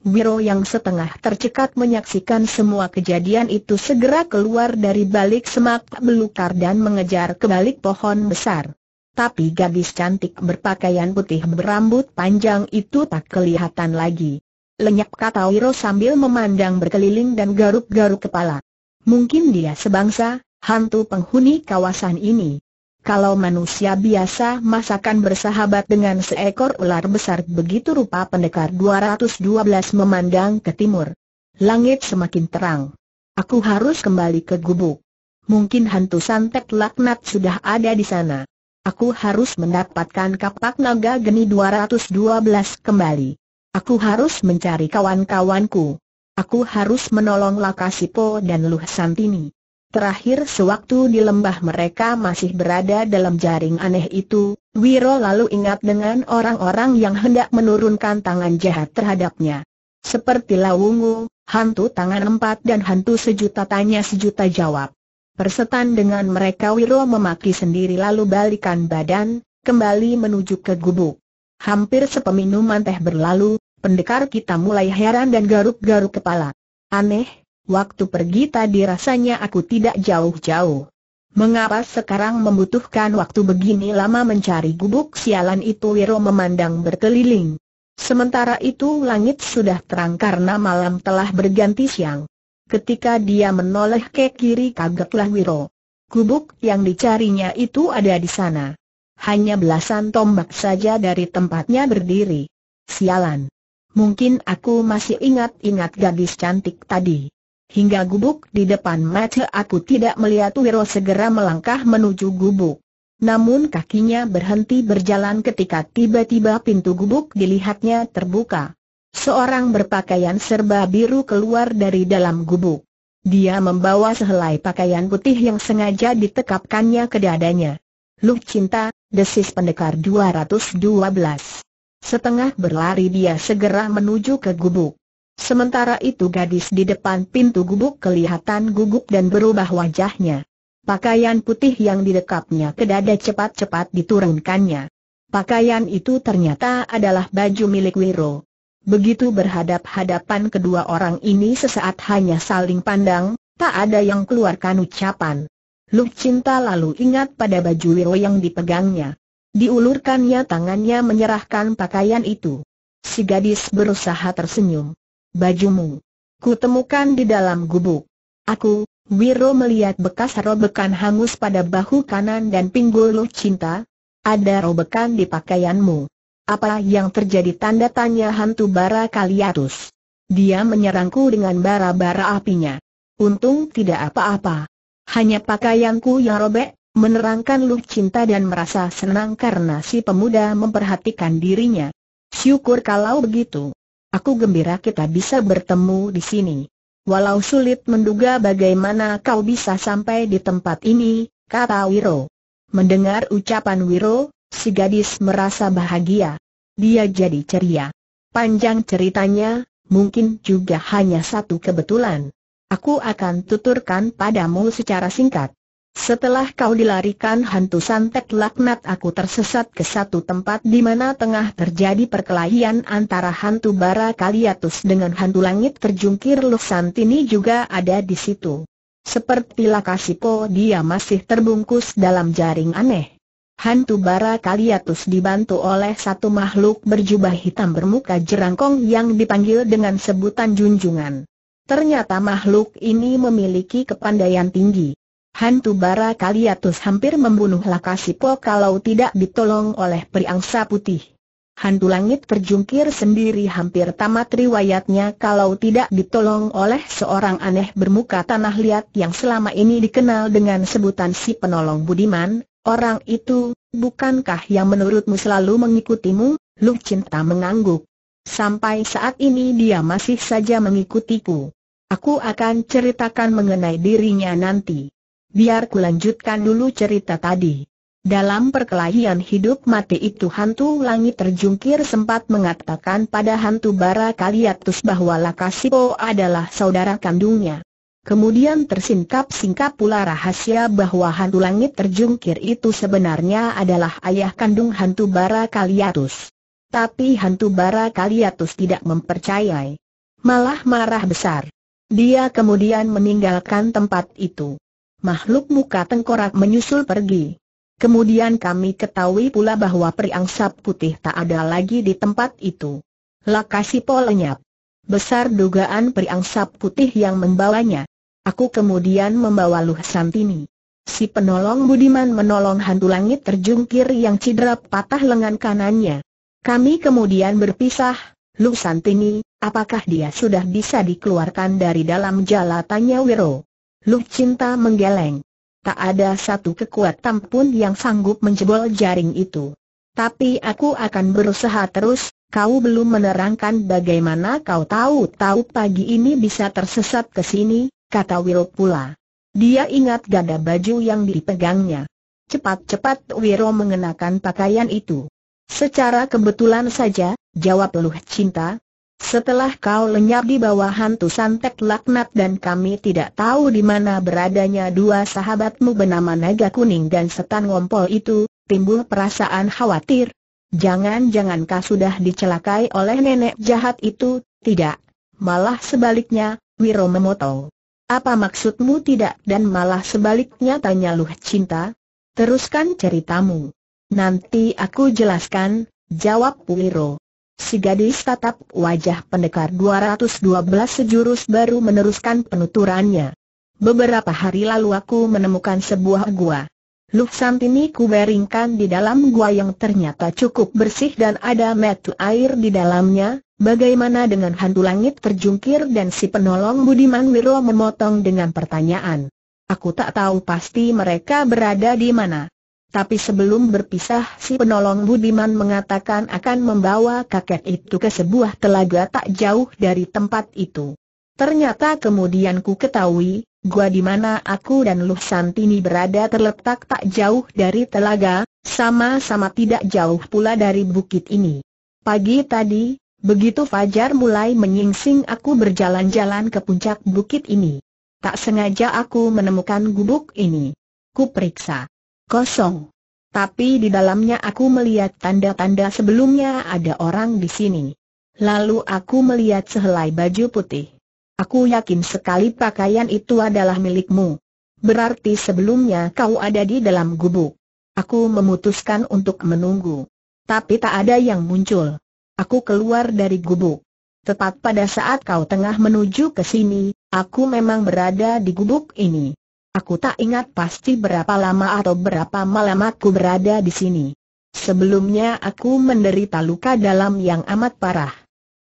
Wiro yang setengah tercekat menyaksikan semua kejadian itu segera keluar dari balik semak belukar dan mengejar ke balik pohon besar. Tapi gadis cantik berpakaian putih berambut panjang itu tak kelihatan lagi lenyap kata Wiro sambil memandang berkeliling dan garuk-garuk kepala. Mungkin dia sebangsa, hantu penghuni kawasan ini. Kalau manusia biasa masakan bersahabat dengan seekor ular besar begitu rupa pendekar 212 memandang ke timur. Langit semakin terang. Aku harus kembali ke gubuk. Mungkin hantu santet laknat sudah ada di sana. Aku harus mendapatkan kapak naga geni 212 kembali. Aku harus mencari kawan-kawanku. Aku harus menolong Lakasipo dan Luh Santini. Terakhir sewaktu di lembah mereka masih berada dalam jaring aneh itu, Wiro lalu ingat dengan orang-orang yang hendak menurunkan tangan jahat terhadapnya. Seperti Lawungu, hantu tangan empat dan hantu sejuta tanya sejuta jawab. Persetan dengan mereka Wiro memaki sendiri lalu balikan badan, kembali menuju ke gubuk. Hampir sepeminuman teh berlalu, Pendekar kita mulai heran dan garuk-garuk kepala. Aneh, waktu pergi tadi rasanya aku tidak jauh-jauh. Mengapa sekarang membutuhkan waktu begini lama mencari gubuk sialan itu Wiro memandang berkeliling. Sementara itu langit sudah terang karena malam telah berganti siang. Ketika dia menoleh ke kiri kagetlah Wiro. Gubuk yang dicarinya itu ada di sana. Hanya belasan tombak saja dari tempatnya berdiri. Sialan. Mungkin aku masih ingat-ingat gadis cantik tadi. Hingga gubuk di depan mata aku tidak melihat Wiro segera melangkah menuju gubuk. Namun kakinya berhenti berjalan ketika tiba-tiba pintu gubuk dilihatnya terbuka. Seorang berpakaian serba biru keluar dari dalam gubuk. Dia membawa sehelai pakaian putih yang sengaja ditekapkannya ke dadanya. Lu cinta, desis pendekar 212. Setengah berlari dia segera menuju ke gubuk. Sementara itu gadis di depan pintu gubuk kelihatan gugup dan berubah wajahnya. Pakaian putih yang didekapnya ke dada cepat-cepat diturunkannya. Pakaian itu ternyata adalah baju milik Wiro. Begitu berhadap-hadapan kedua orang ini sesaat hanya saling pandang, tak ada yang keluarkan ucapan. Luh Cinta lalu ingat pada baju Wiro yang dipegangnya. Diulurkannya tangannya menyerahkan pakaian itu. Si gadis berusaha tersenyum. Bajumu. ku temukan di dalam gubuk. Aku, Wiro melihat bekas robekan hangus pada bahu kanan dan pinggul Lu Cinta. Ada robekan di pakaianmu. Apa yang terjadi tanda tanya hantu bara kaliatus. Dia menyerangku dengan bara-bara apinya. Untung tidak apa-apa. Hanya pakaianku yang robek, menerangkan Lu cinta dan merasa senang karena si pemuda memperhatikan dirinya. Syukur kalau begitu. Aku gembira kita bisa bertemu di sini. Walau sulit menduga bagaimana kau bisa sampai di tempat ini, kata Wiro. Mendengar ucapan Wiro, si gadis merasa bahagia. Dia jadi ceria. Panjang ceritanya, mungkin juga hanya satu kebetulan. Aku akan tuturkan padamu secara singkat. Setelah kau dilarikan hantu santet laknat aku tersesat ke satu tempat di mana tengah terjadi perkelahian antara hantu bara kaliatus dengan hantu langit terjungkir Lusantini juga ada di situ. Seperti Lakasiko dia masih terbungkus dalam jaring aneh. Hantu bara kaliatus dibantu oleh satu makhluk berjubah hitam bermuka jerangkong yang dipanggil dengan sebutan junjungan. Ternyata makhluk ini memiliki kepandaian tinggi. Hantu bara Kaliatus hampir membunuh Lakasipo kalau tidak ditolong oleh periangsa putih. Hantu langit terjungkir sendiri hampir tamat riwayatnya kalau tidak ditolong oleh seorang aneh bermuka tanah liat yang selama ini dikenal dengan sebutan si penolong budiman, orang itu, bukankah yang menurutmu selalu mengikutimu? Lu cinta mengangguk. Sampai saat ini dia masih saja mengikutiku. Aku akan ceritakan mengenai dirinya nanti. Biar kulanjutkan dulu cerita tadi. Dalam perkelahian hidup mati itu hantu langit terjungkir sempat mengatakan pada hantu bara Kaliatus bahwa Lakasipo adalah saudara kandungnya. Kemudian tersingkap-singkap pula rahasia bahwa hantu langit terjungkir itu sebenarnya adalah ayah kandung hantu bara Kaliatus. Tapi hantu bara Kaliatus tidak mempercayai. Malah marah besar. Dia kemudian meninggalkan tempat itu makhluk muka tengkorak menyusul pergi. Kemudian kami ketahui pula bahwa periangsap putih tak ada lagi di tempat itu. Lakasipo lenyap. Besar dugaan periangsap putih yang membawanya. Aku kemudian membawa Luh Santini. Si penolong Budiman menolong hantu langit terjungkir yang cedera patah lengan kanannya. Kami kemudian berpisah, Luh Santini, apakah dia sudah bisa dikeluarkan dari dalam jala Wiro. Luh Cinta menggeleng. Tak ada satu kekuatan pun yang sanggup menjebol jaring itu. Tapi aku akan berusaha terus, kau belum menerangkan bagaimana kau tahu-tahu pagi ini bisa tersesat ke sini, kata Wiro pula. Dia ingat gada baju yang dipegangnya. Cepat-cepat Wiro mengenakan pakaian itu. Secara kebetulan saja, jawab Luh Cinta, setelah kau lenyap di bawah hantu santet laknat dan kami tidak tahu di mana beradanya dua sahabatmu bernama Naga Kuning dan Setan Ngompol itu, timbul perasaan khawatir. Jangan-jangan kau sudah dicelakai oleh nenek jahat itu, tidak. Malah sebaliknya, Wiro memotong. Apa maksudmu tidak dan malah sebaliknya tanya Luh Cinta? Teruskan ceritamu. Nanti aku jelaskan, jawab Wiro. Si gadis tatap wajah pendekar 212 sejurus baru meneruskan penuturannya. Beberapa hari lalu aku menemukan sebuah gua. Luksantini kuberingkan di dalam gua yang ternyata cukup bersih dan ada metu air di dalamnya, bagaimana dengan hantu langit terjungkir dan si penolong Budiman Wiro memotong dengan pertanyaan. Aku tak tahu pasti mereka berada di mana. Tapi sebelum berpisah si penolong Budiman mengatakan akan membawa kakek itu ke sebuah telaga tak jauh dari tempat itu. Ternyata kemudian ku ketahui, gua di mana aku dan Luh Santini berada terletak tak jauh dari telaga, sama-sama tidak jauh pula dari bukit ini. Pagi tadi, begitu Fajar mulai menyingsing aku berjalan-jalan ke puncak bukit ini. Tak sengaja aku menemukan gubuk ini. Ku periksa kosong. Tapi di dalamnya aku melihat tanda-tanda sebelumnya ada orang di sini. Lalu aku melihat sehelai baju putih. Aku yakin sekali pakaian itu adalah milikmu. Berarti sebelumnya kau ada di dalam gubuk. Aku memutuskan untuk menunggu. Tapi tak ada yang muncul. Aku keluar dari gubuk. Tepat pada saat kau tengah menuju ke sini, aku memang berada di gubuk ini. Aku tak ingat pasti berapa lama atau berapa malam aku berada di sini. Sebelumnya aku menderita luka dalam yang amat parah.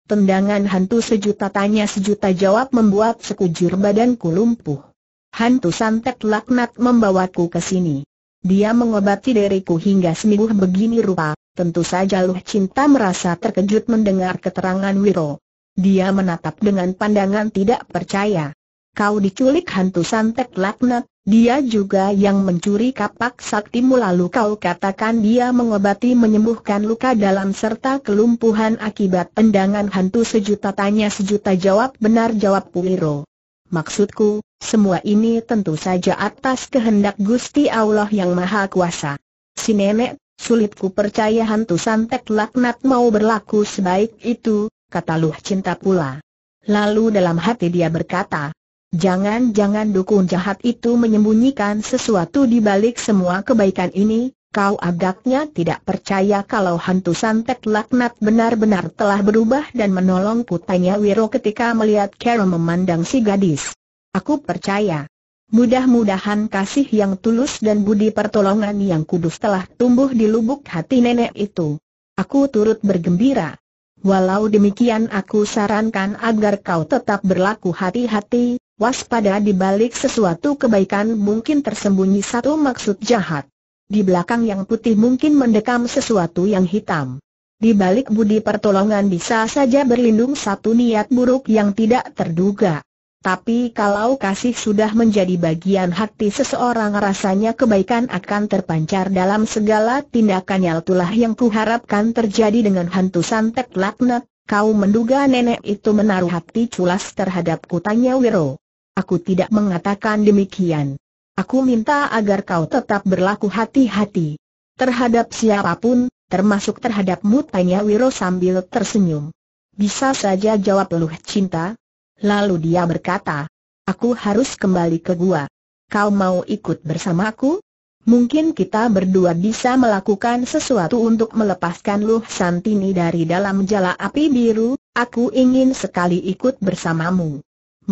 Tendangan hantu sejuta tanya sejuta jawab membuat sekujur badanku lumpuh. Hantu santet laknat membawaku ke sini. Dia mengobati diriku hingga seminggu begini rupa. Tentu saja Luh Cinta merasa terkejut mendengar keterangan Wiro. Dia menatap dengan pandangan tidak percaya kau diculik hantu santet laknat, dia juga yang mencuri kapak saktimu lalu kau katakan dia mengobati menyembuhkan luka dalam serta kelumpuhan akibat pendangan hantu sejuta tanya sejuta jawab benar jawab Puiro. Maksudku, semua ini tentu saja atas kehendak Gusti Allah yang Maha Kuasa. Si nenek, sulitku percaya hantu santet laknat mau berlaku sebaik itu, kata Luh Cinta pula. Lalu dalam hati dia berkata, Jangan-jangan dukun jahat itu menyembunyikan sesuatu di balik semua kebaikan ini, kau agaknya tidak percaya kalau hantu santet laknat benar-benar telah berubah dan menolong putrinya Wiro ketika melihat Carol memandang si gadis. Aku percaya. Mudah-mudahan kasih yang tulus dan budi pertolongan yang kudus telah tumbuh di lubuk hati nenek itu. Aku turut bergembira. Walau demikian aku sarankan agar kau tetap berlaku hati-hati, waspada di balik sesuatu kebaikan mungkin tersembunyi satu maksud jahat. Di belakang yang putih mungkin mendekam sesuatu yang hitam. Di balik budi pertolongan bisa saja berlindung satu niat buruk yang tidak terduga. Tapi kalau kasih sudah menjadi bagian hati seseorang rasanya kebaikan akan terpancar dalam segala tindakannya itulah yang kuharapkan terjadi dengan hantu santet laknat, kau menduga nenek itu menaruh hati culas terhadap kutanya Wiro. Aku tidak mengatakan demikian. Aku minta agar kau tetap berlaku hati-hati. Terhadap siapapun, termasuk terhadapmu tanya Wiro sambil tersenyum. Bisa saja jawab Luh Cinta. Lalu dia berkata, aku harus kembali ke gua. Kau mau ikut bersamaku? Mungkin kita berdua bisa melakukan sesuatu untuk melepaskan Luh Santini dari dalam jala api biru, aku ingin sekali ikut bersamamu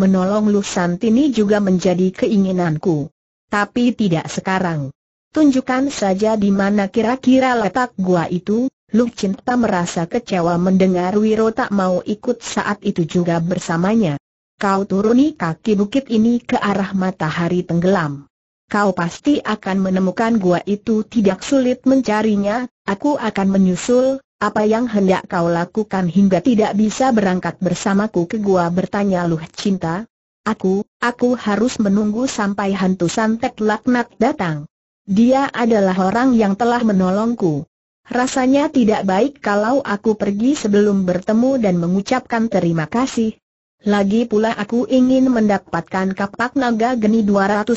menolong Lu Santini juga menjadi keinginanku. Tapi tidak sekarang. Tunjukkan saja di mana kira-kira letak gua itu, Lu Cinta merasa kecewa mendengar Wiro tak mau ikut saat itu juga bersamanya. Kau turuni kaki bukit ini ke arah matahari tenggelam. Kau pasti akan menemukan gua itu tidak sulit mencarinya, aku akan menyusul, apa yang hendak kau lakukan hingga tidak bisa berangkat bersamaku ke gua bertanya Luh Cinta? Aku, aku harus menunggu sampai hantu santet laknat datang. Dia adalah orang yang telah menolongku. Rasanya tidak baik kalau aku pergi sebelum bertemu dan mengucapkan terima kasih. Lagi pula aku ingin mendapatkan kapak naga geni 212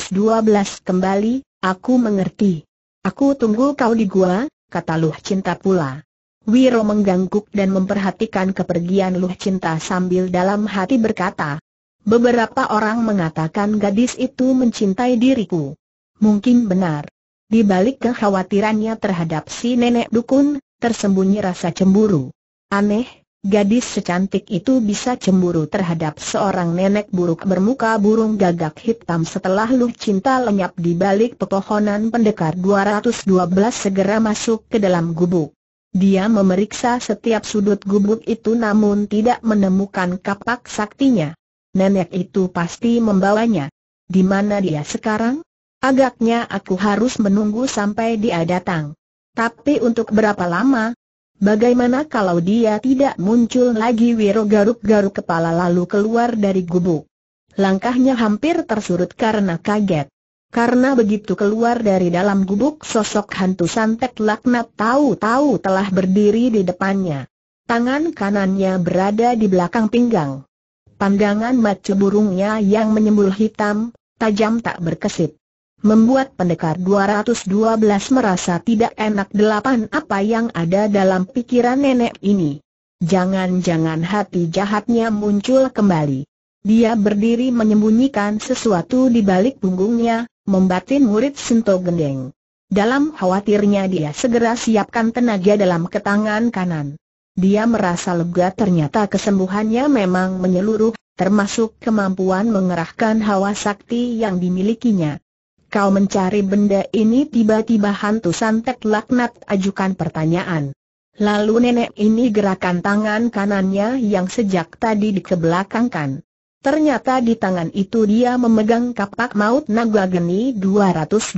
kembali, aku mengerti. Aku tunggu kau di gua, kata Luh Cinta pula. Wiro menggangguk dan memperhatikan kepergian Luh Cinta sambil dalam hati berkata, Beberapa orang mengatakan gadis itu mencintai diriku. Mungkin benar. Di balik kekhawatirannya terhadap si nenek dukun, tersembunyi rasa cemburu. Aneh, gadis secantik itu bisa cemburu terhadap seorang nenek buruk bermuka burung gagak hitam setelah Luh Cinta lenyap di balik pepohonan pendekar 212 segera masuk ke dalam gubuk. Dia memeriksa setiap sudut gubuk itu namun tidak menemukan kapak saktinya. Nenek itu pasti membawanya. Di mana dia sekarang? Agaknya aku harus menunggu sampai dia datang. Tapi untuk berapa lama? Bagaimana kalau dia tidak muncul lagi Wiro garuk-garuk kepala lalu keluar dari gubuk? Langkahnya hampir tersurut karena kaget. Karena begitu keluar dari dalam gubuk sosok hantu santet laknat tahu-tahu telah berdiri di depannya. Tangan kanannya berada di belakang pinggang. Pandangan macu burungnya yang menyembul hitam, tajam tak berkesip, Membuat pendekar 212 merasa tidak enak delapan apa yang ada dalam pikiran nenek ini. Jangan-jangan hati jahatnya muncul kembali. Dia berdiri menyembunyikan sesuatu di balik punggungnya, membatin murid Sinto Gendeng. Dalam khawatirnya dia segera siapkan tenaga dalam ketangan kanan. Dia merasa lega ternyata kesembuhannya memang menyeluruh, termasuk kemampuan mengerahkan hawa sakti yang dimilikinya. Kau mencari benda ini tiba-tiba hantu santet laknat ajukan pertanyaan. Lalu nenek ini gerakan tangan kanannya yang sejak tadi dikebelakangkan. Ternyata di tangan itu dia memegang kapak maut naga geni 212.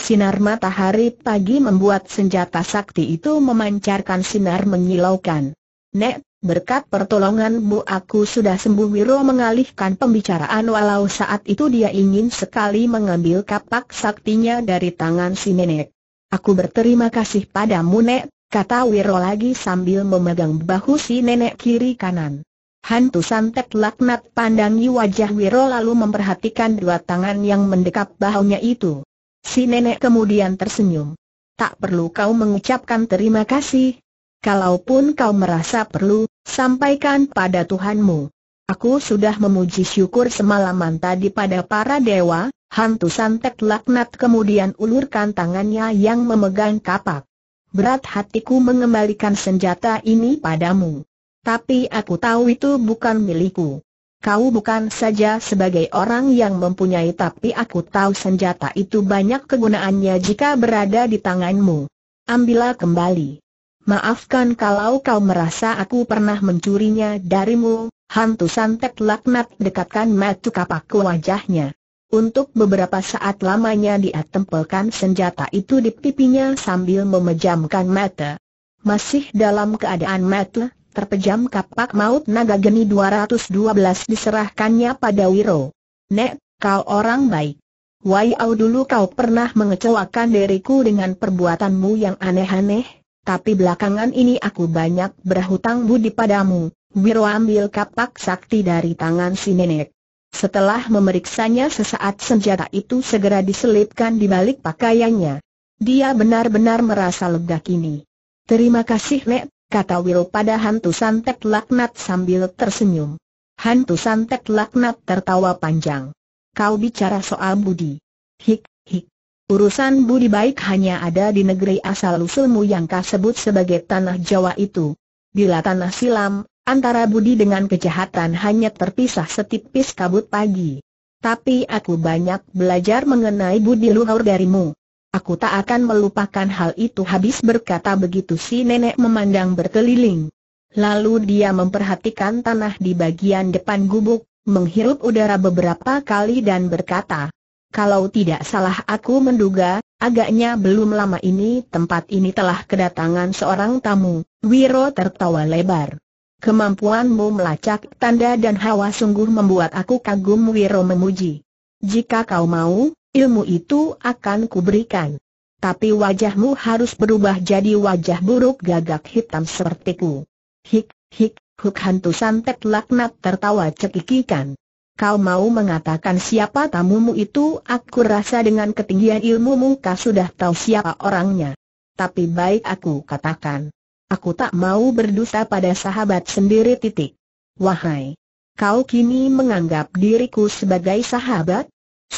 Sinar matahari pagi membuat senjata sakti itu memancarkan sinar menyilaukan. Nek, berkat pertolonganmu aku sudah sembuh Wiro mengalihkan pembicaraan walau saat itu dia ingin sekali mengambil kapak saktinya dari tangan si nenek. Aku berterima kasih padamu Nek, kata Wiro lagi sambil memegang bahu si nenek kiri kanan. Hantu santet laknat pandangi wajah Wiro lalu memperhatikan dua tangan yang mendekap bahunya itu. Si nenek kemudian tersenyum. Tak perlu kau mengucapkan terima kasih. Kalaupun kau merasa perlu, sampaikan pada Tuhanmu. Aku sudah memuji syukur semalaman tadi pada para dewa, hantu santet laknat kemudian ulurkan tangannya yang memegang kapak. Berat hatiku mengembalikan senjata ini padamu tapi aku tahu itu bukan milikku. Kau bukan saja sebagai orang yang mempunyai tapi aku tahu senjata itu banyak kegunaannya jika berada di tanganmu. Ambillah kembali. Maafkan kalau kau merasa aku pernah mencurinya darimu, hantu santet laknat dekatkan matu kapak wajahnya. Untuk beberapa saat lamanya dia tempelkan senjata itu di pipinya sambil memejamkan mata. Masih dalam keadaan mata, terpejam kapak maut naga geni 212 diserahkannya pada Wiro. Nek, kau orang baik. Waiau dulu kau pernah mengecewakan diriku dengan perbuatanmu yang aneh-aneh, tapi belakangan ini aku banyak berhutang budi padamu. Wiro ambil kapak sakti dari tangan si nenek. Setelah memeriksanya sesaat senjata itu segera diselipkan di balik pakaiannya. Dia benar-benar merasa lega kini. Terima kasih Nek, kata Will pada hantu santet laknat sambil tersenyum. Hantu santet laknat tertawa panjang. Kau bicara soal budi. Hik, hik. Urusan budi baik hanya ada di negeri asal-usulmu yang kau sebut sebagai tanah Jawa itu. Bila tanah silam, antara budi dengan kejahatan hanya terpisah setipis kabut pagi. Tapi aku banyak belajar mengenai budi luhur darimu. Aku tak akan melupakan hal itu habis berkata begitu si nenek memandang berkeliling. Lalu dia memperhatikan tanah di bagian depan gubuk, menghirup udara beberapa kali dan berkata, kalau tidak salah aku menduga, agaknya belum lama ini tempat ini telah kedatangan seorang tamu, Wiro tertawa lebar. Kemampuanmu melacak tanda dan hawa sungguh membuat aku kagum Wiro memuji. Jika kau mau, ilmu itu akan kuberikan. Tapi wajahmu harus berubah jadi wajah buruk gagak hitam sepertiku. Hik, hik, huk hantu santet laknat tertawa cekikikan. Kau mau mengatakan siapa tamumu itu aku rasa dengan ketinggian ilmumu kau sudah tahu siapa orangnya. Tapi baik aku katakan. Aku tak mau berdusta pada sahabat sendiri titik. Wahai. Kau kini menganggap diriku sebagai sahabat?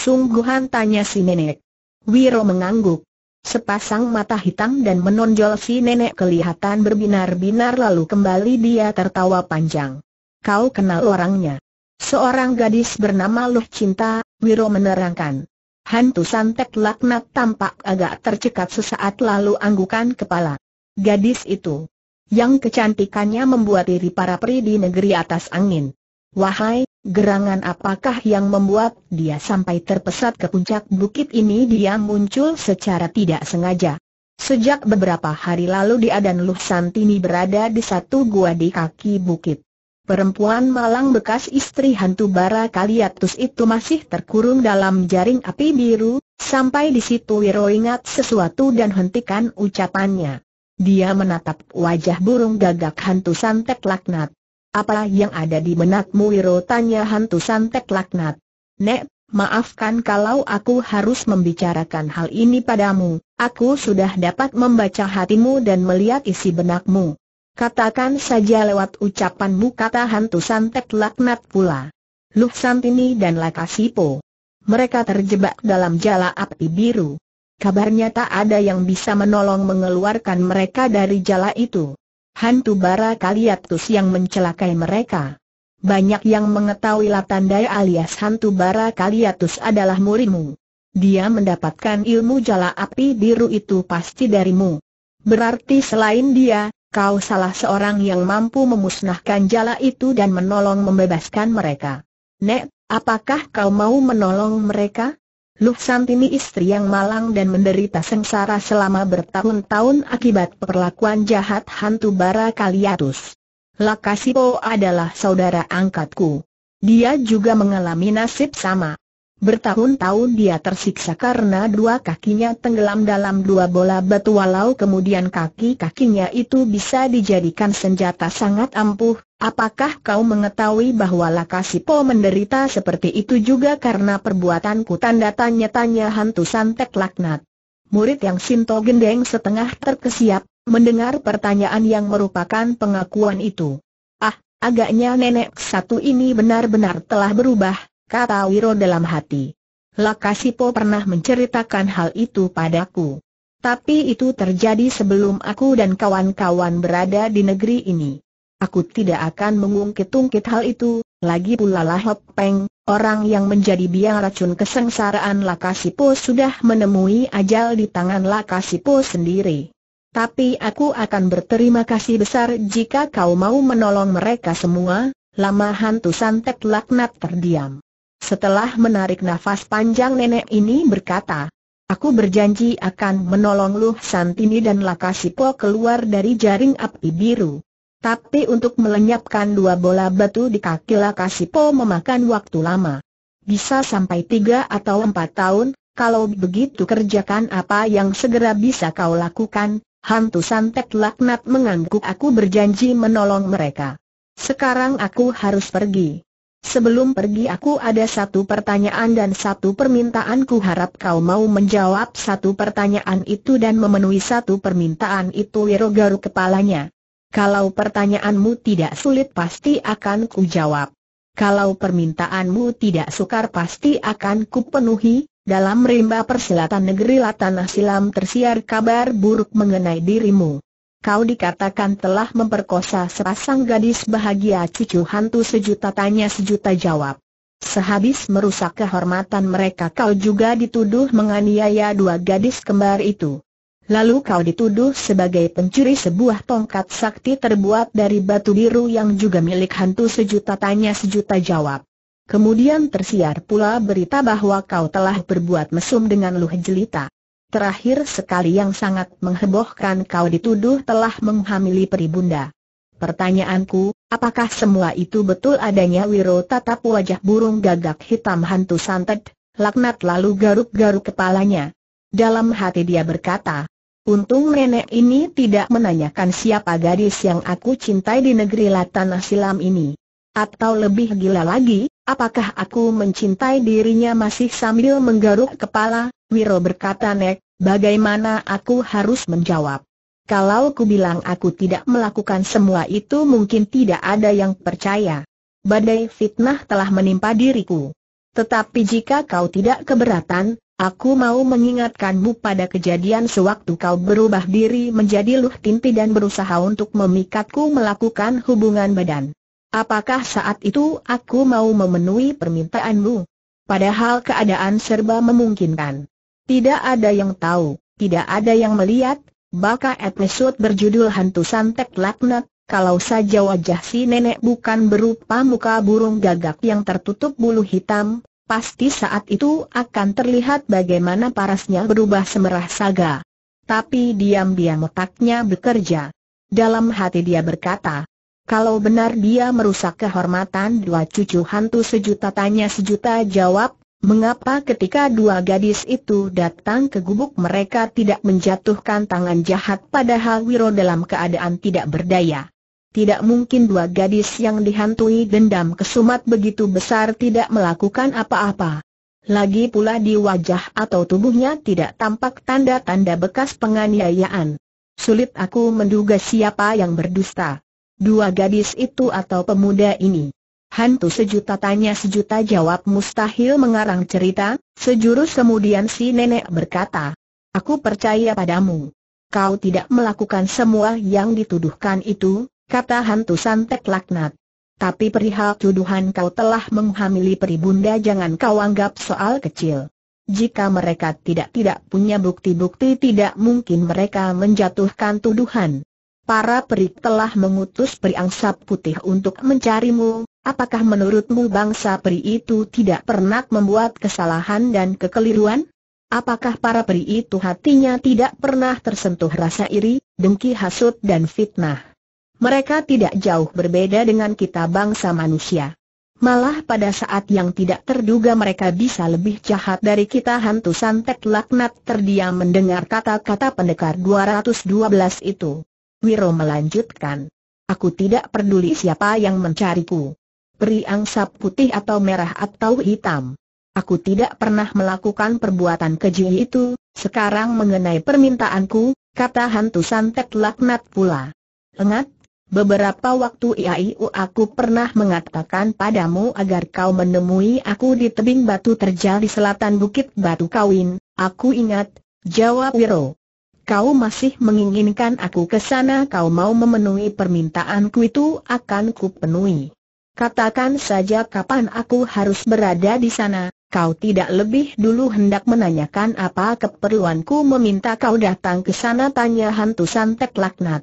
sungguhan tanya si nenek. Wiro mengangguk. Sepasang mata hitam dan menonjol si nenek kelihatan berbinar-binar lalu kembali dia tertawa panjang. Kau kenal orangnya. Seorang gadis bernama Loh Cinta, Wiro menerangkan. Hantu santet laknat tampak agak tercekat sesaat lalu anggukan kepala. Gadis itu. Yang kecantikannya membuat diri para peri di negeri atas angin. Wahai, Gerangan apakah yang membuat dia sampai terpesat ke puncak bukit ini dia muncul secara tidak sengaja. Sejak beberapa hari lalu dia dan Luh Santini berada di satu gua di kaki bukit. Perempuan malang bekas istri hantu bara Kaliatus itu masih terkurung dalam jaring api biru, sampai di situ Wiro ingat sesuatu dan hentikan ucapannya. Dia menatap wajah burung gagak hantu santet laknat. Apa yang ada di benakmu Wiro tanya hantu santek laknat. Nek, maafkan kalau aku harus membicarakan hal ini padamu, aku sudah dapat membaca hatimu dan melihat isi benakmu. Katakan saja lewat ucapanmu kata hantu Santek laknat pula. Luh Santini dan Lakasipo. Mereka terjebak dalam jala api biru. Kabarnya tak ada yang bisa menolong mengeluarkan mereka dari jala itu hantu bara kaliatus yang mencelakai mereka. Banyak yang mengetahui Latandai alias hantu bara kaliatus adalah murimu. Dia mendapatkan ilmu jala api biru itu pasti darimu. Berarti selain dia, kau salah seorang yang mampu memusnahkan jala itu dan menolong membebaskan mereka. Nek, apakah kau mau menolong mereka? Luh Santini istri yang malang dan menderita sengsara selama bertahun-tahun akibat perlakuan jahat hantu bara Kaliatus. Lakasipo adalah saudara angkatku. Dia juga mengalami nasib sama. Bertahun-tahun dia tersiksa karena dua kakinya tenggelam dalam dua bola batu walau kemudian kaki-kakinya itu bisa dijadikan senjata sangat ampuh. Apakah kau mengetahui bahwa Lakasipo menderita seperti itu juga karena perbuatanku tanda tanya-tanya hantu santek laknat? Murid yang Sinto gendeng setengah terkesiap, mendengar pertanyaan yang merupakan pengakuan itu. Ah, agaknya nenek satu ini benar-benar telah berubah, kata Wiro dalam hati. Lakasipo pernah menceritakan hal itu padaku. Tapi itu terjadi sebelum aku dan kawan-kawan berada di negeri ini. Aku tidak akan mengungkit-ungkit hal itu, lagi pula lah Peng, orang yang menjadi biang racun kesengsaraan Lakasipo sudah menemui ajal di tangan Lakasipo sendiri. Tapi aku akan berterima kasih besar jika kau mau menolong mereka semua, lama hantu santet laknat terdiam. Setelah menarik nafas panjang nenek ini berkata, Aku berjanji akan menolong Luh Santini dan Lakasipo keluar dari jaring api biru. Tapi untuk melenyapkan dua bola batu di kaki Lakasipo memakan waktu lama. Bisa sampai tiga atau empat tahun, kalau begitu kerjakan apa yang segera bisa kau lakukan, hantu santet laknat mengangguk aku berjanji menolong mereka. Sekarang aku harus pergi. Sebelum pergi aku ada satu pertanyaan dan satu permintaan ku harap kau mau menjawab satu pertanyaan itu dan memenuhi satu permintaan itu Wiro garuk kepalanya. Kalau pertanyaanmu tidak sulit pasti akan ku jawab. Kalau permintaanmu tidak sukar pasti akan ku penuhi. Dalam rimba persilatan negeri Latanah Silam tersiar kabar buruk mengenai dirimu. Kau dikatakan telah memperkosa sepasang gadis bahagia cucu hantu sejuta tanya sejuta jawab. Sehabis merusak kehormatan mereka kau juga dituduh menganiaya dua gadis kembar itu. Lalu kau dituduh sebagai pencuri sebuah tongkat sakti terbuat dari batu biru yang juga milik hantu sejuta tanya sejuta jawab. Kemudian tersiar pula berita bahwa kau telah berbuat mesum dengan Luh Jelita. Terakhir sekali yang sangat menghebohkan kau dituduh telah menghamili peribunda. Pertanyaanku, apakah semua itu betul adanya Wiro tatap wajah burung gagak hitam hantu santet, laknat lalu garuk-garuk kepalanya. Dalam hati dia berkata, untung nenek ini tidak menanyakan siapa gadis yang aku cintai di negeri latanah Silam ini. Atau lebih gila lagi, Apakah aku mencintai dirinya masih sambil menggaruk kepala? Wiro berkata Nek, bagaimana aku harus menjawab? Kalau ku bilang aku tidak melakukan semua itu mungkin tidak ada yang percaya. Badai fitnah telah menimpa diriku. Tetapi jika kau tidak keberatan, Aku mau mengingatkanmu pada kejadian sewaktu kau berubah diri menjadi Luh Tinti dan berusaha untuk memikatku melakukan hubungan badan. Apakah saat itu aku mau memenuhi permintaanmu? Padahal keadaan serba memungkinkan. Tidak ada yang tahu, tidak ada yang melihat, Baka episode berjudul Hantu Santek Laknat, kalau saja wajah si nenek bukan berupa muka burung gagak yang tertutup bulu hitam, pasti saat itu akan terlihat bagaimana parasnya berubah semerah saga. Tapi diam-diam otaknya bekerja. Dalam hati dia berkata, kalau benar dia merusak kehormatan dua cucu hantu sejuta tanya sejuta jawab, mengapa ketika dua gadis itu datang ke gubuk mereka tidak menjatuhkan tangan jahat padahal Wiro dalam keadaan tidak berdaya? Tidak mungkin dua gadis yang dihantui dendam kesumat begitu besar tidak melakukan apa-apa. Lagi pula di wajah atau tubuhnya tidak tampak tanda-tanda bekas penganiayaan. Sulit aku menduga siapa yang berdusta dua gadis itu atau pemuda ini? Hantu sejuta tanya sejuta jawab mustahil mengarang cerita, sejurus kemudian si nenek berkata, Aku percaya padamu. Kau tidak melakukan semua yang dituduhkan itu, kata hantu santek laknat. Tapi perihal tuduhan kau telah menghamili peribunda jangan kau anggap soal kecil. Jika mereka tidak-tidak punya bukti-bukti tidak mungkin mereka menjatuhkan tuduhan para peri telah mengutus peri angsap putih untuk mencarimu, apakah menurutmu bangsa peri itu tidak pernah membuat kesalahan dan kekeliruan? Apakah para peri itu hatinya tidak pernah tersentuh rasa iri, dengki hasut dan fitnah? Mereka tidak jauh berbeda dengan kita bangsa manusia. Malah pada saat yang tidak terduga mereka bisa lebih jahat dari kita hantu santet laknat terdiam mendengar kata-kata pendekar 212 itu. Wiro melanjutkan. Aku tidak peduli siapa yang mencariku. Peri angsa putih atau merah atau hitam. Aku tidak pernah melakukan perbuatan keji itu, sekarang mengenai permintaanku, kata hantu santet laknat pula. Lengat, beberapa waktu IAIU aku pernah mengatakan padamu agar kau menemui aku di tebing batu terjal di selatan Bukit Batu Kawin, aku ingat, jawab Wiro kau masih menginginkan aku ke sana kau mau memenuhi permintaanku itu akan kupenuhi. Katakan saja kapan aku harus berada di sana, kau tidak lebih dulu hendak menanyakan apa keperluanku meminta kau datang ke sana tanya hantu santet laknat.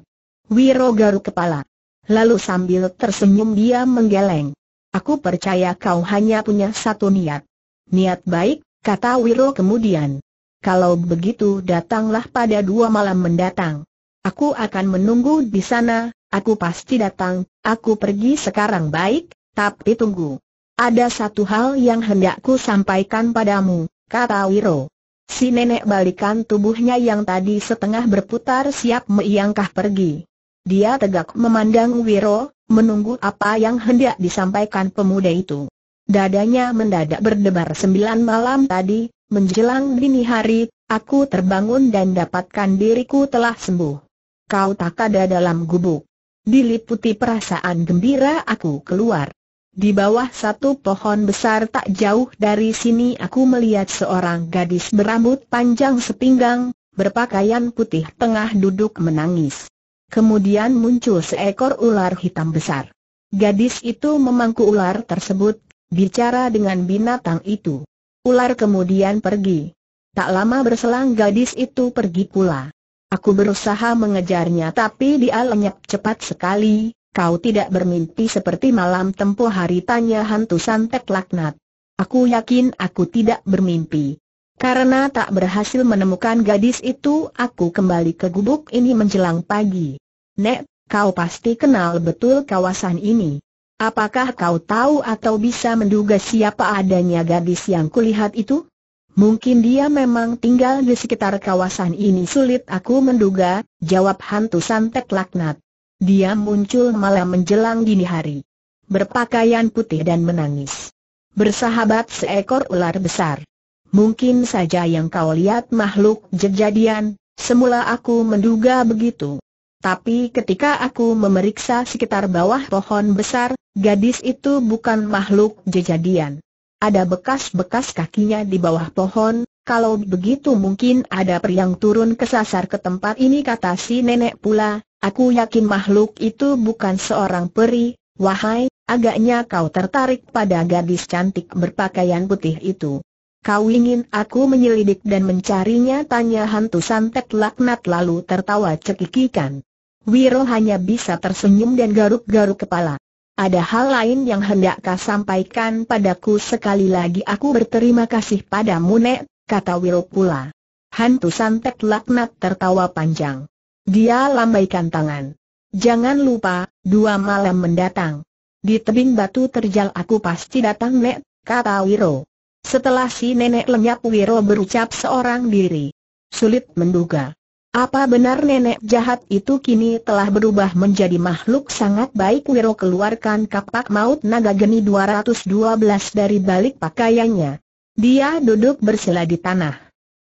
Wiro garu kepala. Lalu sambil tersenyum dia menggeleng. Aku percaya kau hanya punya satu niat. Niat baik, kata Wiro kemudian kalau begitu datanglah pada dua malam mendatang. Aku akan menunggu di sana, aku pasti datang, aku pergi sekarang baik, tapi tunggu. Ada satu hal yang hendakku sampaikan padamu, kata Wiro. Si nenek balikan tubuhnya yang tadi setengah berputar siap meiangkah pergi. Dia tegak memandang Wiro, menunggu apa yang hendak disampaikan pemuda itu. Dadanya mendadak berdebar sembilan malam tadi, menjelang dini hari, aku terbangun dan dapatkan diriku telah sembuh. Kau tak ada dalam gubuk. Diliputi perasaan gembira aku keluar. Di bawah satu pohon besar tak jauh dari sini aku melihat seorang gadis berambut panjang sepinggang, berpakaian putih tengah duduk menangis. Kemudian muncul seekor ular hitam besar. Gadis itu memangku ular tersebut, bicara dengan binatang itu. Ular kemudian pergi. Tak lama berselang gadis itu pergi pula. Aku berusaha mengejarnya tapi dia lenyap cepat sekali. Kau tidak bermimpi seperti malam tempuh hari tanya hantu santet laknat. Aku yakin aku tidak bermimpi. Karena tak berhasil menemukan gadis itu, aku kembali ke gubuk ini menjelang pagi. Nek, kau pasti kenal betul kawasan ini. Apakah kau tahu atau bisa menduga siapa adanya gadis yang kulihat itu? Mungkin dia memang tinggal di sekitar kawasan ini sulit aku menduga, jawab hantu santet laknat. Dia muncul malam menjelang dini hari. Berpakaian putih dan menangis. Bersahabat seekor ular besar. Mungkin saja yang kau lihat makhluk jejadian, semula aku menduga begitu. Tapi ketika aku memeriksa sekitar bawah pohon besar, Gadis itu bukan makhluk jejadian. Ada bekas-bekas kakinya di bawah pohon, kalau begitu mungkin ada periang yang turun kesasar ke tempat ini kata si nenek pula, aku yakin makhluk itu bukan seorang peri, wahai, agaknya kau tertarik pada gadis cantik berpakaian putih itu. Kau ingin aku menyelidik dan mencarinya tanya hantu santet laknat lalu tertawa cekikikan. Wiro hanya bisa tersenyum dan garuk-garuk kepala ada hal lain yang hendak kau sampaikan padaku sekali lagi aku berterima kasih padamu Nek, kata Will pula. Hantu santet laknat tertawa panjang. Dia lambaikan tangan. Jangan lupa, dua malam mendatang. Di tebing batu terjal aku pasti datang Nek, kata Wiro. Setelah si nenek lenyap Wiro berucap seorang diri. Sulit menduga. Apa benar nenek jahat itu kini telah berubah menjadi makhluk sangat baik Wiro keluarkan kapak maut naga geni 212 dari balik pakaiannya. Dia duduk bersila di tanah.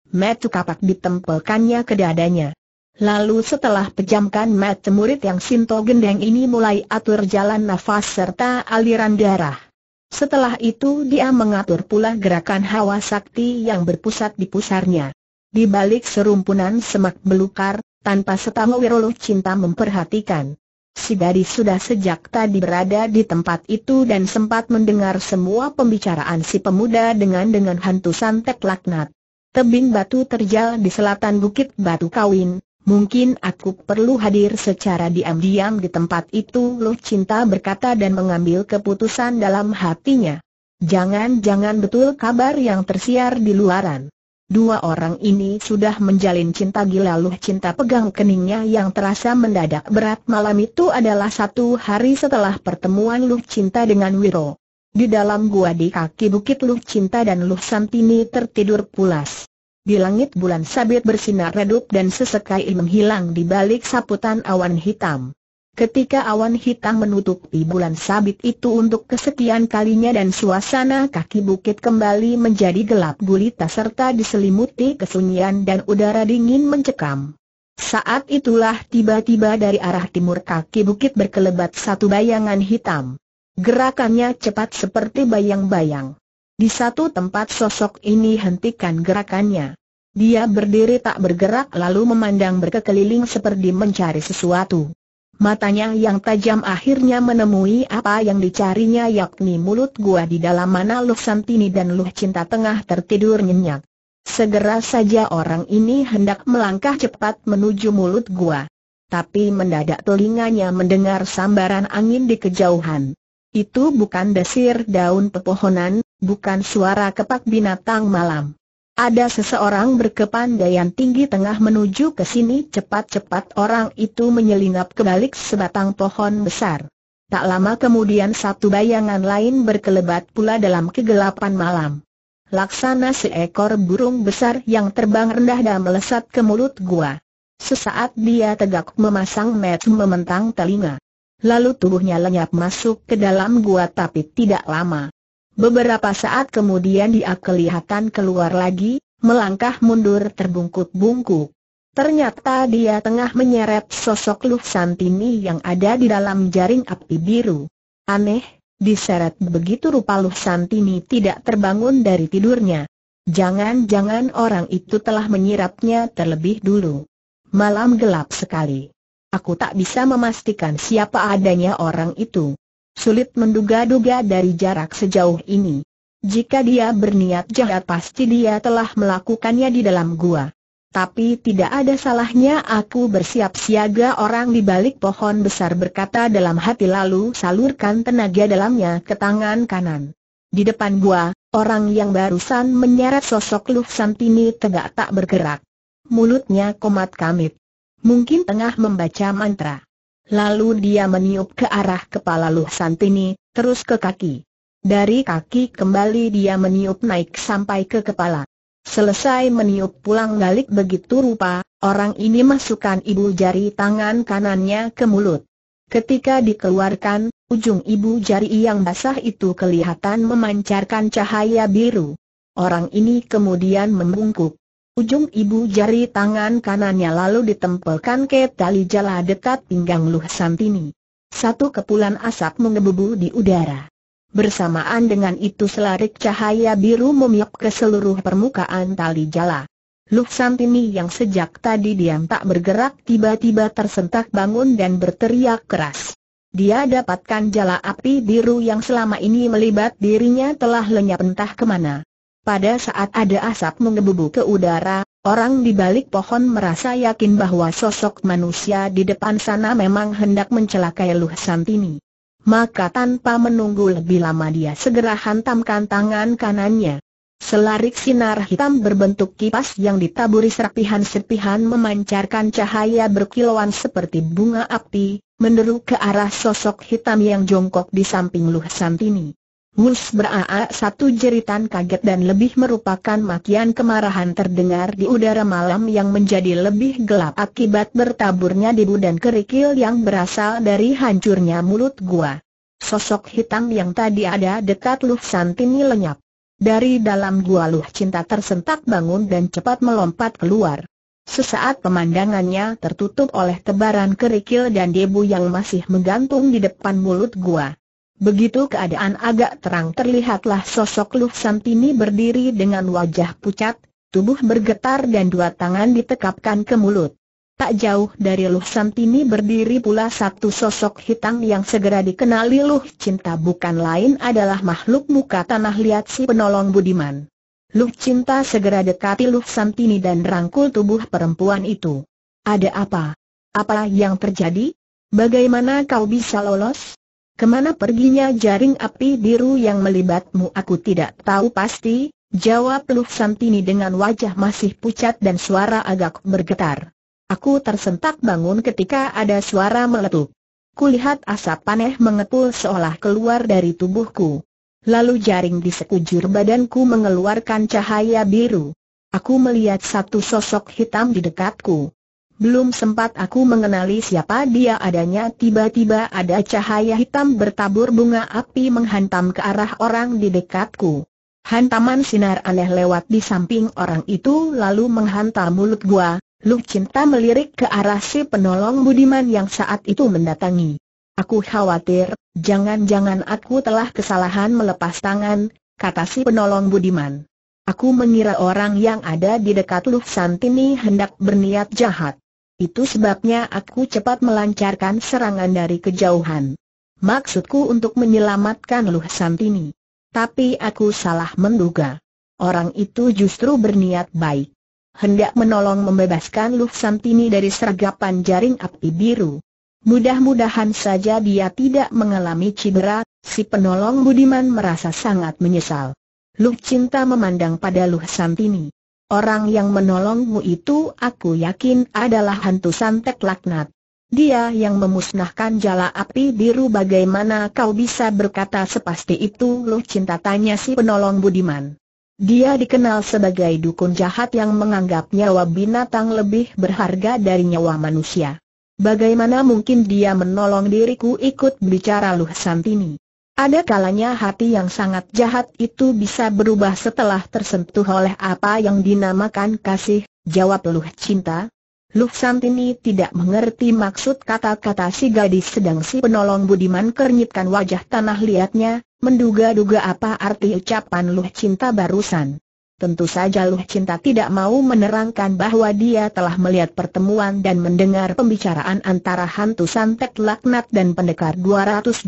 Metu kapak ditempelkannya ke dadanya. Lalu setelah pejamkan mata murid yang Sinto Gendeng ini mulai atur jalan nafas serta aliran darah. Setelah itu dia mengatur pula gerakan hawa sakti yang berpusat di pusarnya. Di balik serumpunan semak belukar, tanpa setahu Wirolo Cinta memperhatikan. Si gadis sudah sejak tadi berada di tempat itu dan sempat mendengar semua pembicaraan si pemuda dengan dengan hantu santet laknat. Tebing batu terjal di selatan Bukit Batu Kawin, mungkin aku perlu hadir secara diam-diam di tempat itu Loh Cinta berkata dan mengambil keputusan dalam hatinya. Jangan-jangan betul kabar yang tersiar di luaran. Dua orang ini sudah menjalin cinta gila luh cinta pegang keningnya yang terasa mendadak berat malam itu adalah satu hari setelah pertemuan luh cinta dengan Wiro. Di dalam gua di kaki bukit luh cinta dan luh santini tertidur pulas. Di langit bulan sabit bersinar redup dan sesekai menghilang di balik saputan awan hitam. Ketika awan hitam menutupi bulan sabit itu untuk kesekian kalinya dan suasana kaki bukit kembali menjadi gelap gulita serta diselimuti kesunyian dan udara dingin mencekam. Saat itulah tiba-tiba dari arah timur kaki bukit berkelebat satu bayangan hitam. Gerakannya cepat seperti bayang-bayang. Di satu tempat sosok ini hentikan gerakannya. Dia berdiri tak bergerak lalu memandang berkekeliling seperti mencari sesuatu. Matanya yang tajam akhirnya menemui apa yang dicarinya yakni mulut gua di dalam mana Luh Santini dan Luh Cinta tengah tertidur nyenyak. Segera saja orang ini hendak melangkah cepat menuju mulut gua. Tapi mendadak telinganya mendengar sambaran angin di kejauhan. Itu bukan desir daun pepohonan, bukan suara kepak binatang malam. Ada seseorang berkepandaian tinggi tengah menuju ke sini cepat-cepat orang itu menyelinap ke balik sebatang pohon besar. Tak lama kemudian satu bayangan lain berkelebat pula dalam kegelapan malam. Laksana seekor burung besar yang terbang rendah dan melesat ke mulut gua. Sesaat dia tegak memasang mat mementang telinga. Lalu tubuhnya lenyap masuk ke dalam gua tapi tidak lama. Beberapa saat kemudian dia kelihatan keluar lagi, melangkah mundur terbungkuk-bungkuk. Ternyata dia tengah menyeret sosok Luk Santini yang ada di dalam jaring api biru. Aneh, diseret begitu rupa Luk Santini tidak terbangun dari tidurnya. Jangan-jangan orang itu telah menyiratnya terlebih dulu. Malam gelap sekali. Aku tak bisa memastikan siapa adanya orang itu. Sulit menduga-duga dari jarak sejauh ini. Jika dia berniat jahat pasti dia telah melakukannya di dalam gua. Tapi tidak ada salahnya aku bersiap siaga orang di balik pohon besar berkata dalam hati lalu salurkan tenaga dalamnya ke tangan kanan. Di depan gua, orang yang barusan menyeret sosok Luh Santini tegak tak bergerak. Mulutnya komat kamit. Mungkin tengah membaca mantra. Lalu dia meniup ke arah kepala Luh Santini, terus ke kaki. Dari kaki kembali dia meniup naik sampai ke kepala. Selesai meniup pulang balik begitu rupa, orang ini masukkan ibu jari tangan kanannya ke mulut. Ketika dikeluarkan, ujung ibu jari yang basah itu kelihatan memancarkan cahaya biru. Orang ini kemudian membungkuk. Ujung ibu jari tangan kanannya lalu ditempelkan ke tali jala dekat pinggang Luh Santini. Satu kepulan asap mengebubu di udara. Bersamaan dengan itu selarik cahaya biru memiak ke seluruh permukaan tali jala. Luh Santini yang sejak tadi diam tak bergerak tiba-tiba tersentak bangun dan berteriak keras. Dia dapatkan jala api biru yang selama ini melibat dirinya telah lenyap entah kemana. Pada saat ada asap mengebubu ke udara, orang di balik pohon merasa yakin bahwa sosok manusia di depan sana memang hendak mencelakai Luh Santini. Maka tanpa menunggu lebih lama dia segera hantamkan tangan kanannya. Selarik sinar hitam berbentuk kipas yang ditaburi serpihan-serpihan memancarkan cahaya berkilauan seperti bunga api, meneru ke arah sosok hitam yang jongkok di samping Luh Santini. Mus beraa satu jeritan kaget dan lebih merupakan makian kemarahan terdengar di udara malam yang menjadi lebih gelap akibat bertaburnya debu dan kerikil yang berasal dari hancurnya mulut gua. Sosok hitam yang tadi ada dekat Luh Santini lenyap. Dari dalam gua Luh Cinta tersentak bangun dan cepat melompat keluar. Sesaat pemandangannya tertutup oleh tebaran kerikil dan debu yang masih menggantung di depan mulut gua. Begitu keadaan agak terang terlihatlah sosok Lu Santini berdiri dengan wajah pucat, tubuh bergetar dan dua tangan ditekapkan ke mulut. Tak jauh dari Lu Santini berdiri pula satu sosok hitam yang segera dikenali Lu Cinta bukan lain adalah makhluk muka tanah liat si penolong Budiman. Lu Cinta segera dekati Lu Santini dan rangkul tubuh perempuan itu. Ada apa? Apa yang terjadi? Bagaimana kau bisa lolos? Kemana perginya jaring api biru yang melibatmu aku tidak tahu pasti, jawab Luk Santini dengan wajah masih pucat dan suara agak bergetar. Aku tersentak bangun ketika ada suara meletup. Kulihat asap paneh mengepul seolah keluar dari tubuhku. Lalu jaring di sekujur badanku mengeluarkan cahaya biru. Aku melihat satu sosok hitam di dekatku. Belum sempat aku mengenali siapa dia adanya tiba-tiba ada cahaya hitam bertabur bunga api menghantam ke arah orang di dekatku. Hantaman sinar aneh lewat di samping orang itu lalu menghantam mulut gua. Lu cinta melirik ke arah si penolong budiman yang saat itu mendatangi. Aku khawatir, jangan-jangan aku telah kesalahan melepas tangan, kata si penolong budiman. Aku mengira orang yang ada di dekat Lu Santini hendak berniat jahat. Itu sebabnya aku cepat melancarkan serangan dari kejauhan. Maksudku untuk menyelamatkan Luh Santini. Tapi aku salah menduga. Orang itu justru berniat baik. Hendak menolong membebaskan Luh Santini dari sergapan jaring api biru. Mudah-mudahan saja dia tidak mengalami cedera, si penolong Budiman merasa sangat menyesal. Luh Cinta memandang pada Luh Santini. Orang yang menolongmu itu aku yakin adalah hantu santet laknat. Dia yang memusnahkan jala api biru bagaimana kau bisa berkata sepasti itu loh cinta tanya si penolong Budiman. Dia dikenal sebagai dukun jahat yang menganggap nyawa binatang lebih berharga dari nyawa manusia. Bagaimana mungkin dia menolong diriku ikut bicara Luh Santini? Ada kalanya hati yang sangat jahat itu bisa berubah setelah tersentuh oleh apa yang dinamakan kasih, jawab Luh Cinta. Luh Santini tidak mengerti maksud kata-kata si gadis sedang si penolong Budiman kernyitkan wajah tanah liatnya, menduga-duga apa arti ucapan Luh Cinta barusan. Tentu saja Luh Cinta tidak mau menerangkan bahwa dia telah melihat pertemuan dan mendengar pembicaraan antara hantu santet laknat dan pendekar 212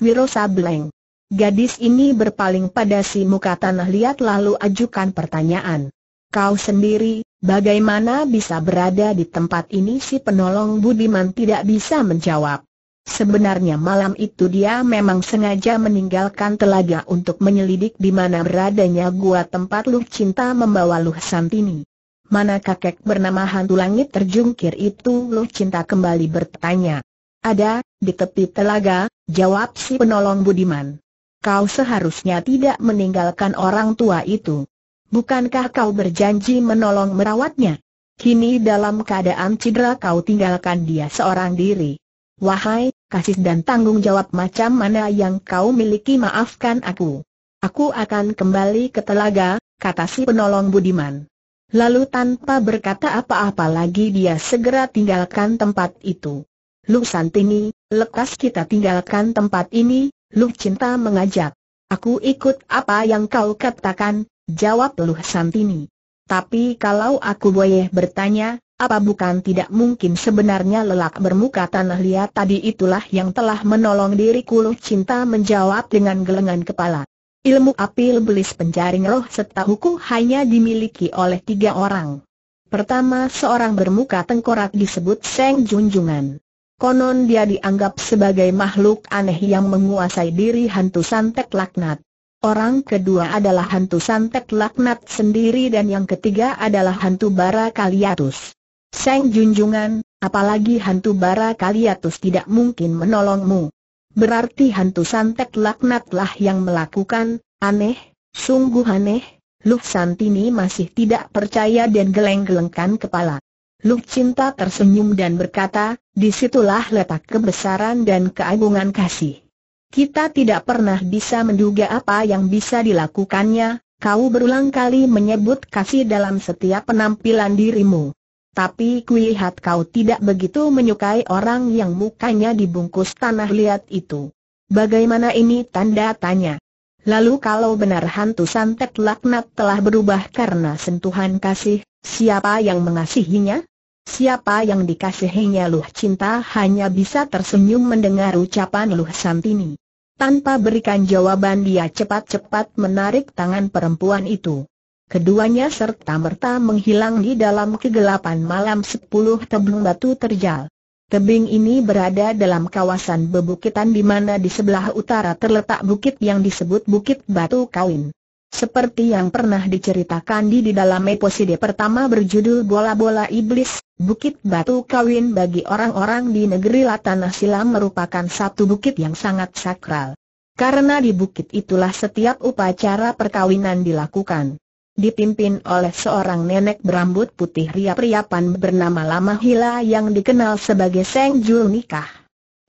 Wiro Sableng. Gadis ini berpaling pada si muka tanah liat lalu ajukan pertanyaan. Kau sendiri, bagaimana bisa berada di tempat ini si penolong Budiman tidak bisa menjawab. Sebenarnya malam itu dia memang sengaja meninggalkan telaga untuk menyelidik di mana beradanya gua tempat Luh Cinta membawa Luh Santini. Mana kakek bernama hantu langit terjungkir itu Luh Cinta kembali bertanya. Ada, di tepi telaga, jawab si penolong Budiman. Kau seharusnya tidak meninggalkan orang tua itu. Bukankah kau berjanji menolong merawatnya? Kini dalam keadaan cedera kau tinggalkan dia seorang diri. Wahai, kasih dan tanggung jawab macam mana yang kau miliki maafkan aku. Aku akan kembali ke telaga, kata si penolong Budiman. Lalu tanpa berkata apa-apa lagi dia segera tinggalkan tempat itu. Lu Santini, lekas kita tinggalkan tempat ini, Lu Cinta mengajak. Aku ikut apa yang kau katakan, jawab Lu Santini. Tapi kalau aku boleh bertanya, apa bukan tidak mungkin sebenarnya lelak bermuka tanah liat tadi itulah yang telah menolong diriku Lu Cinta menjawab dengan gelengan kepala. Ilmu api belis penjaring roh setahuku hanya dimiliki oleh tiga orang. Pertama seorang bermuka tengkorak disebut Seng Junjungan. Konon dia dianggap sebagai makhluk aneh yang menguasai diri hantu santet laknat. Orang kedua adalah hantu santet laknat sendiri dan yang ketiga adalah hantu bara kaliatus. Seng Junjungan, apalagi hantu bara kaliatus tidak mungkin menolongmu. Berarti hantu santet laknatlah yang melakukan, aneh, sungguh aneh, Luh Santini masih tidak percaya dan geleng-gelengkan kepala. Luh Cinta tersenyum dan berkata, disitulah letak kebesaran dan keagungan kasih. Kita tidak pernah bisa menduga apa yang bisa dilakukannya, kau berulang kali menyebut kasih dalam setiap penampilan dirimu. Tapi kulihat kau tidak begitu menyukai orang yang mukanya dibungkus tanah liat itu. Bagaimana ini tanda tanya? Lalu kalau benar hantu santet laknat telah berubah karena sentuhan kasih, siapa yang mengasihinya? Siapa yang dikasihinya Luh Cinta hanya bisa tersenyum mendengar ucapan Luh Santini. Tanpa berikan jawaban dia cepat-cepat menarik tangan perempuan itu. Keduanya serta-merta menghilang di dalam kegelapan malam sepuluh tebing batu terjal. Tebing ini berada dalam kawasan bebukitan di mana di sebelah utara terletak bukit yang disebut Bukit Batu Kawin. Seperti yang pernah diceritakan di di dalam episode pertama berjudul Bola-Bola Iblis, Bukit Batu Kawin bagi orang-orang di negeri Latanah Silam merupakan satu bukit yang sangat sakral. Karena di bukit itulah setiap upacara perkawinan dilakukan dipimpin oleh seorang nenek berambut putih riap-riapan bernama Lama Hila yang dikenal sebagai Seng Jul Nikah.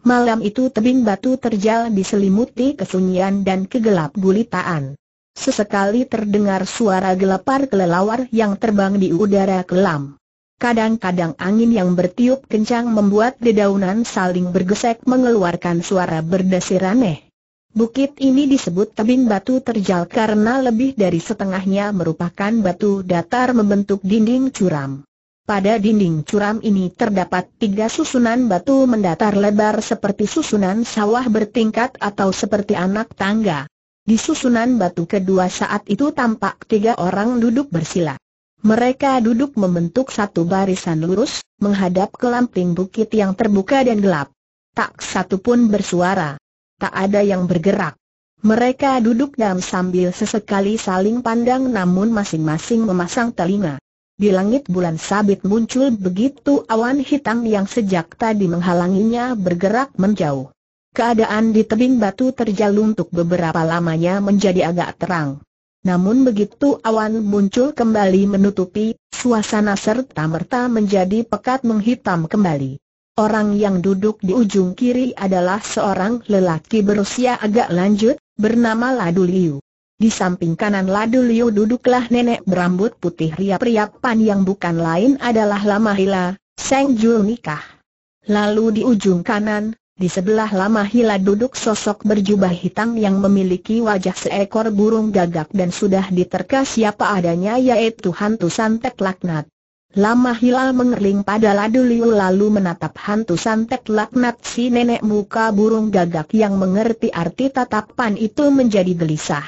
Malam itu tebing batu terjal diselimuti kesunyian dan kegelap gulitaan. Sesekali terdengar suara gelapar kelelawar yang terbang di udara kelam. Kadang-kadang angin yang bertiup kencang membuat dedaunan saling bergesek mengeluarkan suara berdesir aneh. Bukit ini disebut tebing batu terjal karena lebih dari setengahnya merupakan batu datar membentuk dinding curam. Pada dinding curam ini terdapat tiga susunan batu mendatar lebar seperti susunan sawah bertingkat atau seperti anak tangga. Di susunan batu kedua saat itu tampak tiga orang duduk bersila. Mereka duduk membentuk satu barisan lurus, menghadap ke lamping bukit yang terbuka dan gelap. Tak satu pun bersuara tak ada yang bergerak. Mereka duduk diam sambil sesekali saling pandang namun masing-masing memasang telinga. Di langit bulan sabit muncul begitu awan hitam yang sejak tadi menghalanginya bergerak menjauh. Keadaan di tebing batu terjal untuk beberapa lamanya menjadi agak terang. Namun begitu awan muncul kembali menutupi, suasana serta merta menjadi pekat menghitam kembali. Orang yang duduk di ujung kiri adalah seorang lelaki berusia agak lanjut, bernama Ladu Liu. Di samping kanan Ladu Liu duduklah nenek berambut putih riap pan yang bukan lain adalah Lama Hila, Seng Jul Nikah. Lalu di ujung kanan, di sebelah Lama Hila duduk sosok berjubah hitam yang memiliki wajah seekor burung gagak dan sudah diterka siapa adanya yaitu hantu santet laknat. Lama Hilal mengerling pada Ladu Liu lalu menatap hantu santet laknat si nenek muka burung gagak yang mengerti arti tatapan itu menjadi gelisah.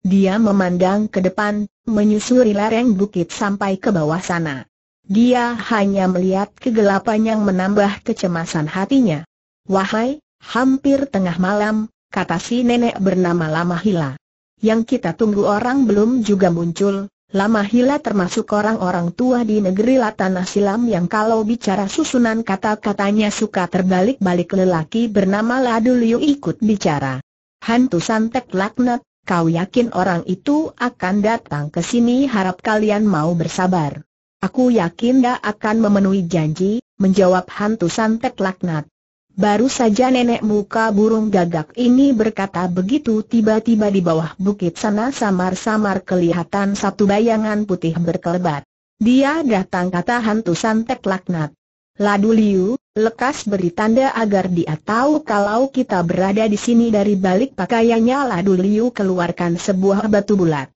Dia memandang ke depan, menyusuri lereng bukit sampai ke bawah sana. Dia hanya melihat kegelapan yang menambah kecemasan hatinya. Wahai, hampir tengah malam, kata si nenek bernama Lama Hila. Yang kita tunggu orang belum juga muncul, Lama Hila termasuk orang-orang tua di negeri Latana Silam yang kalau bicara susunan kata-katanya suka terbalik-balik lelaki bernama Ladu Liu ikut bicara. Hantu santek laknat, kau yakin orang itu akan datang ke sini harap kalian mau bersabar. Aku yakin dia akan memenuhi janji, menjawab hantu santek laknat. Baru saja nenek muka burung gagak ini berkata begitu tiba-tiba di bawah bukit sana samar-samar kelihatan satu bayangan putih berkelebat. Dia datang kata hantu santek laknat. Ladu Liu, lekas beri tanda agar dia tahu kalau kita berada di sini dari balik pakaiannya Ladu Liu keluarkan sebuah batu bulat.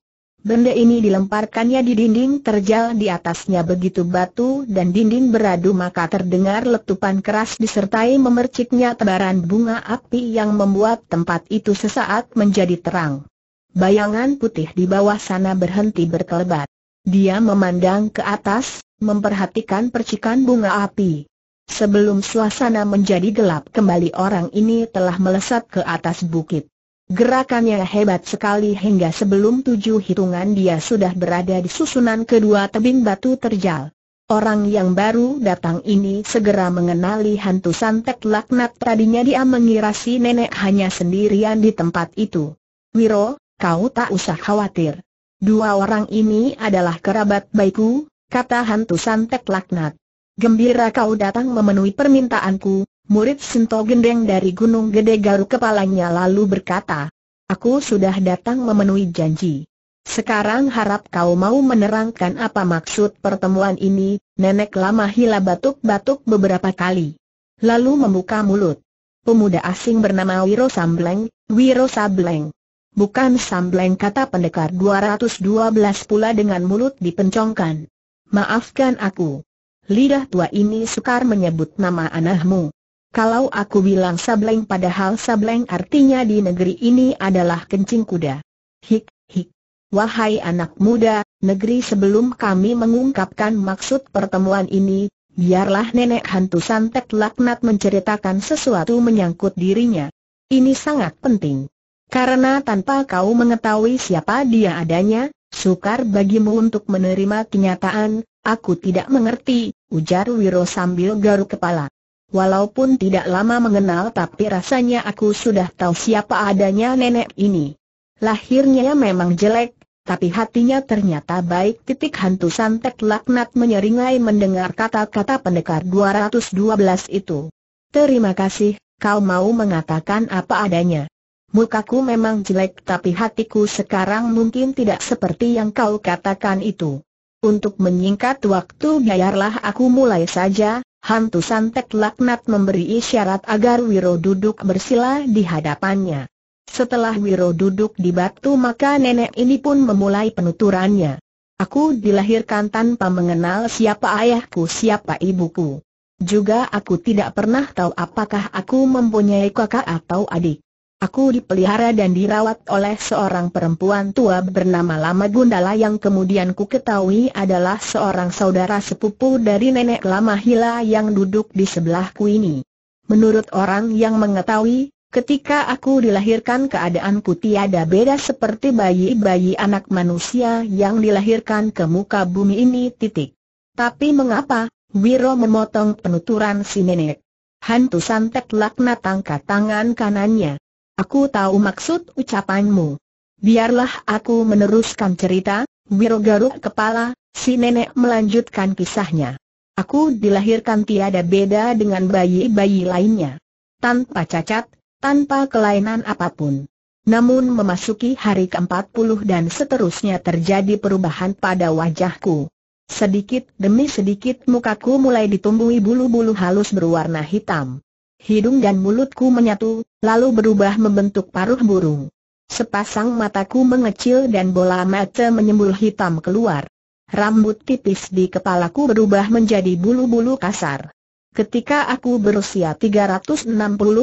Benda ini dilemparkannya di dinding terjal di atasnya begitu batu dan dinding beradu maka terdengar letupan keras disertai memerciknya tebaran bunga api yang membuat tempat itu sesaat menjadi terang. Bayangan putih di bawah sana berhenti berkelebat. Dia memandang ke atas, memperhatikan percikan bunga api. Sebelum suasana menjadi gelap kembali orang ini telah melesat ke atas bukit. Gerakannya hebat sekali hingga sebelum tujuh hitungan dia sudah berada di susunan kedua tebing batu terjal. Orang yang baru datang ini segera mengenali hantu santet laknat tadinya dia mengira si nenek hanya sendirian di tempat itu. Wiro, kau tak usah khawatir. Dua orang ini adalah kerabat baikku, kata hantu santet laknat. Gembira kau datang memenuhi permintaanku, murid Sinto Gendeng dari Gunung Gede garuk kepalanya lalu berkata, Aku sudah datang memenuhi janji. Sekarang harap kau mau menerangkan apa maksud pertemuan ini, nenek lama hila batuk-batuk beberapa kali. Lalu membuka mulut. Pemuda asing bernama Wiro Sambleng, Wiro Sambleng. Bukan Sambleng kata pendekar 212 pula dengan mulut dipencongkan. Maafkan aku. Lidah tua ini sukar menyebut nama anakmu. Kalau aku bilang sableng padahal sableng artinya di negeri ini adalah kencing kuda. Hik, hik. Wahai anak muda, negeri sebelum kami mengungkapkan maksud pertemuan ini, biarlah nenek hantu santet laknat menceritakan sesuatu menyangkut dirinya. Ini sangat penting. Karena tanpa kau mengetahui siapa dia adanya, sukar bagimu untuk menerima kenyataan, aku tidak mengerti, ujar Wiro sambil garuk kepala. Walaupun tidak lama mengenal tapi rasanya aku sudah tahu siapa adanya nenek ini. Lahirnya ya memang jelek, tapi hatinya ternyata baik. Titik hantu santet laknat menyeringai mendengar kata-kata pendekar 212 itu. Terima kasih, kau mau mengatakan apa adanya. Mukaku memang jelek tapi hatiku sekarang mungkin tidak seperti yang kau katakan itu. Untuk menyingkat waktu biarlah aku mulai saja, hantu santet laknat memberi isyarat agar Wiro duduk bersila di hadapannya. Setelah Wiro duduk di batu maka nenek ini pun memulai penuturannya. Aku dilahirkan tanpa mengenal siapa ayahku siapa ibuku. Juga aku tidak pernah tahu apakah aku mempunyai kakak atau adik. Aku dipelihara dan dirawat oleh seorang perempuan tua bernama Lama Gundala yang kemudian ku ketahui adalah seorang saudara sepupu dari nenek Lama Hila yang duduk di sebelahku ini. Menurut orang yang mengetahui, ketika aku dilahirkan keadaanku tiada beda seperti bayi-bayi anak manusia yang dilahirkan ke muka bumi ini titik. Tapi mengapa, Wiro memotong penuturan si nenek. Hantu santet laknat angkat tangan kanannya. Aku tahu maksud ucapanmu. Biarlah aku meneruskan cerita, Wiro garuk kepala, si nenek melanjutkan kisahnya. Aku dilahirkan tiada beda dengan bayi-bayi lainnya. Tanpa cacat, tanpa kelainan apapun. Namun memasuki hari ke-40 dan seterusnya terjadi perubahan pada wajahku. Sedikit demi sedikit mukaku mulai ditumbuhi bulu-bulu halus berwarna hitam hidung dan mulutku menyatu, lalu berubah membentuk paruh burung. Sepasang mataku mengecil dan bola mata menyembul hitam keluar. Rambut tipis di kepalaku berubah menjadi bulu-bulu kasar. Ketika aku berusia 360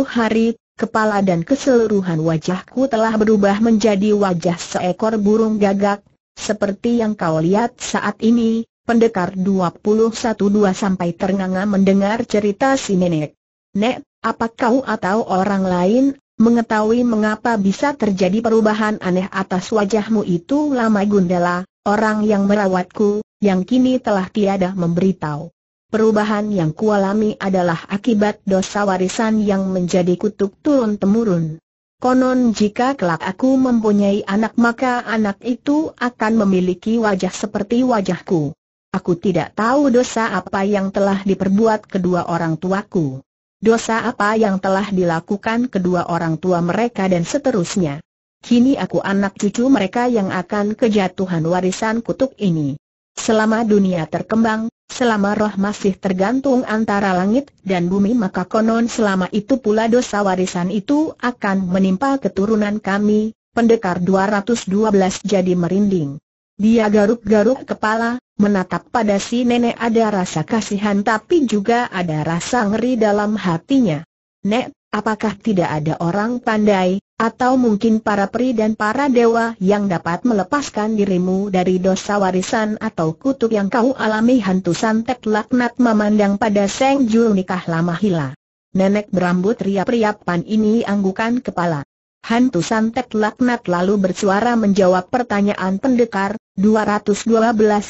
hari, kepala dan keseluruhan wajahku telah berubah menjadi wajah seekor burung gagak, seperti yang kau lihat saat ini, pendekar 21-2 sampai ternganga mendengar cerita si nenek. Nek, apa kau atau orang lain, mengetahui mengapa bisa terjadi perubahan aneh atas wajahmu itu lama Gundala, orang yang merawatku, yang kini telah tiada memberitahu. Perubahan yang kualami adalah akibat dosa warisan yang menjadi kutuk turun-temurun. Konon jika kelak aku mempunyai anak maka anak itu akan memiliki wajah seperti wajahku. Aku tidak tahu dosa apa yang telah diperbuat kedua orang tuaku dosa apa yang telah dilakukan kedua orang tua mereka dan seterusnya. Kini aku anak cucu mereka yang akan kejatuhan warisan kutuk ini. Selama dunia terkembang, selama roh masih tergantung antara langit dan bumi maka konon selama itu pula dosa warisan itu akan menimpa keturunan kami, pendekar 212 jadi merinding. Dia garuk-garuk kepala, menatap pada si nenek ada rasa kasihan tapi juga ada rasa ngeri dalam hatinya. Nek, apakah tidak ada orang pandai, atau mungkin para peri dan para dewa yang dapat melepaskan dirimu dari dosa warisan atau kutuk yang kau alami hantu santet laknat memandang pada Seng Jul nikah lama hila. Nenek berambut riap-riapan ini anggukan kepala. Hantu santet laknat lalu bersuara menjawab pertanyaan pendekar, 212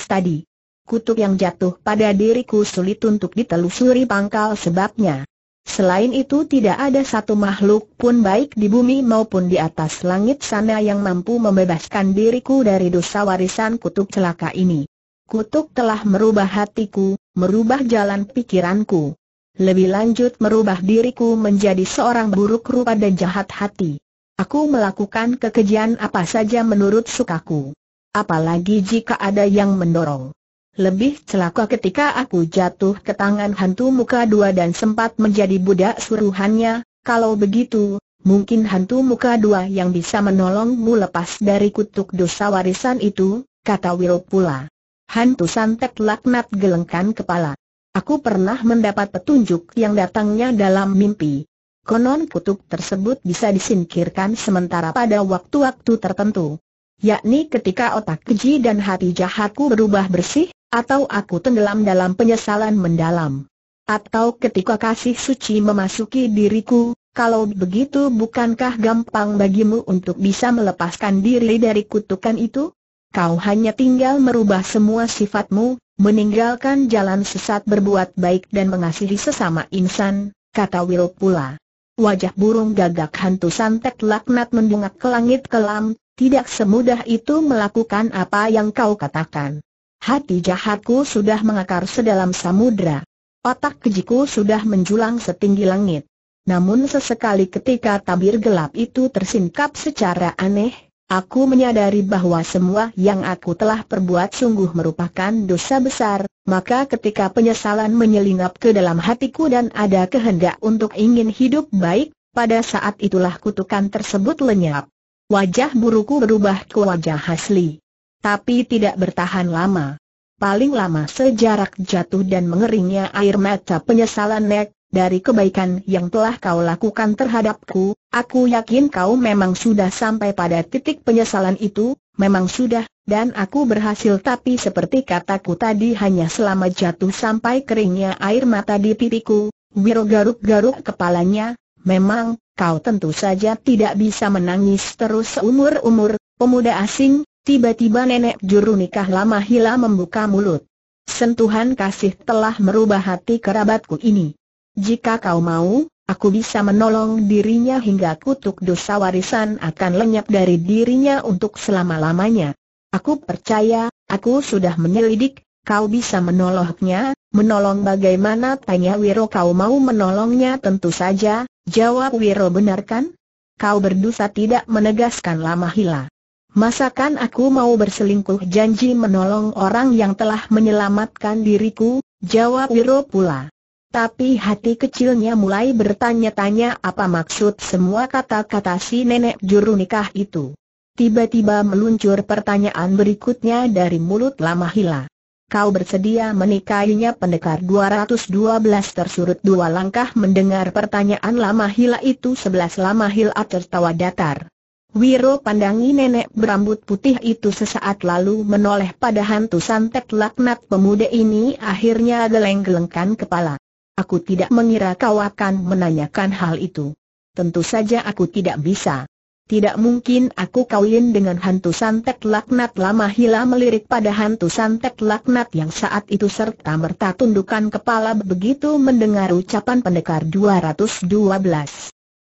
tadi. Kutuk yang jatuh pada diriku sulit untuk ditelusuri pangkal sebabnya. Selain itu tidak ada satu makhluk pun baik di bumi maupun di atas langit sana yang mampu membebaskan diriku dari dosa warisan kutuk celaka ini. Kutuk telah merubah hatiku, merubah jalan pikiranku. Lebih lanjut merubah diriku menjadi seorang buruk rupa dan jahat hati. Aku melakukan kekejian apa saja menurut sukaku. Apalagi jika ada yang mendorong. Lebih celaka ketika aku jatuh ke tangan hantu muka dua dan sempat menjadi budak suruhannya, kalau begitu, mungkin hantu muka dua yang bisa menolongmu lepas dari kutuk dosa warisan itu, kata Wiro pula. Hantu santet laknat gelengkan kepala. Aku pernah mendapat petunjuk yang datangnya dalam mimpi konon kutuk tersebut bisa disingkirkan sementara pada waktu-waktu tertentu. Yakni ketika otak keji dan hati jahatku berubah bersih, atau aku tenggelam dalam penyesalan mendalam. Atau ketika kasih suci memasuki diriku, kalau begitu bukankah gampang bagimu untuk bisa melepaskan diri dari kutukan itu? Kau hanya tinggal merubah semua sifatmu, meninggalkan jalan sesat berbuat baik dan mengasihi sesama insan, kata Will pula wajah burung gagak hantu santet laknat mendungak ke langit kelam, tidak semudah itu melakukan apa yang kau katakan. Hati jahatku sudah mengakar sedalam samudra. Otak kejiku sudah menjulang setinggi langit. Namun sesekali ketika tabir gelap itu tersingkap secara aneh, Aku menyadari bahwa semua yang aku telah perbuat sungguh merupakan dosa besar, maka ketika penyesalan menyelinap ke dalam hatiku dan ada kehendak untuk ingin hidup baik, pada saat itulah kutukan tersebut lenyap. Wajah buruku berubah ke wajah asli. Tapi tidak bertahan lama. Paling lama sejarak jatuh dan mengeringnya air mata penyesalan Nek, dari kebaikan yang telah kau lakukan terhadapku, aku yakin kau memang sudah sampai pada titik penyesalan itu, memang sudah, dan aku berhasil tapi seperti kataku tadi hanya selama jatuh sampai keringnya air mata di pipiku, Wiro garuk-garuk kepalanya, memang, kau tentu saja tidak bisa menangis terus seumur-umur, pemuda asing, tiba-tiba nenek juru nikah lama Hila membuka mulut. Sentuhan kasih telah merubah hati kerabatku ini. Jika kau mau, aku bisa menolong dirinya hingga kutuk dosa warisan akan lenyap dari dirinya untuk selama-lamanya. Aku percaya, aku sudah menyelidik, kau bisa menolongnya, menolong bagaimana tanya Wiro kau mau menolongnya tentu saja, jawab Wiro benar kan? Kau berdosa tidak menegaskan lama hila. Masakan aku mau berselingkuh janji menolong orang yang telah menyelamatkan diriku, jawab Wiro pula. Tapi hati kecilnya mulai bertanya-tanya apa maksud semua kata-kata si nenek juru nikah itu. Tiba-tiba meluncur pertanyaan berikutnya dari mulut lama hila. Kau bersedia menikahinya pendekar 212 tersurut dua langkah mendengar pertanyaan lama hila itu sebelas lama hila tertawa datar. Wiro pandangi nenek berambut putih itu sesaat lalu menoleh pada hantu santet laknat pemuda ini akhirnya geleng-gelengkan kepala. Aku tidak mengira kau akan menanyakan hal itu. Tentu saja aku tidak bisa. Tidak mungkin aku kawin dengan hantu santet laknat lama hila melirik pada hantu santet laknat yang saat itu serta merta tundukkan kepala begitu mendengar ucapan pendekar 212.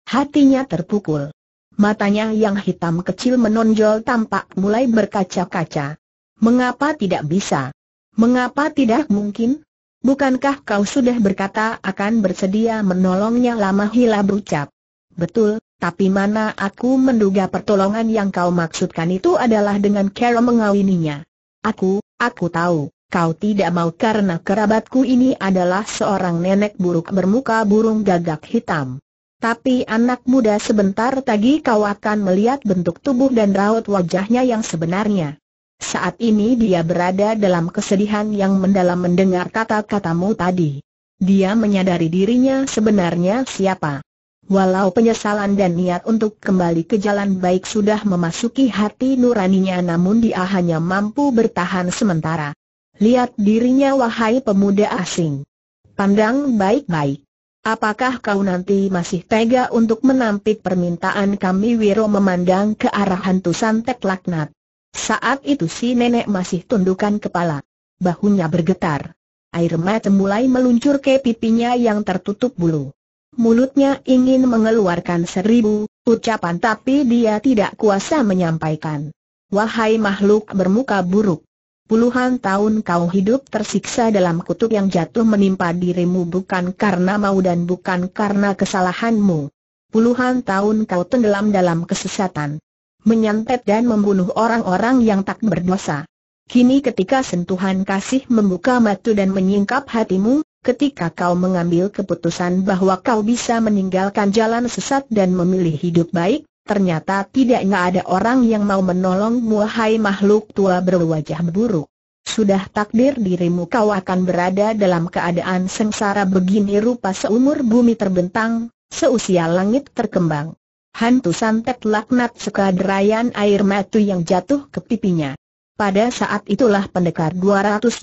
Hatinya terpukul. Matanya yang hitam kecil menonjol tampak mulai berkaca-kaca. Mengapa tidak bisa? Mengapa tidak mungkin? Bukankah kau sudah berkata akan bersedia menolongnya lama hila berucap? Betul, tapi mana aku menduga pertolongan yang kau maksudkan itu adalah dengan cara mengawininya. Aku, aku tahu, kau tidak mau karena kerabatku ini adalah seorang nenek buruk bermuka burung gagak hitam. Tapi anak muda sebentar lagi kau akan melihat bentuk tubuh dan raut wajahnya yang sebenarnya. Saat ini dia berada dalam kesedihan yang mendalam mendengar kata-katamu tadi. Dia menyadari dirinya sebenarnya siapa. Walau penyesalan dan niat untuk kembali ke jalan baik sudah memasuki hati nuraninya namun dia hanya mampu bertahan sementara. Lihat dirinya wahai pemuda asing. Pandang baik-baik. Apakah kau nanti masih tega untuk menampik permintaan kami Wiro memandang ke arah hantu santet laknat? Saat itu si nenek masih tundukkan kepala. Bahunya bergetar. Air mata mulai meluncur ke pipinya yang tertutup bulu. Mulutnya ingin mengeluarkan seribu ucapan tapi dia tidak kuasa menyampaikan. Wahai makhluk bermuka buruk. Puluhan tahun kau hidup tersiksa dalam kutub yang jatuh menimpa dirimu bukan karena mau dan bukan karena kesalahanmu. Puluhan tahun kau tenggelam dalam kesesatan menyantet dan membunuh orang-orang yang tak berdosa. Kini ketika sentuhan kasih membuka mata dan menyingkap hatimu, ketika kau mengambil keputusan bahwa kau bisa meninggalkan jalan sesat dan memilih hidup baik, ternyata tidaknya ada orang yang mau menolongmu hai makhluk tua berwajah buruk. Sudah takdir dirimu kau akan berada dalam keadaan sengsara begini rupa seumur bumi terbentang, seusia langit terkembang. Hantu santet laknat sekadrayan air matu yang jatuh ke pipinya. Pada saat itulah pendekar 212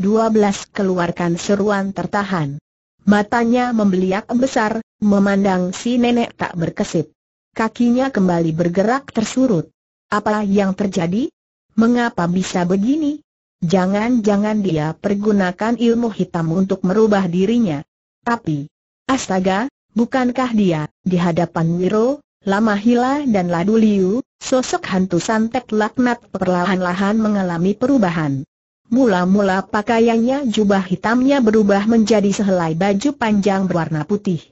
keluarkan seruan tertahan. Matanya membeliak besar, memandang si nenek tak berkesip. Kakinya kembali bergerak tersurut. Apa yang terjadi? Mengapa bisa begini? Jangan-jangan dia pergunakan ilmu hitam untuk merubah dirinya. Tapi, astaga, bukankah dia, di hadapan Wiro, Lamahila dan Laduliu, sosok hantu santet laknat perlahan-lahan mengalami perubahan. Mula-mula pakaiannya jubah hitamnya berubah menjadi sehelai baju panjang berwarna putih.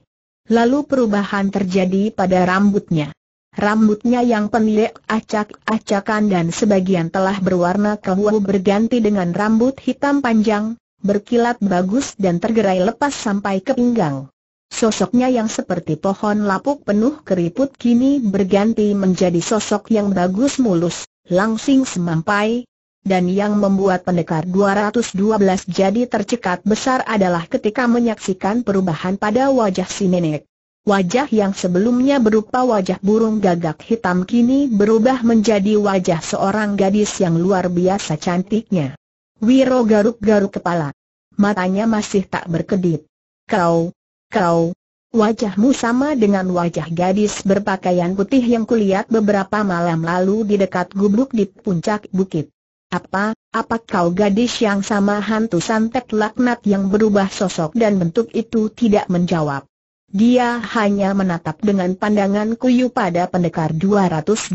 Lalu perubahan terjadi pada rambutnya. Rambutnya yang pendek acak-acakan dan sebagian telah berwarna kehuau berganti dengan rambut hitam panjang, berkilat bagus dan tergerai lepas sampai ke pinggang. Sosoknya yang seperti pohon lapuk penuh keriput kini berganti menjadi sosok yang bagus mulus, langsing semampai, dan yang membuat pendekar 212 jadi tercekat besar adalah ketika menyaksikan perubahan pada wajah si nenek. Wajah yang sebelumnya berupa wajah burung gagak hitam kini berubah menjadi wajah seorang gadis yang luar biasa cantiknya. Wiro garuk-garuk kepala. Matanya masih tak berkedip. Kau, Kau, wajahmu sama dengan wajah gadis berpakaian putih yang kulihat beberapa malam lalu di dekat gubuk di puncak bukit. Apa, apa kau gadis yang sama hantu santet laknat yang berubah sosok dan bentuk itu tidak menjawab. Dia hanya menatap dengan pandangan kuyu pada pendekar 212.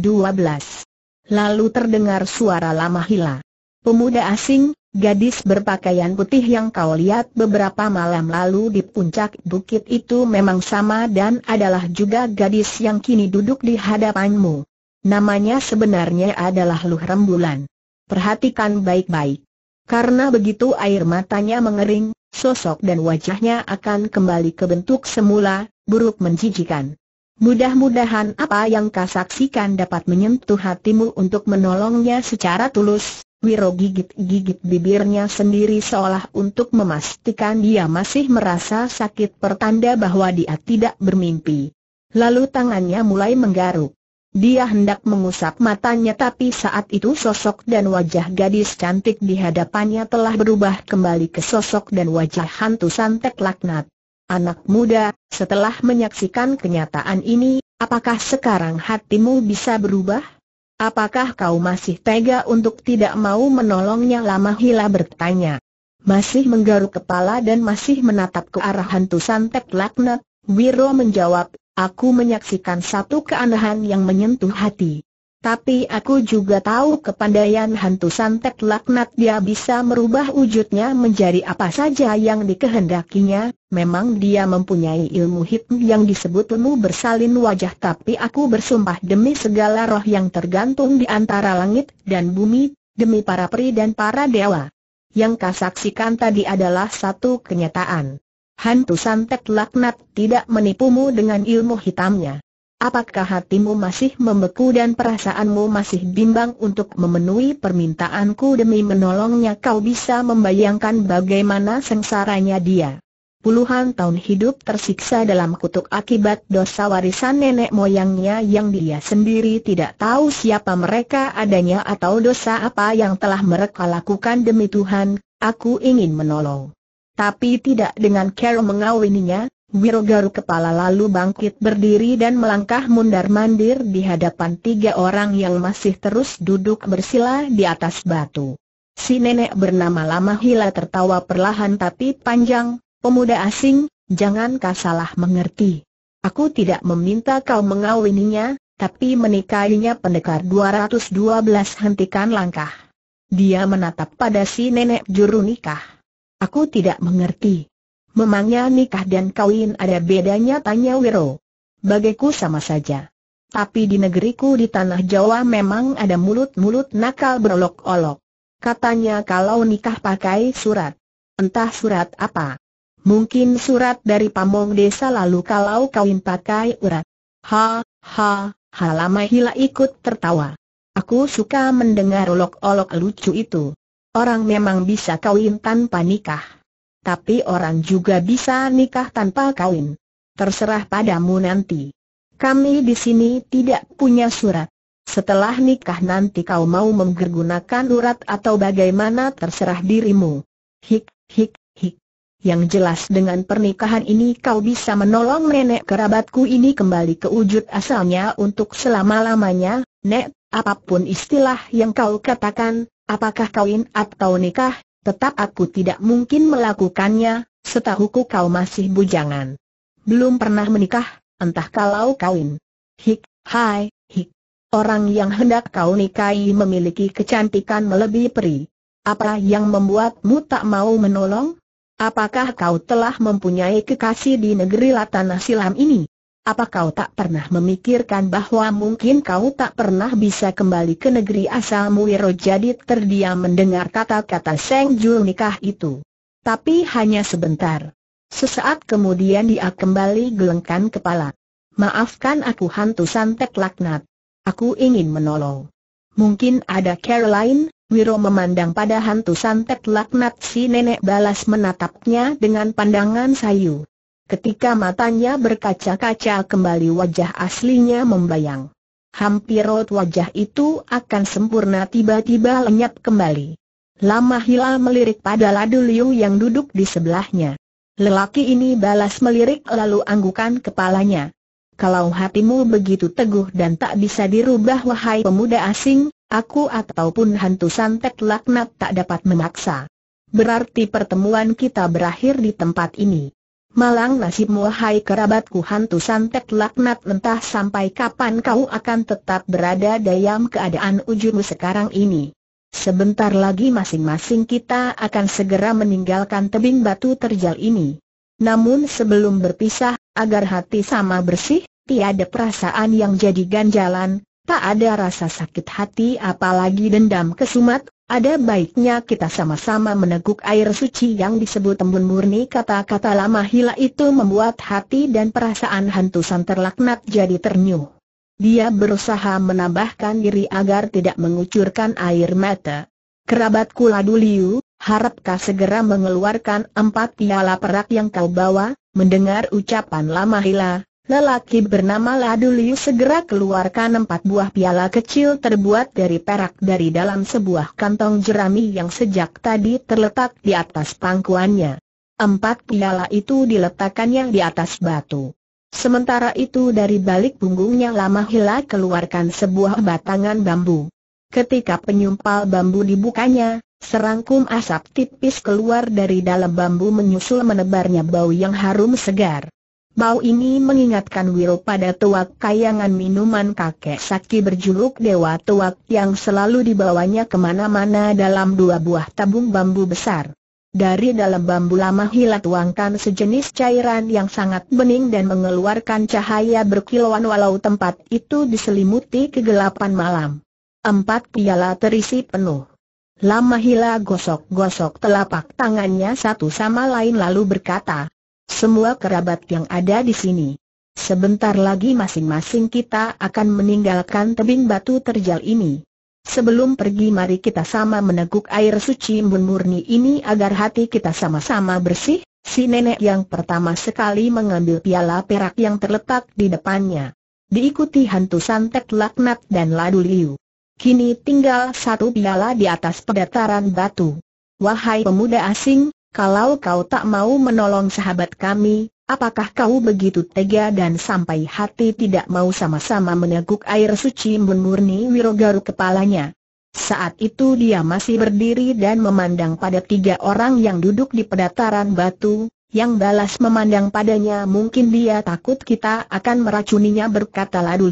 Lalu terdengar suara lama hilang. Pemuda asing, Gadis berpakaian putih yang kau lihat beberapa malam lalu di puncak bukit itu memang sama dan adalah juga gadis yang kini duduk di hadapanmu. Namanya sebenarnya adalah Luh Rembulan. Perhatikan baik-baik. Karena begitu air matanya mengering, sosok dan wajahnya akan kembali ke bentuk semula, buruk menjijikan. Mudah-mudahan apa yang kau saksikan dapat menyentuh hatimu untuk menolongnya secara tulus, Wiro gigit-gigit bibirnya sendiri seolah untuk memastikan dia masih merasa sakit pertanda bahwa dia tidak bermimpi. Lalu tangannya mulai menggaruk. Dia hendak mengusap matanya tapi saat itu sosok dan wajah gadis cantik di hadapannya telah berubah kembali ke sosok dan wajah hantu santet laknat. Anak muda, setelah menyaksikan kenyataan ini, apakah sekarang hatimu bisa berubah? Apakah kau masih tega untuk tidak mau menolongnya? Lama Hila bertanya. Masih menggaruk kepala dan masih menatap ke arah hantu santet laknat, Wiro menjawab, aku menyaksikan satu keanehan yang menyentuh hati. Tapi aku juga tahu kepandaian hantu santet laknat dia bisa merubah wujudnya menjadi apa saja yang dikehendakinya, Memang dia mempunyai ilmu hitam yang disebut ilmu bersalin wajah tapi aku bersumpah demi segala roh yang tergantung di antara langit dan bumi, demi para peri dan para dewa. Yang kau saksikan tadi adalah satu kenyataan. Hantu santet laknat tidak menipumu dengan ilmu hitamnya. Apakah hatimu masih membeku dan perasaanmu masih bimbang untuk memenuhi permintaanku demi menolongnya kau bisa membayangkan bagaimana sengsaranya dia puluhan tahun hidup tersiksa dalam kutuk akibat dosa warisan nenek moyangnya yang dia sendiri tidak tahu siapa mereka adanya atau dosa apa yang telah mereka lakukan demi Tuhan, aku ingin menolong. Tapi tidak dengan cara mengawininya, Wiro garuk kepala lalu bangkit berdiri dan melangkah mundar-mandir di hadapan tiga orang yang masih terus duduk bersila di atas batu. Si nenek bernama Lama Hila tertawa perlahan tapi panjang, Pemuda asing, jangan kau salah mengerti. Aku tidak meminta kau mengawininya, tapi menikahinya pendekar 212 hentikan langkah. Dia menatap pada si nenek juru nikah. Aku tidak mengerti. Memangnya nikah dan kawin ada bedanya tanya Wiro. Bagiku sama saja. Tapi di negeriku di tanah Jawa memang ada mulut-mulut nakal berolok-olok. Katanya kalau nikah pakai surat. Entah surat apa. Mungkin surat dari pamong desa lalu kalau kawin pakai urat. Ha, ha, lama hila ikut tertawa. Aku suka mendengar olok-olok lucu itu. Orang memang bisa kawin tanpa nikah. Tapi orang juga bisa nikah tanpa kawin. Terserah padamu nanti. Kami di sini tidak punya surat. Setelah nikah nanti kau mau menggunakan urat atau bagaimana terserah dirimu. Hik, hik, yang jelas dengan pernikahan ini kau bisa menolong nenek kerabatku ini kembali ke wujud asalnya untuk selama-lamanya, Nek, apapun istilah yang kau katakan, apakah kawin atau nikah, tetap aku tidak mungkin melakukannya, setahuku kau masih bujangan. Belum pernah menikah, entah kalau kawin. Hik, hai, hik. Orang yang hendak kau nikahi memiliki kecantikan melebihi peri. Apa yang membuatmu tak mau menolong? Apakah kau telah mempunyai kekasih di negeri Latan Silam ini? Apa kau tak pernah memikirkan bahwa mungkin kau tak pernah bisa kembali ke negeri asalmu Wiro jadi terdiam mendengar kata-kata Seng Jul nikah itu. Tapi hanya sebentar. Sesaat kemudian dia kembali gelengkan kepala. Maafkan aku hantu santet laknat. Aku ingin menolong. Mungkin ada Caroline, Wiro memandang pada hantu santet laknat si nenek balas menatapnya dengan pandangan sayu. Ketika matanya berkaca-kaca kembali wajah aslinya membayang. Hampir rot wajah itu akan sempurna tiba-tiba lenyap kembali. Lama Hila melirik pada Ladu Liu yang duduk di sebelahnya. Lelaki ini balas melirik lalu anggukan kepalanya. Kalau hatimu begitu teguh dan tak bisa dirubah wahai pemuda asing, Aku ataupun hantu santet laknat tak dapat memaksa. Berarti pertemuan kita berakhir di tempat ini. Malang nasibmu hai kerabatku hantu santet laknat entah sampai kapan kau akan tetap berada dalam keadaan ujungmu sekarang ini. Sebentar lagi masing-masing kita akan segera meninggalkan tebing batu terjal ini. Namun sebelum berpisah, agar hati sama bersih, tiada perasaan yang jadi ganjalan, Tak ada rasa sakit hati apalagi dendam kesumat, ada baiknya kita sama-sama meneguk air suci yang disebut embun murni kata-kata lama hila itu membuat hati dan perasaan hantu santer terlaknat jadi ternyuh. Dia berusaha menambahkan diri agar tidak mengucurkan air mata. Kerabat Laduliu, harapkah segera mengeluarkan empat piala perak yang kau bawa? Mendengar ucapan lama hila, Lelaki bernama Laduliu segera keluarkan empat buah piala kecil terbuat dari perak dari dalam sebuah kantong jerami yang sejak tadi terletak di atas pangkuannya. Empat piala itu diletakkannya di atas batu. Sementara itu dari balik punggungnya Lama Hila keluarkan sebuah batangan bambu. Ketika penyumpal bambu dibukanya, serangkum asap tipis keluar dari dalam bambu menyusul menebarnya bau yang harum segar. Bau ini mengingatkan Will pada tuak kayangan minuman kakek Saki berjuluk Dewa Tuak yang selalu dibawanya kemana-mana dalam dua buah tabung bambu besar. Dari dalam bambu lama hilat tuangkan sejenis cairan yang sangat bening dan mengeluarkan cahaya berkilauan walau tempat itu diselimuti kegelapan malam. Empat piala terisi penuh. Lama hila gosok-gosok telapak tangannya satu sama lain lalu berkata, semua kerabat yang ada di sini. Sebentar lagi masing-masing kita akan meninggalkan tebing batu terjal ini. Sebelum pergi mari kita sama meneguk air suci embun murni ini agar hati kita sama-sama bersih, si nenek yang pertama sekali mengambil piala perak yang terletak di depannya. Diikuti hantu santet laknat dan ladu liu. Kini tinggal satu piala di atas pedataran batu. Wahai pemuda asing, kalau kau tak mau menolong sahabat kami, apakah kau begitu tega dan sampai hati tidak mau sama-sama meneguk air suci memurni wirogaru kepalanya? Saat itu dia masih berdiri dan memandang pada tiga orang yang duduk di pedataran batu, yang balas memandang padanya mungkin dia takut kita akan meracuninya berkata Ladu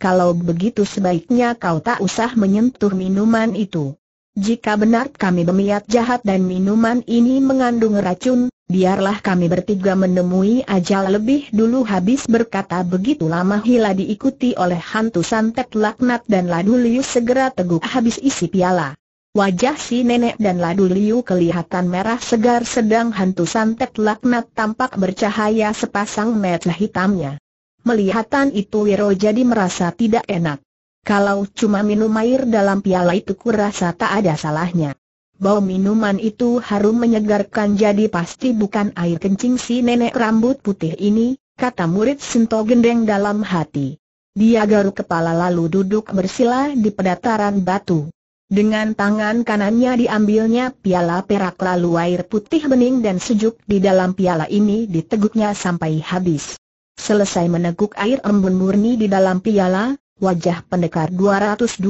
Kalau begitu sebaiknya kau tak usah menyentuh minuman itu. Jika benar kami bermiat jahat dan minuman ini mengandung racun, biarlah kami bertiga menemui ajal lebih dulu habis berkata begitu lama Hila diikuti oleh hantu santet laknat dan Ladu segera teguk habis isi piala. Wajah si nenek dan Ladu kelihatan merah segar sedang hantu santet laknat tampak bercahaya sepasang mata hitamnya. Melihatan itu Wiro jadi merasa tidak enak. Kalau cuma minum air dalam piala itu kurasa tak ada salahnya. Bau minuman itu harum menyegarkan jadi pasti bukan air kencing si nenek rambut putih ini, kata murid Sinto Gendeng dalam hati. Dia garuk kepala lalu duduk bersila di pedataran batu. Dengan tangan kanannya diambilnya piala perak lalu air putih bening dan sejuk di dalam piala ini diteguknya sampai habis. Selesai meneguk air embun murni di dalam piala, wajah pendekar 212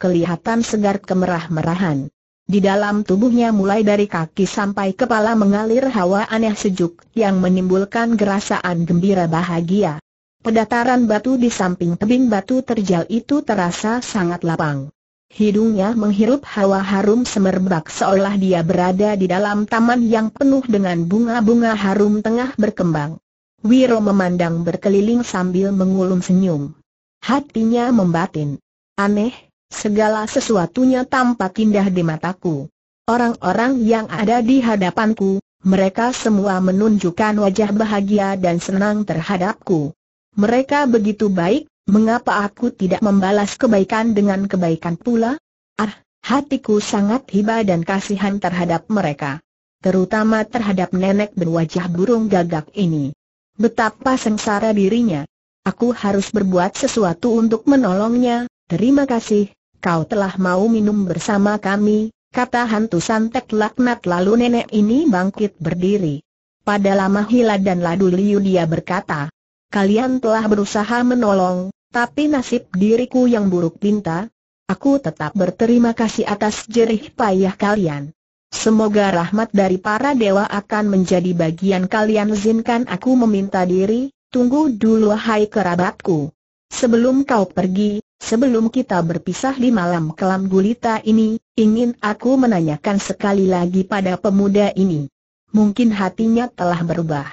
kelihatan segar kemerah-merahan. Di dalam tubuhnya mulai dari kaki sampai kepala mengalir hawa aneh sejuk yang menimbulkan gerasaan gembira bahagia. Pedataran batu di samping tebing batu terjal itu terasa sangat lapang. Hidungnya menghirup hawa harum semerbak seolah dia berada di dalam taman yang penuh dengan bunga-bunga harum tengah berkembang. Wiro memandang berkeliling sambil mengulum senyum. Hatinya membatin. Aneh, segala sesuatunya tampak indah di mataku. Orang-orang yang ada di hadapanku, mereka semua menunjukkan wajah bahagia dan senang terhadapku. Mereka begitu baik, mengapa aku tidak membalas kebaikan dengan kebaikan pula? Ah, hatiku sangat hiba dan kasihan terhadap mereka. Terutama terhadap nenek berwajah burung gagak ini. Betapa sengsara dirinya, Aku harus berbuat sesuatu untuk menolongnya, terima kasih, kau telah mau minum bersama kami, kata hantu santet laknat lalu nenek ini bangkit berdiri. Pada lama Hila dan Ladu Liu dia berkata, kalian telah berusaha menolong, tapi nasib diriku yang buruk pinta, aku tetap berterima kasih atas jerih payah kalian. Semoga rahmat dari para dewa akan menjadi bagian kalian izinkan aku meminta diri, Tunggu dulu hai kerabatku. Sebelum kau pergi, sebelum kita berpisah di malam kelam gulita ini, ingin aku menanyakan sekali lagi pada pemuda ini. Mungkin hatinya telah berubah.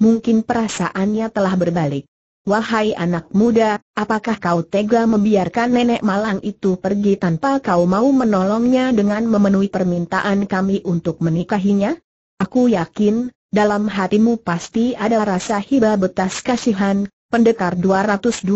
Mungkin perasaannya telah berbalik. Wahai anak muda, apakah kau tega membiarkan nenek malang itu pergi tanpa kau mau menolongnya dengan memenuhi permintaan kami untuk menikahinya? Aku yakin, dalam hatimu pasti ada rasa hiba betas kasihan, pendekar 212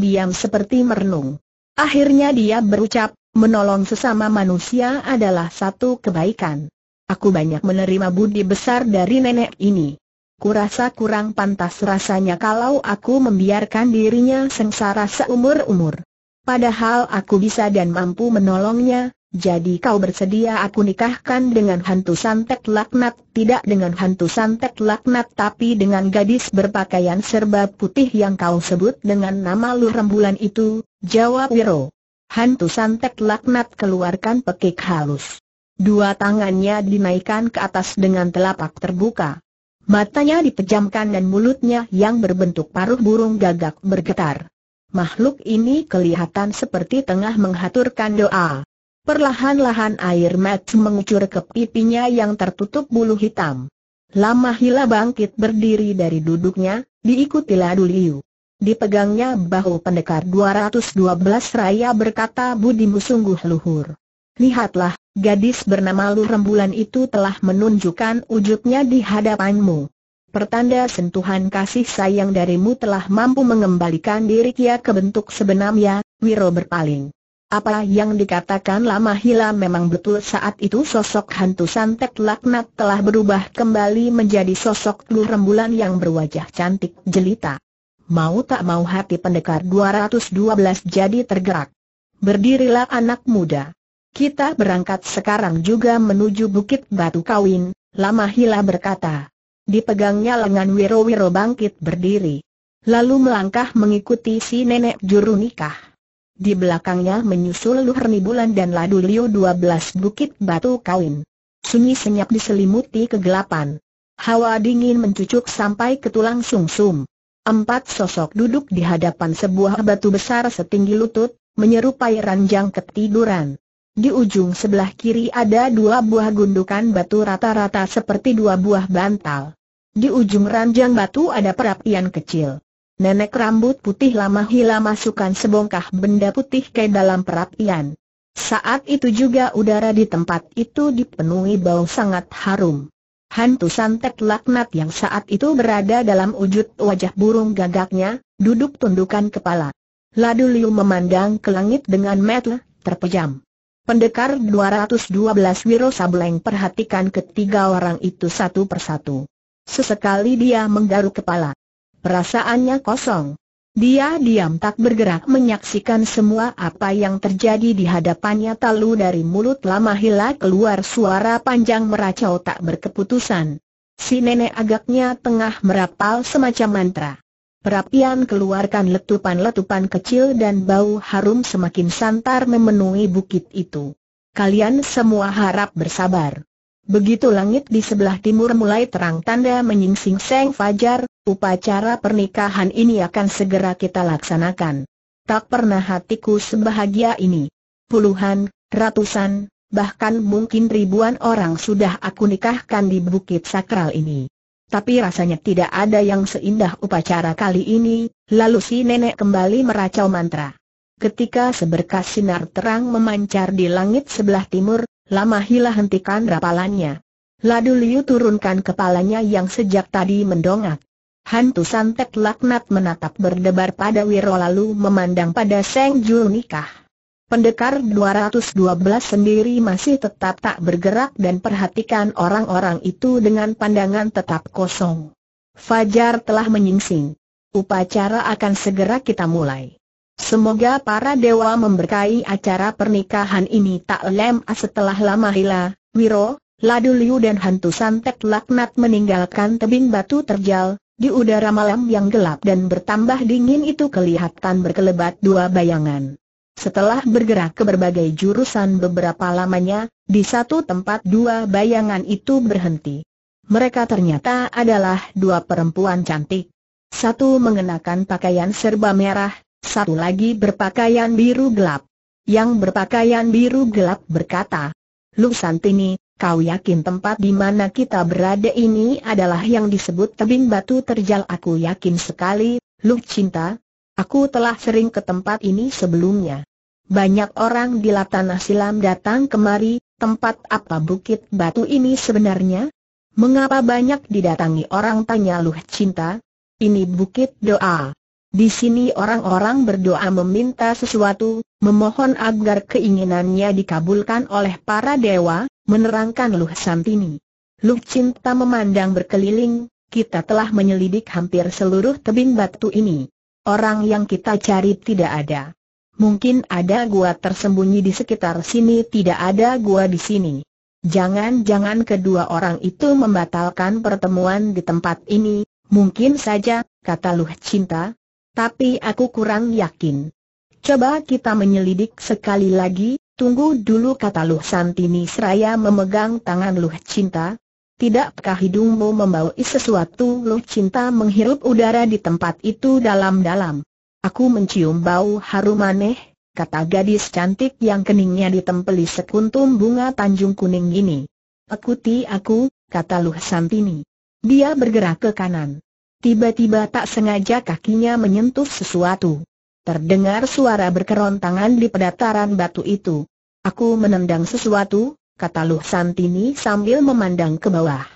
diam seperti merenung. Akhirnya dia berucap, menolong sesama manusia adalah satu kebaikan. Aku banyak menerima budi besar dari nenek ini. Kurasa kurang pantas rasanya kalau aku membiarkan dirinya sengsara seumur-umur. Padahal aku bisa dan mampu menolongnya, jadi kau bersedia aku nikahkan dengan hantu santet laknat, tidak dengan hantu santet laknat tapi dengan gadis berpakaian serba putih yang kau sebut dengan nama lu itu, jawab Wiro. Hantu santet laknat keluarkan pekik halus. Dua tangannya dinaikkan ke atas dengan telapak terbuka. Matanya dipejamkan dan mulutnya yang berbentuk paruh burung gagak bergetar. Makhluk ini kelihatan seperti tengah menghaturkan doa. Perlahan-lahan air mata mengucur ke pipinya yang tertutup bulu hitam. Lama Hila bangkit berdiri dari duduknya, diikuti lah Liu. Dipegangnya bahu pendekar 212 Raya berkata "Budi sungguh luhur. Lihatlah, gadis bernama Lu itu telah menunjukkan wujudnya di hadapanmu. Pertanda sentuhan kasih sayang darimu telah mampu mengembalikan diri kia ke bentuk sebenarnya, Wiro berpaling. Apa yang dikatakan Lama Hila memang betul saat itu sosok hantu santet laknat telah berubah kembali menjadi sosok telur rembulan yang berwajah cantik jelita. Mau tak mau hati pendekar 212 jadi tergerak. Berdirilah anak muda. Kita berangkat sekarang juga menuju Bukit Batu Kawin, Lama Hila berkata. Dipegangnya lengan Wiro Wiro bangkit berdiri. Lalu melangkah mengikuti si nenek juru nikah. Di belakangnya menyusul Luherni Bulan dan Ladu Liu 12 Bukit Batu Kawin. Sunyi senyap diselimuti kegelapan. Hawa dingin mencucuk sampai ke tulang sum -sum. Empat sosok duduk di hadapan sebuah batu besar setinggi lutut, menyerupai ranjang ketiduran. Di ujung sebelah kiri ada dua buah gundukan batu rata-rata seperti dua buah bantal. Di ujung ranjang batu ada perapian kecil nenek rambut putih lama hila masukkan sebongkah benda putih ke dalam perapian. Saat itu juga udara di tempat itu dipenuhi bau sangat harum. Hantu santet laknat yang saat itu berada dalam wujud wajah burung gagaknya, duduk tundukan kepala. Lalu Liu memandang ke langit dengan mata terpejam. Pendekar 212 Wiro Sableng perhatikan ketiga orang itu satu persatu. Sesekali dia menggaruk kepala perasaannya kosong. Dia diam tak bergerak menyaksikan semua apa yang terjadi di hadapannya talu dari mulut lama hila keluar suara panjang meracau tak berkeputusan. Si nenek agaknya tengah merapal semacam mantra. Perapian keluarkan letupan-letupan kecil dan bau harum semakin santar memenuhi bukit itu. Kalian semua harap bersabar. Begitu langit di sebelah timur mulai terang tanda menyingsing seng fajar, upacara pernikahan ini akan segera kita laksanakan. Tak pernah hatiku sebahagia ini. Puluhan, ratusan, bahkan mungkin ribuan orang sudah aku nikahkan di bukit sakral ini. Tapi rasanya tidak ada yang seindah upacara kali ini, lalu si nenek kembali meracau mantra. Ketika seberkas sinar terang memancar di langit sebelah timur, Lama Hila hentikan rapalannya. Ladu Liu turunkan kepalanya yang sejak tadi mendongak. Hantu santet laknat menatap berdebar pada Wiro lalu memandang pada Seng Jul nikah. Pendekar 212 sendiri masih tetap tak bergerak dan perhatikan orang-orang itu dengan pandangan tetap kosong. Fajar telah menyingsing. Upacara akan segera kita mulai. Semoga para dewa memberkahi acara pernikahan ini tak lem setelah lama hila, Wiro, Laduliu dan hantu santet laknat meninggalkan tebing batu terjal, di udara malam yang gelap dan bertambah dingin itu kelihatan berkelebat dua bayangan. Setelah bergerak ke berbagai jurusan beberapa lamanya, di satu tempat dua bayangan itu berhenti. Mereka ternyata adalah dua perempuan cantik. Satu mengenakan pakaian serba merah, satu lagi berpakaian biru gelap. Yang berpakaian biru gelap berkata, Lu Santini, kau yakin tempat di mana kita berada ini adalah yang disebut tebing batu terjal? Aku yakin sekali, Lu Cinta. Aku telah sering ke tempat ini sebelumnya. Banyak orang di Latanah Silam datang kemari, tempat apa bukit batu ini sebenarnya? Mengapa banyak didatangi orang tanya Luh Cinta? Ini bukit doa. Di sini orang-orang berdoa meminta sesuatu, memohon agar keinginannya dikabulkan oleh para dewa, menerangkan Luh Santini. Luh Cinta memandang berkeliling, kita telah menyelidik hampir seluruh tebing batu ini. Orang yang kita cari tidak ada. Mungkin ada gua tersembunyi di sekitar sini tidak ada gua di sini. Jangan-jangan kedua orang itu membatalkan pertemuan di tempat ini, mungkin saja, kata Luh Cinta, tapi aku kurang yakin. Coba kita menyelidik sekali lagi, tunggu dulu kata Luh Santini seraya memegang tangan Luh Cinta. Tidakkah hidungmu membaui sesuatu? Luh Cinta menghirup udara di tempat itu dalam-dalam. Aku mencium bau harum aneh, kata gadis cantik yang keningnya ditempeli sekuntum bunga tanjung kuning ini. Ikuti aku, kata Luh Santini. Dia bergerak ke kanan. Tiba-tiba tak sengaja kakinya menyentuh sesuatu. Terdengar suara berkerontangan di pedataran batu itu. Aku menendang sesuatu, kata Luh Santini sambil memandang ke bawah.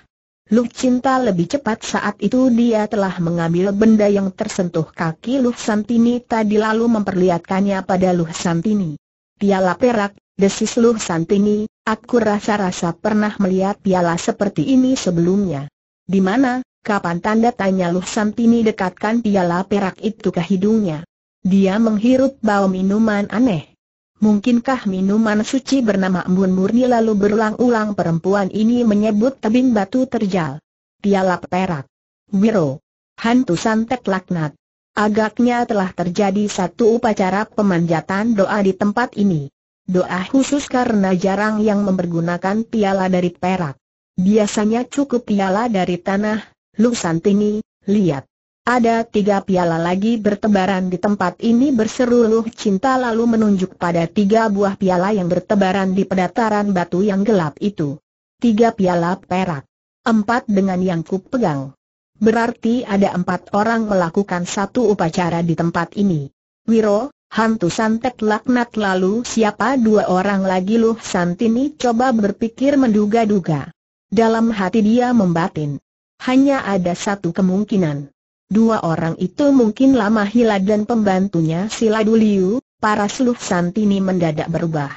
Luh Cinta lebih cepat saat itu dia telah mengambil benda yang tersentuh kaki Luh Santini tadi lalu memperlihatkannya pada Luh Santini. Piala perak, desis Luh Santini, aku rasa-rasa pernah melihat piala seperti ini sebelumnya. Di mana? Kapan tanda tanya Luh Santini dekatkan piala perak itu ke hidungnya? Dia menghirup bau minuman aneh. Mungkinkah minuman suci bernama embun murni lalu berulang-ulang perempuan ini menyebut tebing batu terjal? Piala perak. Wiro. Hantu santet laknat. Agaknya telah terjadi satu upacara pemanjatan doa di tempat ini. Doa khusus karena jarang yang mempergunakan piala dari perak. Biasanya cukup piala dari tanah, Lu Santini, lihat. Ada tiga piala lagi bertebaran di tempat ini berseru Lu Cinta lalu menunjuk pada tiga buah piala yang bertebaran di pedataran batu yang gelap itu. Tiga piala perak. Empat dengan yang ku pegang. Berarti ada empat orang melakukan satu upacara di tempat ini. Wiro, hantu santet laknat lalu siapa dua orang lagi Lu Santini coba berpikir menduga-duga. Dalam hati dia membatin. Hanya ada satu kemungkinan. Dua orang itu mungkin lama Hila dan pembantunya Siladuliu, Liu, para seluk Santini mendadak berubah.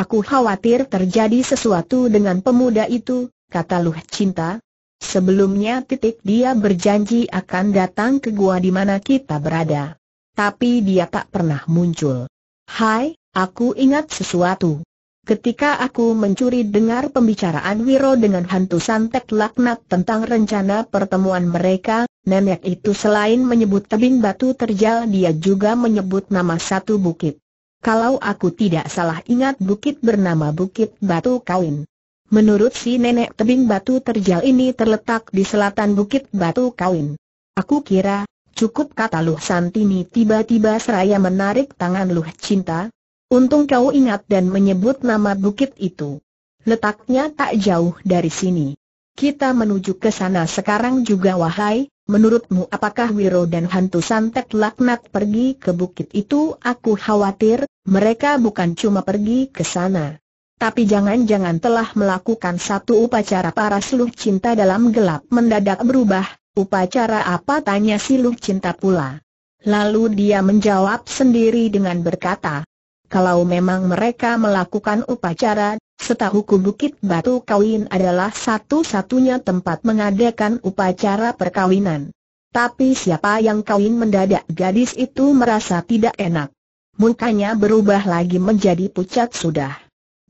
Aku khawatir terjadi sesuatu dengan pemuda itu, kata Luh Cinta. Sebelumnya titik dia berjanji akan datang ke gua di mana kita berada. Tapi dia tak pernah muncul. Hai, aku ingat sesuatu. Ketika aku mencuri dengar pembicaraan Wiro dengan hantu santek laknat tentang rencana pertemuan mereka, nenek itu selain menyebut tebing batu terjal dia juga menyebut nama satu bukit. Kalau aku tidak salah ingat bukit bernama Bukit Batu Kawin. Menurut si nenek tebing batu terjal ini terletak di selatan Bukit Batu Kawin. Aku kira, cukup kata Luh Santini tiba-tiba seraya menarik tangan Luh Cinta, Untung kau ingat dan menyebut nama bukit itu. Letaknya tak jauh dari sini. Kita menuju ke sana sekarang juga wahai, menurutmu apakah Wiro dan hantu santet laknat pergi ke bukit itu? Aku khawatir, mereka bukan cuma pergi ke sana. Tapi jangan-jangan telah melakukan satu upacara para seluh cinta dalam gelap mendadak berubah, upacara apa tanya luh cinta pula. Lalu dia menjawab sendiri dengan berkata, kalau memang mereka melakukan upacara, setahuku Bukit Batu Kawin adalah satu-satunya tempat mengadakan upacara perkawinan. Tapi siapa yang kawin mendadak gadis itu merasa tidak enak. Mukanya berubah lagi menjadi pucat sudah.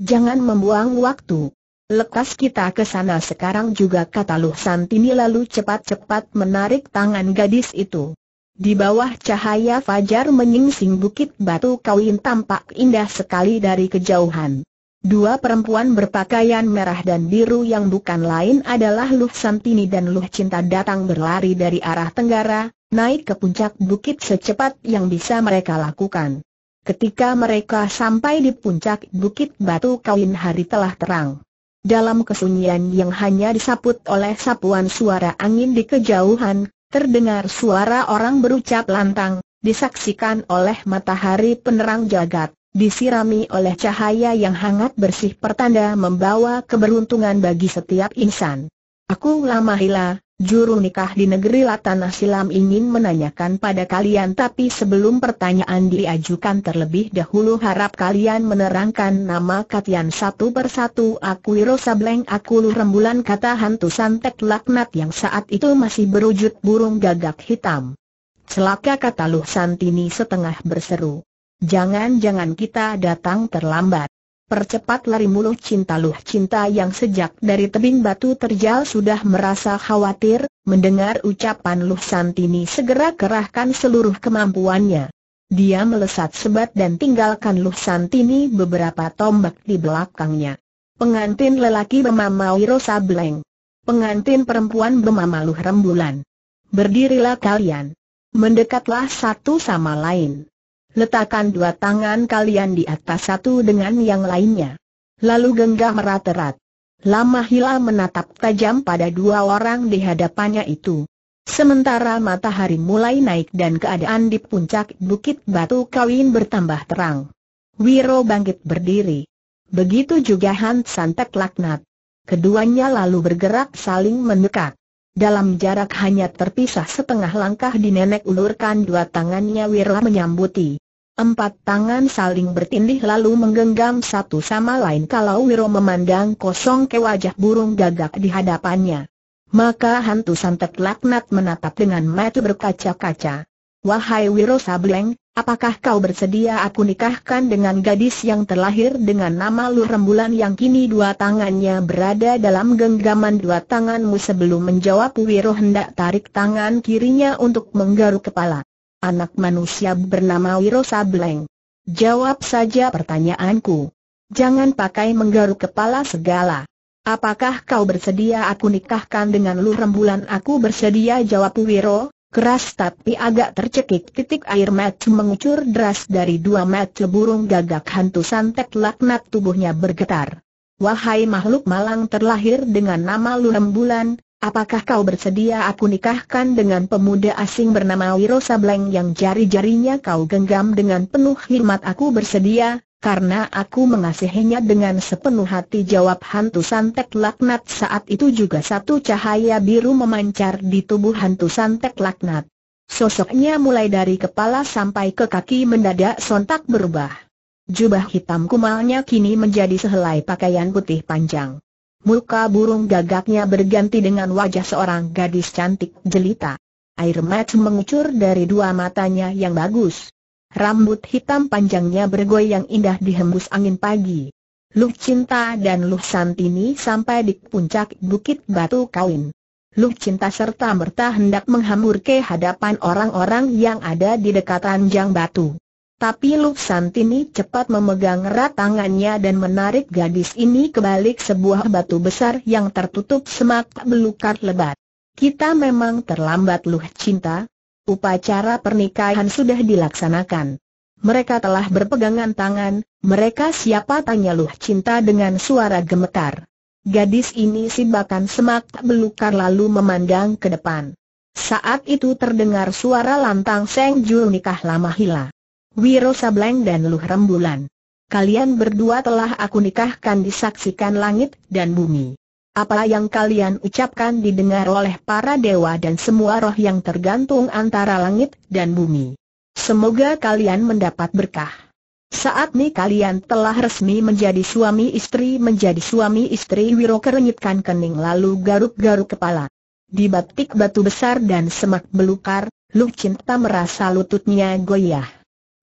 Jangan membuang waktu. Lekas kita ke sana sekarang juga kata Luh Santini lalu cepat-cepat menarik tangan gadis itu. Di bawah cahaya fajar menyingsing bukit batu kawin tampak indah sekali dari kejauhan. Dua perempuan berpakaian merah dan biru yang bukan lain adalah Luh Santini dan Luh Cinta datang berlari dari arah tenggara, naik ke puncak bukit secepat yang bisa mereka lakukan. Ketika mereka sampai di puncak bukit batu kawin hari telah terang. Dalam kesunyian yang hanya disaput oleh sapuan suara angin di kejauhan, Terdengar suara orang berucap lantang, disaksikan oleh matahari penerang jagat, disirami oleh cahaya yang hangat bersih pertanda membawa keberuntungan bagi setiap insan. Aku lama hila, Juru nikah di negeri Latana Silam ingin menanyakan pada kalian tapi sebelum pertanyaan diajukan terlebih dahulu harap kalian menerangkan nama katian satu persatu aku Wiro Sableng aku rembulan kata hantu santet laknat yang saat itu masih berwujud burung gagak hitam. Celaka kata Luh Santini setengah berseru. Jangan-jangan kita datang terlambat. Percepat lari muluh cinta luh cinta yang sejak dari tebing batu terjal sudah merasa khawatir, mendengar ucapan Luh Santini segera kerahkan seluruh kemampuannya. Dia melesat sebat dan tinggalkan Luh Santini beberapa tombak di belakangnya. Pengantin lelaki bemama Wirosa Sableng. Pengantin perempuan bemama Luh Rembulan. Berdirilah kalian. Mendekatlah satu sama lain. Letakkan dua tangan kalian di atas satu dengan yang lainnya. Lalu genggam erat-erat. Lama Hila menatap tajam pada dua orang di hadapannya itu. Sementara matahari mulai naik dan keadaan di puncak Bukit Batu Kawin bertambah terang. Wiro bangkit berdiri. Begitu juga Han Santek Laknat. Keduanya lalu bergerak saling mendekat. Dalam jarak hanya terpisah setengah langkah di nenek ulurkan dua tangannya Wiro menyambuti. Empat tangan saling bertindih lalu menggenggam satu sama lain kalau Wiro memandang kosong ke wajah burung gagak di hadapannya. Maka hantu santet laknat menatap dengan mata berkaca-kaca. Wahai Wiro Sableng, apakah kau bersedia aku nikahkan dengan gadis yang terlahir dengan nama Lu Rembulan yang kini dua tangannya berada dalam genggaman dua tanganmu sebelum menjawab Wiro hendak tarik tangan kirinya untuk menggaruk kepala. Anak manusia bernama Wiro Sableng. Jawab saja pertanyaanku. Jangan pakai menggaruk kepala segala. Apakah kau bersedia aku nikahkan dengan lu rembulan aku bersedia jawab Wiro, keras tapi agak tercekik titik air mata mengucur deras dari dua mata burung gagak hantu santet laknat tubuhnya bergetar. Wahai makhluk malang terlahir dengan nama lu rembulan, apakah kau bersedia aku nikahkan dengan pemuda asing bernama Wiro Sableng yang jari-jarinya kau genggam dengan penuh hikmat aku bersedia, karena aku mengasihinya dengan sepenuh hati jawab hantu santet laknat saat itu juga satu cahaya biru memancar di tubuh hantu santet laknat. Sosoknya mulai dari kepala sampai ke kaki mendadak sontak berubah. Jubah hitam kumalnya kini menjadi sehelai pakaian putih panjang. Muka burung gagaknya berganti dengan wajah seorang gadis cantik jelita. Air mata mengucur dari dua matanya yang bagus. Rambut hitam panjangnya bergoyang indah dihembus angin pagi. Luh Cinta dan Luh Santini sampai di puncak Bukit Batu Kawin. Luh Cinta serta merta hendak menghambur ke hadapan orang-orang yang ada di dekat ranjang batu. Tapi Luk Santini cepat memegang erat tangannya dan menarik gadis ini ke balik sebuah batu besar yang tertutup semak belukar lebat. Kita memang terlambat Luh Cinta. Upacara pernikahan sudah dilaksanakan. Mereka telah berpegangan tangan, mereka siapa tanya Luh Cinta dengan suara gemetar. Gadis ini sibakan semak belukar lalu memandang ke depan. Saat itu terdengar suara lantang Seng Jul nikah lama hilang. Wiro Sableng dan Luh Rembulan. Kalian berdua telah aku nikahkan disaksikan langit dan bumi. Apa yang kalian ucapkan didengar oleh para dewa dan semua roh yang tergantung antara langit dan bumi. Semoga kalian mendapat berkah. Saat ini kalian telah resmi menjadi suami istri menjadi suami istri Wiro kerenyitkan kening lalu garuk-garuk kepala. Di batik batu besar dan semak belukar, Lu Cinta merasa lututnya goyah.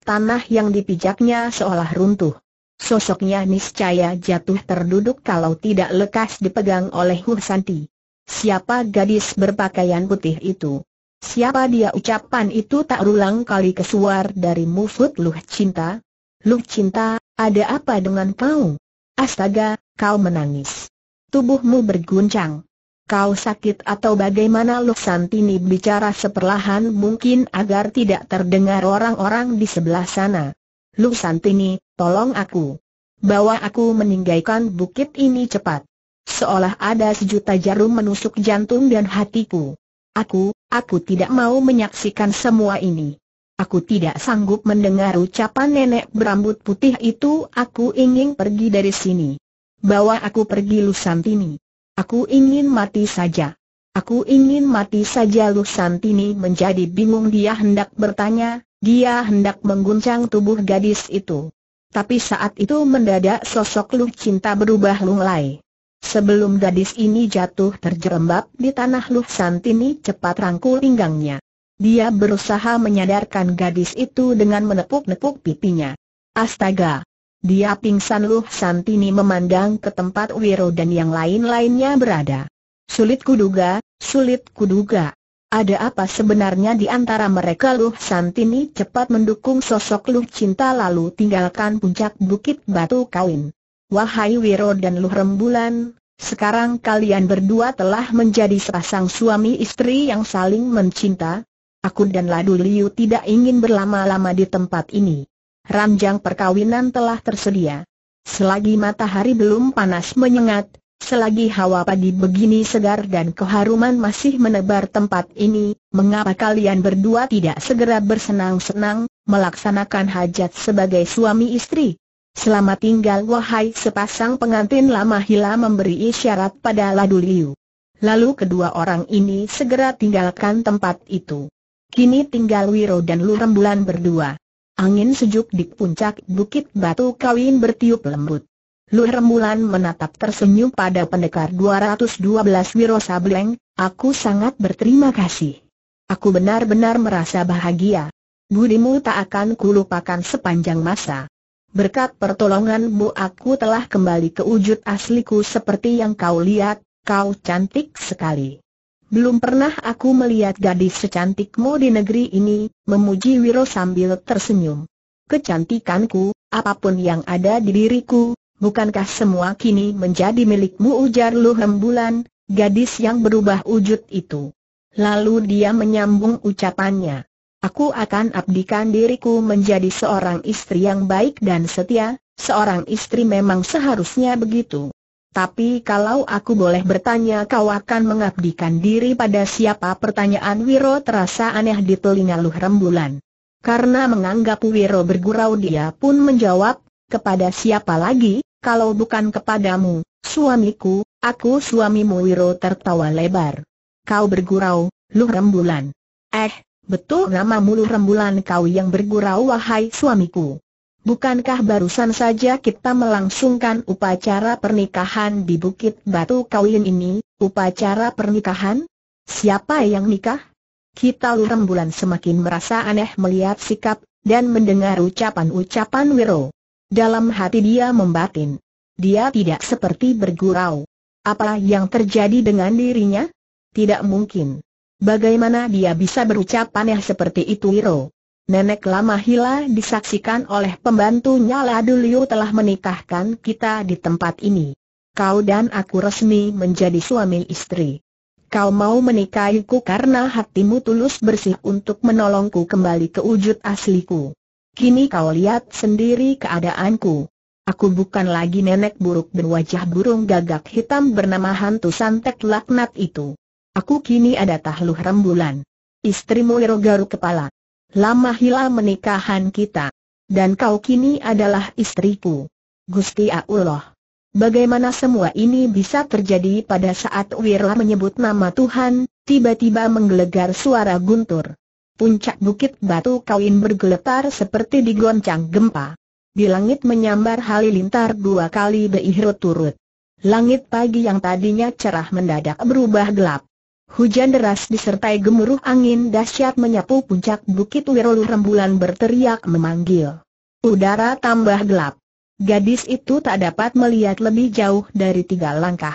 Tanah yang dipijaknya seolah runtuh. Sosoknya niscaya jatuh terduduk kalau tidak lekas dipegang oleh Santi. Siapa gadis berpakaian putih itu? Siapa dia ucapan itu tak ulang kali kesuar dari Mufut Luh Cinta? Luh Cinta, ada apa dengan kau? Astaga, kau menangis. Tubuhmu berguncang. Kau sakit atau bagaimana Lu Santini bicara seperlahan mungkin agar tidak terdengar orang-orang di sebelah sana. Lu Santini, tolong aku. Bawa aku meninggalkan bukit ini cepat. Seolah ada sejuta jarum menusuk jantung dan hatiku. Aku, aku tidak mau menyaksikan semua ini. Aku tidak sanggup mendengar ucapan nenek berambut putih itu Aku ingin pergi dari sini. Bawa aku pergi Santini. Aku ingin mati saja. Aku ingin mati saja Lu Santini menjadi bingung dia hendak bertanya, dia hendak mengguncang tubuh gadis itu. Tapi saat itu mendadak sosok Lu Cinta berubah lunglai. Sebelum gadis ini jatuh terjerembab di tanah Lu Santini cepat rangkul pinggangnya. Dia berusaha menyadarkan gadis itu dengan menepuk-nepuk pipinya. Astaga! Dia pingsan luh Santini memandang ke tempat Wiro dan yang lain-lainnya berada. Sulit kuduga, sulit kuduga. Ada apa sebenarnya di antara mereka Luh Santini cepat mendukung sosok Luh Cinta lalu tinggalkan puncak bukit batu kawin. Wahai Wiro dan Luh Rembulan, sekarang kalian berdua telah menjadi sepasang suami istri yang saling mencinta. Aku dan Ladu Liu tidak ingin berlama-lama di tempat ini ranjang perkawinan telah tersedia. Selagi matahari belum panas menyengat, selagi hawa pagi begini segar dan keharuman masih menebar tempat ini, mengapa kalian berdua tidak segera bersenang-senang, melaksanakan hajat sebagai suami istri? Selamat tinggal wahai sepasang pengantin lama hila memberi isyarat pada Laduliu. Lalu kedua orang ini segera tinggalkan tempat itu. Kini tinggal Wiro dan Lurembulan berdua. Angin sejuk di puncak bukit batu kawin bertiup lembut. Lu rembulan menatap tersenyum pada pendekar 212 Wiro Sableng, aku sangat berterima kasih. Aku benar-benar merasa bahagia. Budimu tak akan kulupakan sepanjang masa. Berkat pertolonganmu aku telah kembali ke wujud asliku seperti yang kau lihat, kau cantik sekali belum pernah aku melihat gadis secantikmu di negeri ini, memuji Wiro sambil tersenyum. Kecantikanku, apapun yang ada di diriku, bukankah semua kini menjadi milikmu ujar Lu Hembulan, gadis yang berubah wujud itu. Lalu dia menyambung ucapannya. Aku akan abdikan diriku menjadi seorang istri yang baik dan setia, seorang istri memang seharusnya begitu. Tapi kalau aku boleh bertanya kau akan mengabdikan diri pada siapa pertanyaan Wiro terasa aneh di telinga Luh Rembulan. Karena menganggap Wiro bergurau dia pun menjawab, kepada siapa lagi, kalau bukan kepadamu, suamiku, aku suamimu Wiro tertawa lebar. Kau bergurau, Luh Rembulan. Eh, betul namamu Luh Rembulan kau yang bergurau wahai suamiku. Bukankah barusan saja kita melangsungkan upacara pernikahan di Bukit Batu Kawin ini, upacara pernikahan? Siapa yang nikah? Kita Lurem Bulan semakin merasa aneh melihat sikap, dan mendengar ucapan-ucapan Wiro. Dalam hati dia membatin. Dia tidak seperti bergurau. Apa yang terjadi dengan dirinya? Tidak mungkin. Bagaimana dia bisa berucap aneh seperti itu Wiro? Nenek lama Hila disaksikan oleh pembantunya Ladu Liu telah menikahkan kita di tempat ini. Kau dan aku resmi menjadi suami istri. Kau mau menikahiku karena hatimu tulus bersih untuk menolongku kembali ke wujud asliku. Kini kau lihat sendiri keadaanku. Aku bukan lagi nenek buruk berwajah burung gagak hitam bernama hantu santet laknat itu. Aku kini ada tahluh rembulan. Istrimu lirogaru kepala lama hilang menikahan kita. Dan kau kini adalah istriku. Gusti Allah. Bagaimana semua ini bisa terjadi pada saat Wirla menyebut nama Tuhan, tiba-tiba menggelegar suara guntur. Puncak bukit batu kawin bergeletar seperti digoncang gempa. Di langit menyambar halilintar dua kali berturut-turut. Langit pagi yang tadinya cerah mendadak berubah gelap. Hujan deras disertai gemuruh angin dahsyat menyapu puncak bukit Wirolu rembulan berteriak memanggil. Udara tambah gelap. Gadis itu tak dapat melihat lebih jauh dari tiga langkah.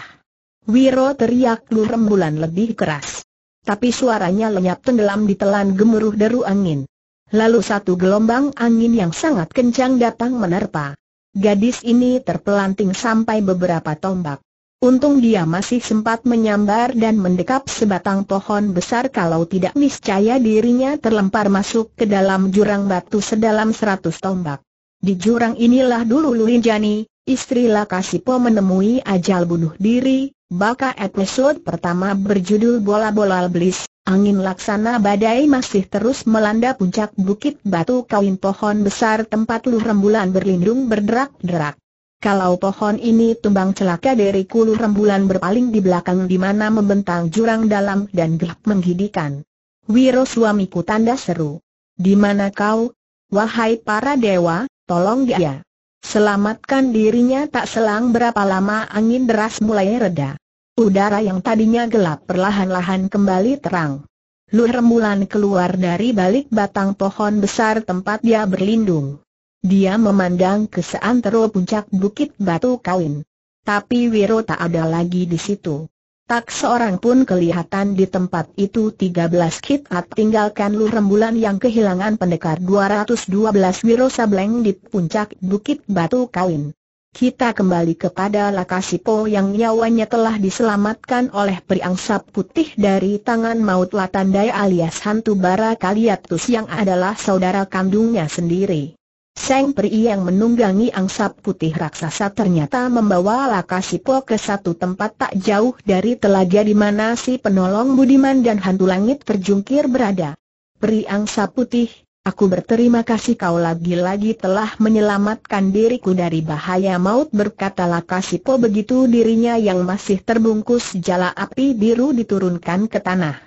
Wiro teriak lu rembulan lebih keras. Tapi suaranya lenyap tenggelam di telan gemuruh deru angin. Lalu satu gelombang angin yang sangat kencang datang menerpa. Gadis ini terpelanting sampai beberapa tombak. Untung dia masih sempat menyambar dan mendekap sebatang pohon besar kalau tidak niscaya dirinya terlempar masuk ke dalam jurang batu sedalam seratus tombak. Di jurang inilah dulu Luinjani, istri Lakasipo menemui ajal bunuh diri, baka episode pertama berjudul Bola-Bola Blis. angin laksana badai masih terus melanda puncak bukit batu kawin pohon besar tempat luh rembulan berlindung berderak-derak. Kalau pohon ini tumbang celaka dari kulu rembulan berpaling di belakang di mana membentang jurang dalam dan gelap menghidikan. Wiro suamiku tanda seru. Di mana kau? Wahai para dewa, tolong dia. Selamatkan dirinya tak selang berapa lama angin deras mulai reda. Udara yang tadinya gelap perlahan-lahan kembali terang. Luh rembulan keluar dari balik batang pohon besar tempat dia berlindung. Dia memandang ke seantero puncak bukit batu kawin. Tapi Wiro tak ada lagi di situ. Tak seorang pun kelihatan di tempat itu Tiga belas kitat tinggalkan lu rembulan yang kehilangan pendekar dua dua ratus belas Wiro Sableng di puncak Bukit Batu Kawin. Kita kembali kepada Lakasipo yang nyawanya telah diselamatkan oleh periangsa putih dari tangan maut Latandai alias hantu bara Kaliatus yang adalah saudara kandungnya sendiri. Seng Peri yang menunggangi angsa putih raksasa ternyata membawa Lakasipo ke satu tempat tak jauh dari telaga di mana si penolong Budiman dan hantu langit terjungkir berada. Peri angsa putih, aku berterima kasih kau lagi-lagi telah menyelamatkan diriku dari bahaya maut berkata Lakasipo begitu dirinya yang masih terbungkus jala api biru diturunkan ke tanah.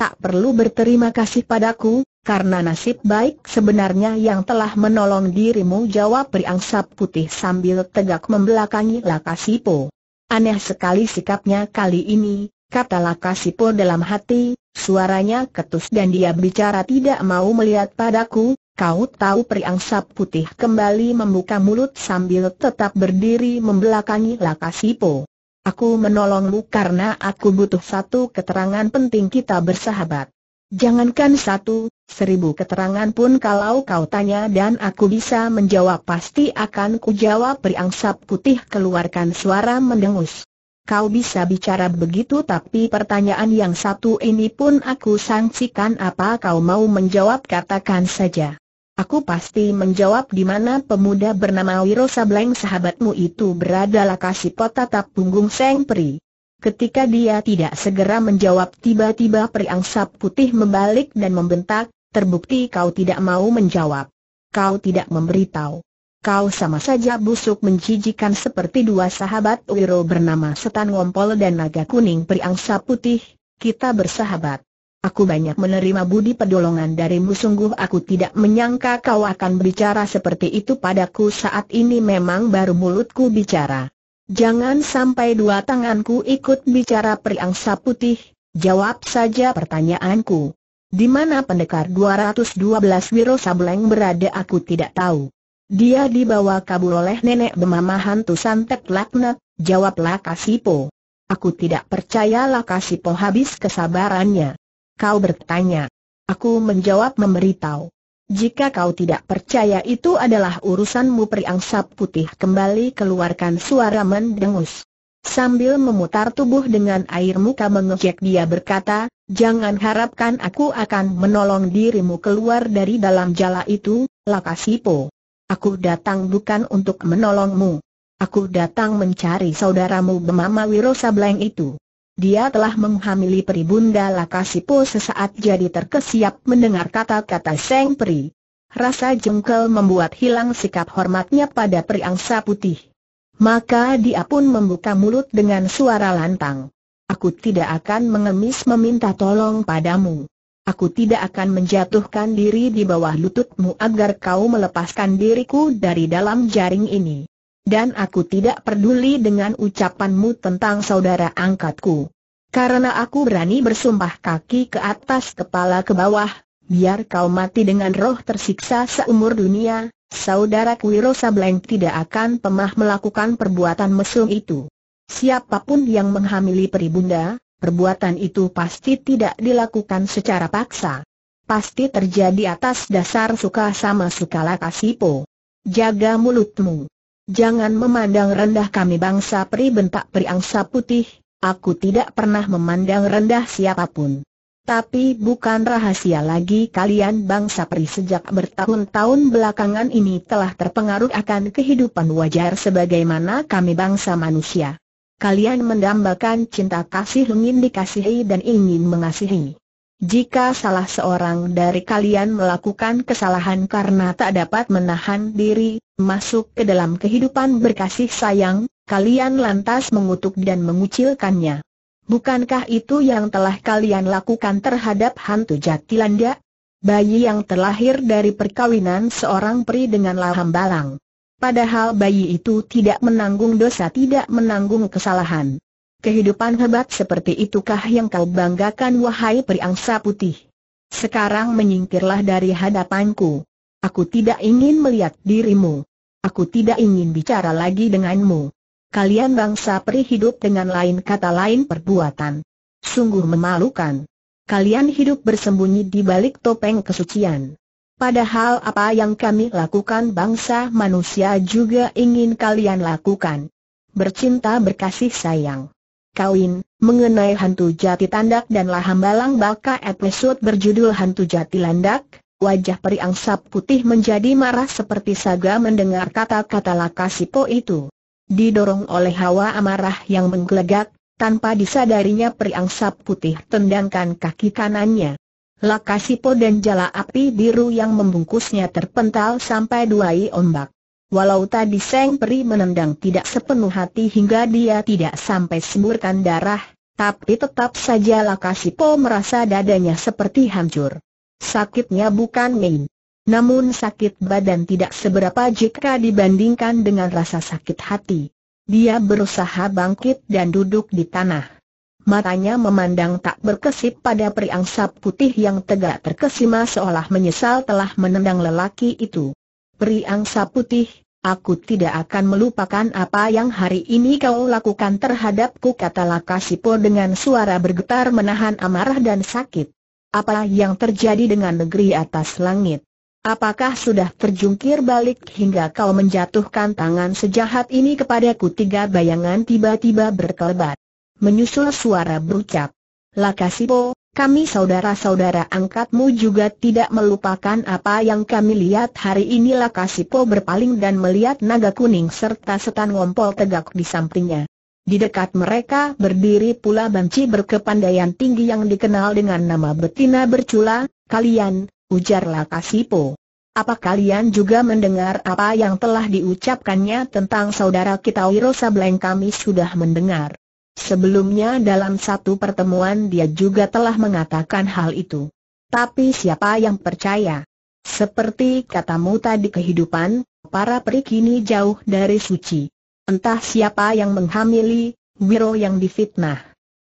Tak perlu berterima kasih padaku, karena nasib baik sebenarnya yang telah menolong dirimu jawab Priangsap putih sambil tegak membelakangi Lakasipo. Aneh sekali sikapnya kali ini, kata Lakasipo dalam hati, suaranya ketus dan dia bicara tidak mau melihat padaku, kau tahu Priangsap putih kembali membuka mulut sambil tetap berdiri membelakangi Lakasipo. Aku menolongmu karena aku butuh satu keterangan penting kita bersahabat. Jangankan satu, Seribu keterangan pun kalau kau tanya dan aku bisa menjawab pasti akan ku jawab. sap putih keluarkan suara mendengus. Kau bisa bicara begitu tapi pertanyaan yang satu ini pun aku sangsikan apa kau mau menjawab katakan saja. Aku pasti menjawab di mana pemuda bernama Wiro Sableng sahabatmu itu berada kasih punggung Seng Peri. Ketika dia tidak segera menjawab tiba-tiba periangsap putih membalik dan membentak, terbukti kau tidak mau menjawab. Kau tidak memberitahu. Kau sama saja busuk menjijikan seperti dua sahabat Wiro bernama Setan Ngompol dan Naga Kuning Periangsap Putih, kita bersahabat. Aku banyak menerima budi pedolongan darimu sungguh aku tidak menyangka kau akan berbicara seperti itu padaku saat ini memang baru mulutku bicara. Jangan sampai dua tanganku ikut bicara periangsa putih, jawab saja pertanyaanku. Di mana pendekar 212 Wiro Sableng berada aku tidak tahu. Dia dibawa kabur oleh nenek bemama hantu santet laknat, jawab Lakasipo. Aku tidak percaya Lakasipo habis kesabarannya. Kau bertanya. Aku menjawab memberitahu. Jika kau tidak percaya itu adalah urusanmu Priang Sap Putih kembali keluarkan suara mendengus. Sambil memutar tubuh dengan air muka mengejek dia berkata, Jangan harapkan aku akan menolong dirimu keluar dari dalam jala itu, Lakasipo. Aku datang bukan untuk menolongmu. Aku datang mencari saudaramu Bemama Wiro Sableng itu. Dia telah menghamili peribunda Lakasipo sesaat jadi terkesiap mendengar kata-kata Seng Peri. Rasa jengkel membuat hilang sikap hormatnya pada angsa putih. Maka dia pun membuka mulut dengan suara lantang. Aku tidak akan mengemis meminta tolong padamu. Aku tidak akan menjatuhkan diri di bawah lututmu agar kau melepaskan diriku dari dalam jaring ini dan aku tidak peduli dengan ucapanmu tentang saudara angkatku. Karena aku berani bersumpah kaki ke atas kepala ke bawah, biar kau mati dengan roh tersiksa seumur dunia, saudara Kuiro Sableng tidak akan pemah melakukan perbuatan mesum itu. Siapapun yang menghamili peribunda, perbuatan itu pasti tidak dilakukan secara paksa. Pasti terjadi atas dasar suka sama suka lakasipo. Jaga mulutmu. Jangan memandang rendah kami bangsa peri bentak peri angsa putih, aku tidak pernah memandang rendah siapapun. Tapi bukan rahasia lagi kalian bangsa peri sejak bertahun-tahun belakangan ini telah terpengaruh akan kehidupan wajar sebagaimana kami bangsa manusia. Kalian mendambakan cinta kasih ingin dikasihi dan ingin mengasihi. Jika salah seorang dari kalian melakukan kesalahan karena tak dapat menahan diri, masuk ke dalam kehidupan berkasih sayang, kalian lantas mengutuk dan mengucilkannya. Bukankah itu yang telah kalian lakukan terhadap hantu Jatilanda? Bayi yang terlahir dari perkawinan seorang peri dengan laham balang. Padahal bayi itu tidak menanggung dosa tidak menanggung kesalahan. Kehidupan hebat seperti itukah yang kau banggakan wahai periangsa putih? Sekarang menyingkirlah dari hadapanku. Aku tidak ingin melihat dirimu. Aku tidak ingin bicara lagi denganmu. Kalian bangsa peri hidup dengan lain kata lain perbuatan. Sungguh memalukan. Kalian hidup bersembunyi di balik topeng kesucian. Padahal apa yang kami lakukan bangsa manusia juga ingin kalian lakukan. Bercinta berkasih sayang. Kawin, mengenai hantu jati tandak dan laham balang baka episode berjudul hantu jati landak, wajah peri angsap putih menjadi marah seperti saga mendengar kata-kata Lakasipo itu. Didorong oleh hawa amarah yang menggelegak, tanpa disadarinya peri angsap putih tendangkan kaki kanannya. Lakasipo dan jala api biru yang membungkusnya terpental sampai dua ombak. Walau tadi Seng Peri menendang tidak sepenuh hati hingga dia tidak sampai semburkan darah, tapi tetap saja Lakasipo merasa dadanya seperti hancur. Sakitnya bukan main. Namun sakit badan tidak seberapa jika dibandingkan dengan rasa sakit hati. Dia berusaha bangkit dan duduk di tanah. Matanya memandang tak berkesip pada pria putih yang tegak terkesima seolah menyesal telah menendang lelaki itu. Riang putih, aku tidak akan melupakan apa yang hari ini kau lakukan terhadapku kata Lakasipo dengan suara bergetar menahan amarah dan sakit. Apa yang terjadi dengan negeri atas langit? Apakah sudah terjungkir balik hingga kau menjatuhkan tangan sejahat ini kepadaku? Tiga bayangan tiba-tiba berkelebat. Menyusul suara berucap. Lakasipo, kami saudara-saudara angkatmu juga tidak melupakan apa yang kami lihat hari ini. Lakasipo berpaling dan melihat naga kuning serta setan ngompol tegak di sampingnya. Di dekat mereka berdiri pula banci berkepandaian tinggi yang dikenal dengan nama betina bercula, kalian, ujarlah Lakasipo. Apa kalian juga mendengar apa yang telah diucapkannya tentang saudara kita Wiro Sableng kami sudah mendengar. Sebelumnya dalam satu pertemuan dia juga telah mengatakan hal itu. Tapi siapa yang percaya? Seperti katamu tadi kehidupan, para peri kini jauh dari suci. Entah siapa yang menghamili, Wiro yang difitnah.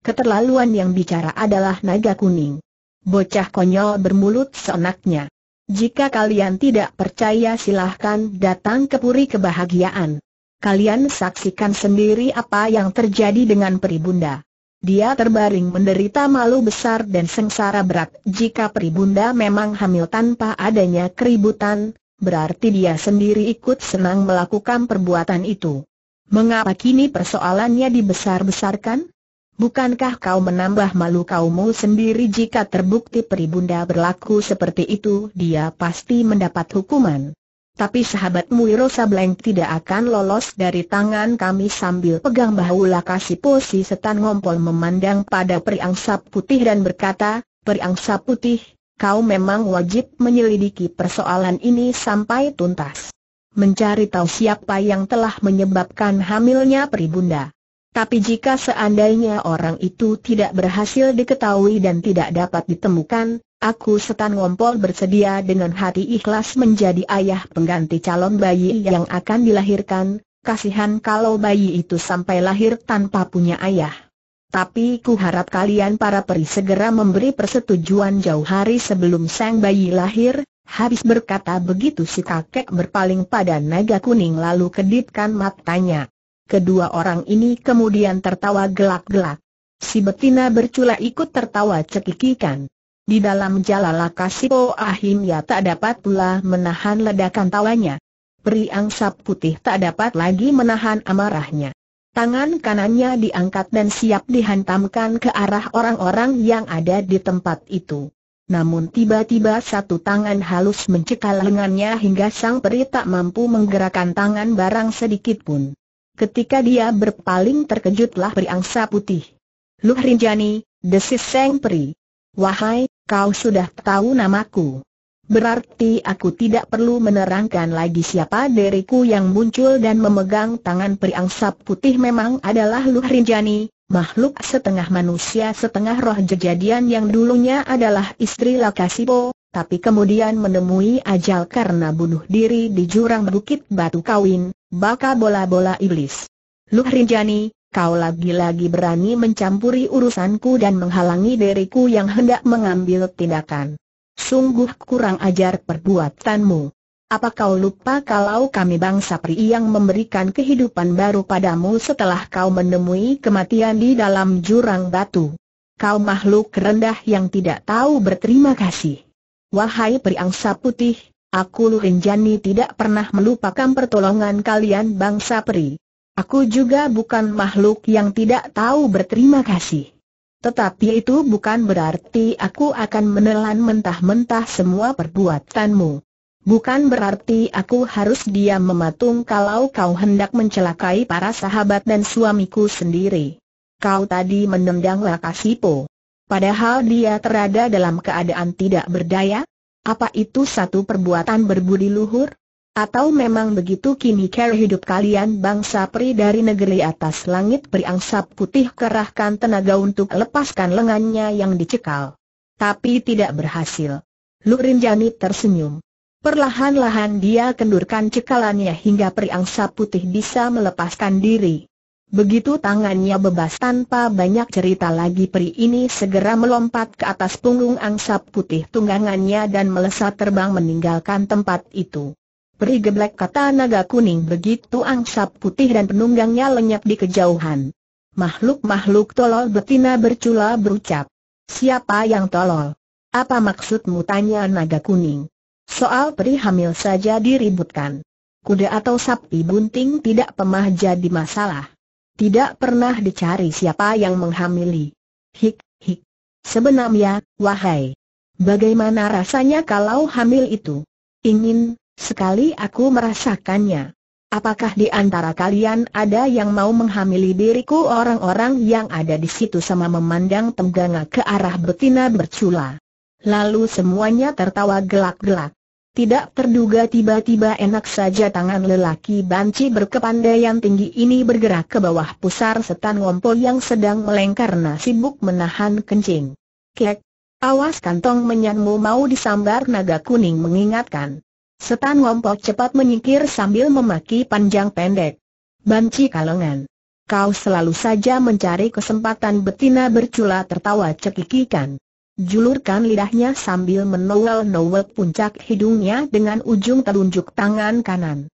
Keterlaluan yang bicara adalah naga kuning. Bocah konyol bermulut seenaknya. Jika kalian tidak percaya silahkan datang ke puri kebahagiaan. Kalian saksikan sendiri apa yang terjadi dengan Peribunda. Dia terbaring menderita malu besar dan sengsara berat. Jika Peribunda memang hamil tanpa adanya keributan, berarti dia sendiri ikut senang melakukan perbuatan itu. Mengapa kini persoalannya dibesar-besarkan? Bukankah kau menambah malu kaummu sendiri jika terbukti Peribunda berlaku seperti itu dia pasti mendapat hukuman? Tapi sahabatmu Wiro Sableng tidak akan lolos dari tangan kami sambil pegang bahu Lakasi Posi setan ngompol memandang pada periangsa putih dan berkata, periangsa putih, kau memang wajib menyelidiki persoalan ini sampai tuntas. Mencari tahu siapa yang telah menyebabkan hamilnya peribunda. Tapi jika seandainya orang itu tidak berhasil diketahui dan tidak dapat ditemukan, Aku setan ngompol bersedia dengan hati ikhlas menjadi ayah pengganti calon bayi yang akan dilahirkan, kasihan kalau bayi itu sampai lahir tanpa punya ayah. Tapi ku harap kalian para peri segera memberi persetujuan jauh hari sebelum sang bayi lahir, Habis berkata begitu si kakek berpaling pada naga kuning lalu kedipkan matanya. Kedua orang ini kemudian tertawa gelak-gelak. Si betina bercula ikut tertawa cekikikan. Di dalam jalala kasipo oh ya tak dapat pula menahan ledakan tawanya. Peri angsap putih tak dapat lagi menahan amarahnya. Tangan kanannya diangkat dan siap dihantamkan ke arah orang-orang yang ada di tempat itu. Namun tiba-tiba satu tangan halus mencekal lengannya hingga sang peri tak mampu menggerakkan tangan barang sedikit pun. Ketika dia berpaling terkejutlah peri angsa putih. Luh Rinjani, desis sang peri. Wahai, kau sudah tahu namaku. Berarti aku tidak perlu menerangkan lagi siapa diriku yang muncul dan memegang tangan periangsa putih memang adalah Luh Rinjani, makhluk setengah manusia setengah roh jejadian yang dulunya adalah istri Lakasipo, tapi kemudian menemui ajal karena bunuh diri di jurang Bukit Batu Kawin, baka bola-bola iblis. Luh Rinjani, kau lagi-lagi berani mencampuri urusanku dan menghalangi diriku yang hendak mengambil tindakan. Sungguh kurang ajar perbuatanmu. Apa kau lupa kalau kami bangsa pri yang memberikan kehidupan baru padamu setelah kau menemui kematian di dalam jurang batu? Kau makhluk rendah yang tidak tahu berterima kasih. Wahai angsa putih, aku Lurinjani tidak pernah melupakan pertolongan kalian bangsa peri. Aku juga bukan makhluk yang tidak tahu berterima kasih. Tetapi itu bukan berarti aku akan menelan mentah-mentah semua perbuatanmu. Bukan berarti aku harus diam mematung kalau kau hendak mencelakai para sahabat dan suamiku sendiri. Kau tadi menendang Lakasipo. Padahal dia terada dalam keadaan tidak berdaya? Apa itu satu perbuatan berbudi luhur? Atau memang begitu kini cara hidup kalian bangsa peri dari negeri atas langit berangsap putih kerahkan tenaga untuk lepaskan lengannya yang dicekal. Tapi tidak berhasil. Lurin janit tersenyum. Perlahan-lahan dia kendurkan cekalannya hingga periangsap putih bisa melepaskan diri. Begitu tangannya bebas tanpa banyak cerita lagi peri ini segera melompat ke atas punggung angsap putih tunggangannya dan melesat terbang meninggalkan tempat itu. Peri geblek kata naga kuning begitu angsap putih dan penunggangnya lenyap di kejauhan. Makhluk-makhluk tolol betina bercula berucap. Siapa yang tolol? Apa maksudmu tanya naga kuning? Soal peri hamil saja diributkan. Kuda atau sapi bunting tidak pemah jadi masalah. Tidak pernah dicari siapa yang menghamili. Hik, hik. Sebenarnya, wahai. Bagaimana rasanya kalau hamil itu? Ingin, Sekali aku merasakannya. Apakah di antara kalian ada yang mau menghamili diriku orang-orang yang ada di situ sama memandang tengganga ke arah betina bercula. Lalu semuanya tertawa gelak-gelak. Tidak terduga tiba-tiba enak saja tangan lelaki banci berkepandaian tinggi ini bergerak ke bawah pusar setan ngompol yang sedang meleng karena sibuk menahan kencing. Kek, awas kantong menyanmu mau disambar naga kuning mengingatkan. Setan Wompok cepat menyingkir sambil memaki panjang pendek. Banci kalengan. Kau selalu saja mencari kesempatan betina bercula tertawa cekikikan. Julurkan lidahnya sambil menowel-nowel puncak hidungnya dengan ujung telunjuk tangan kanan.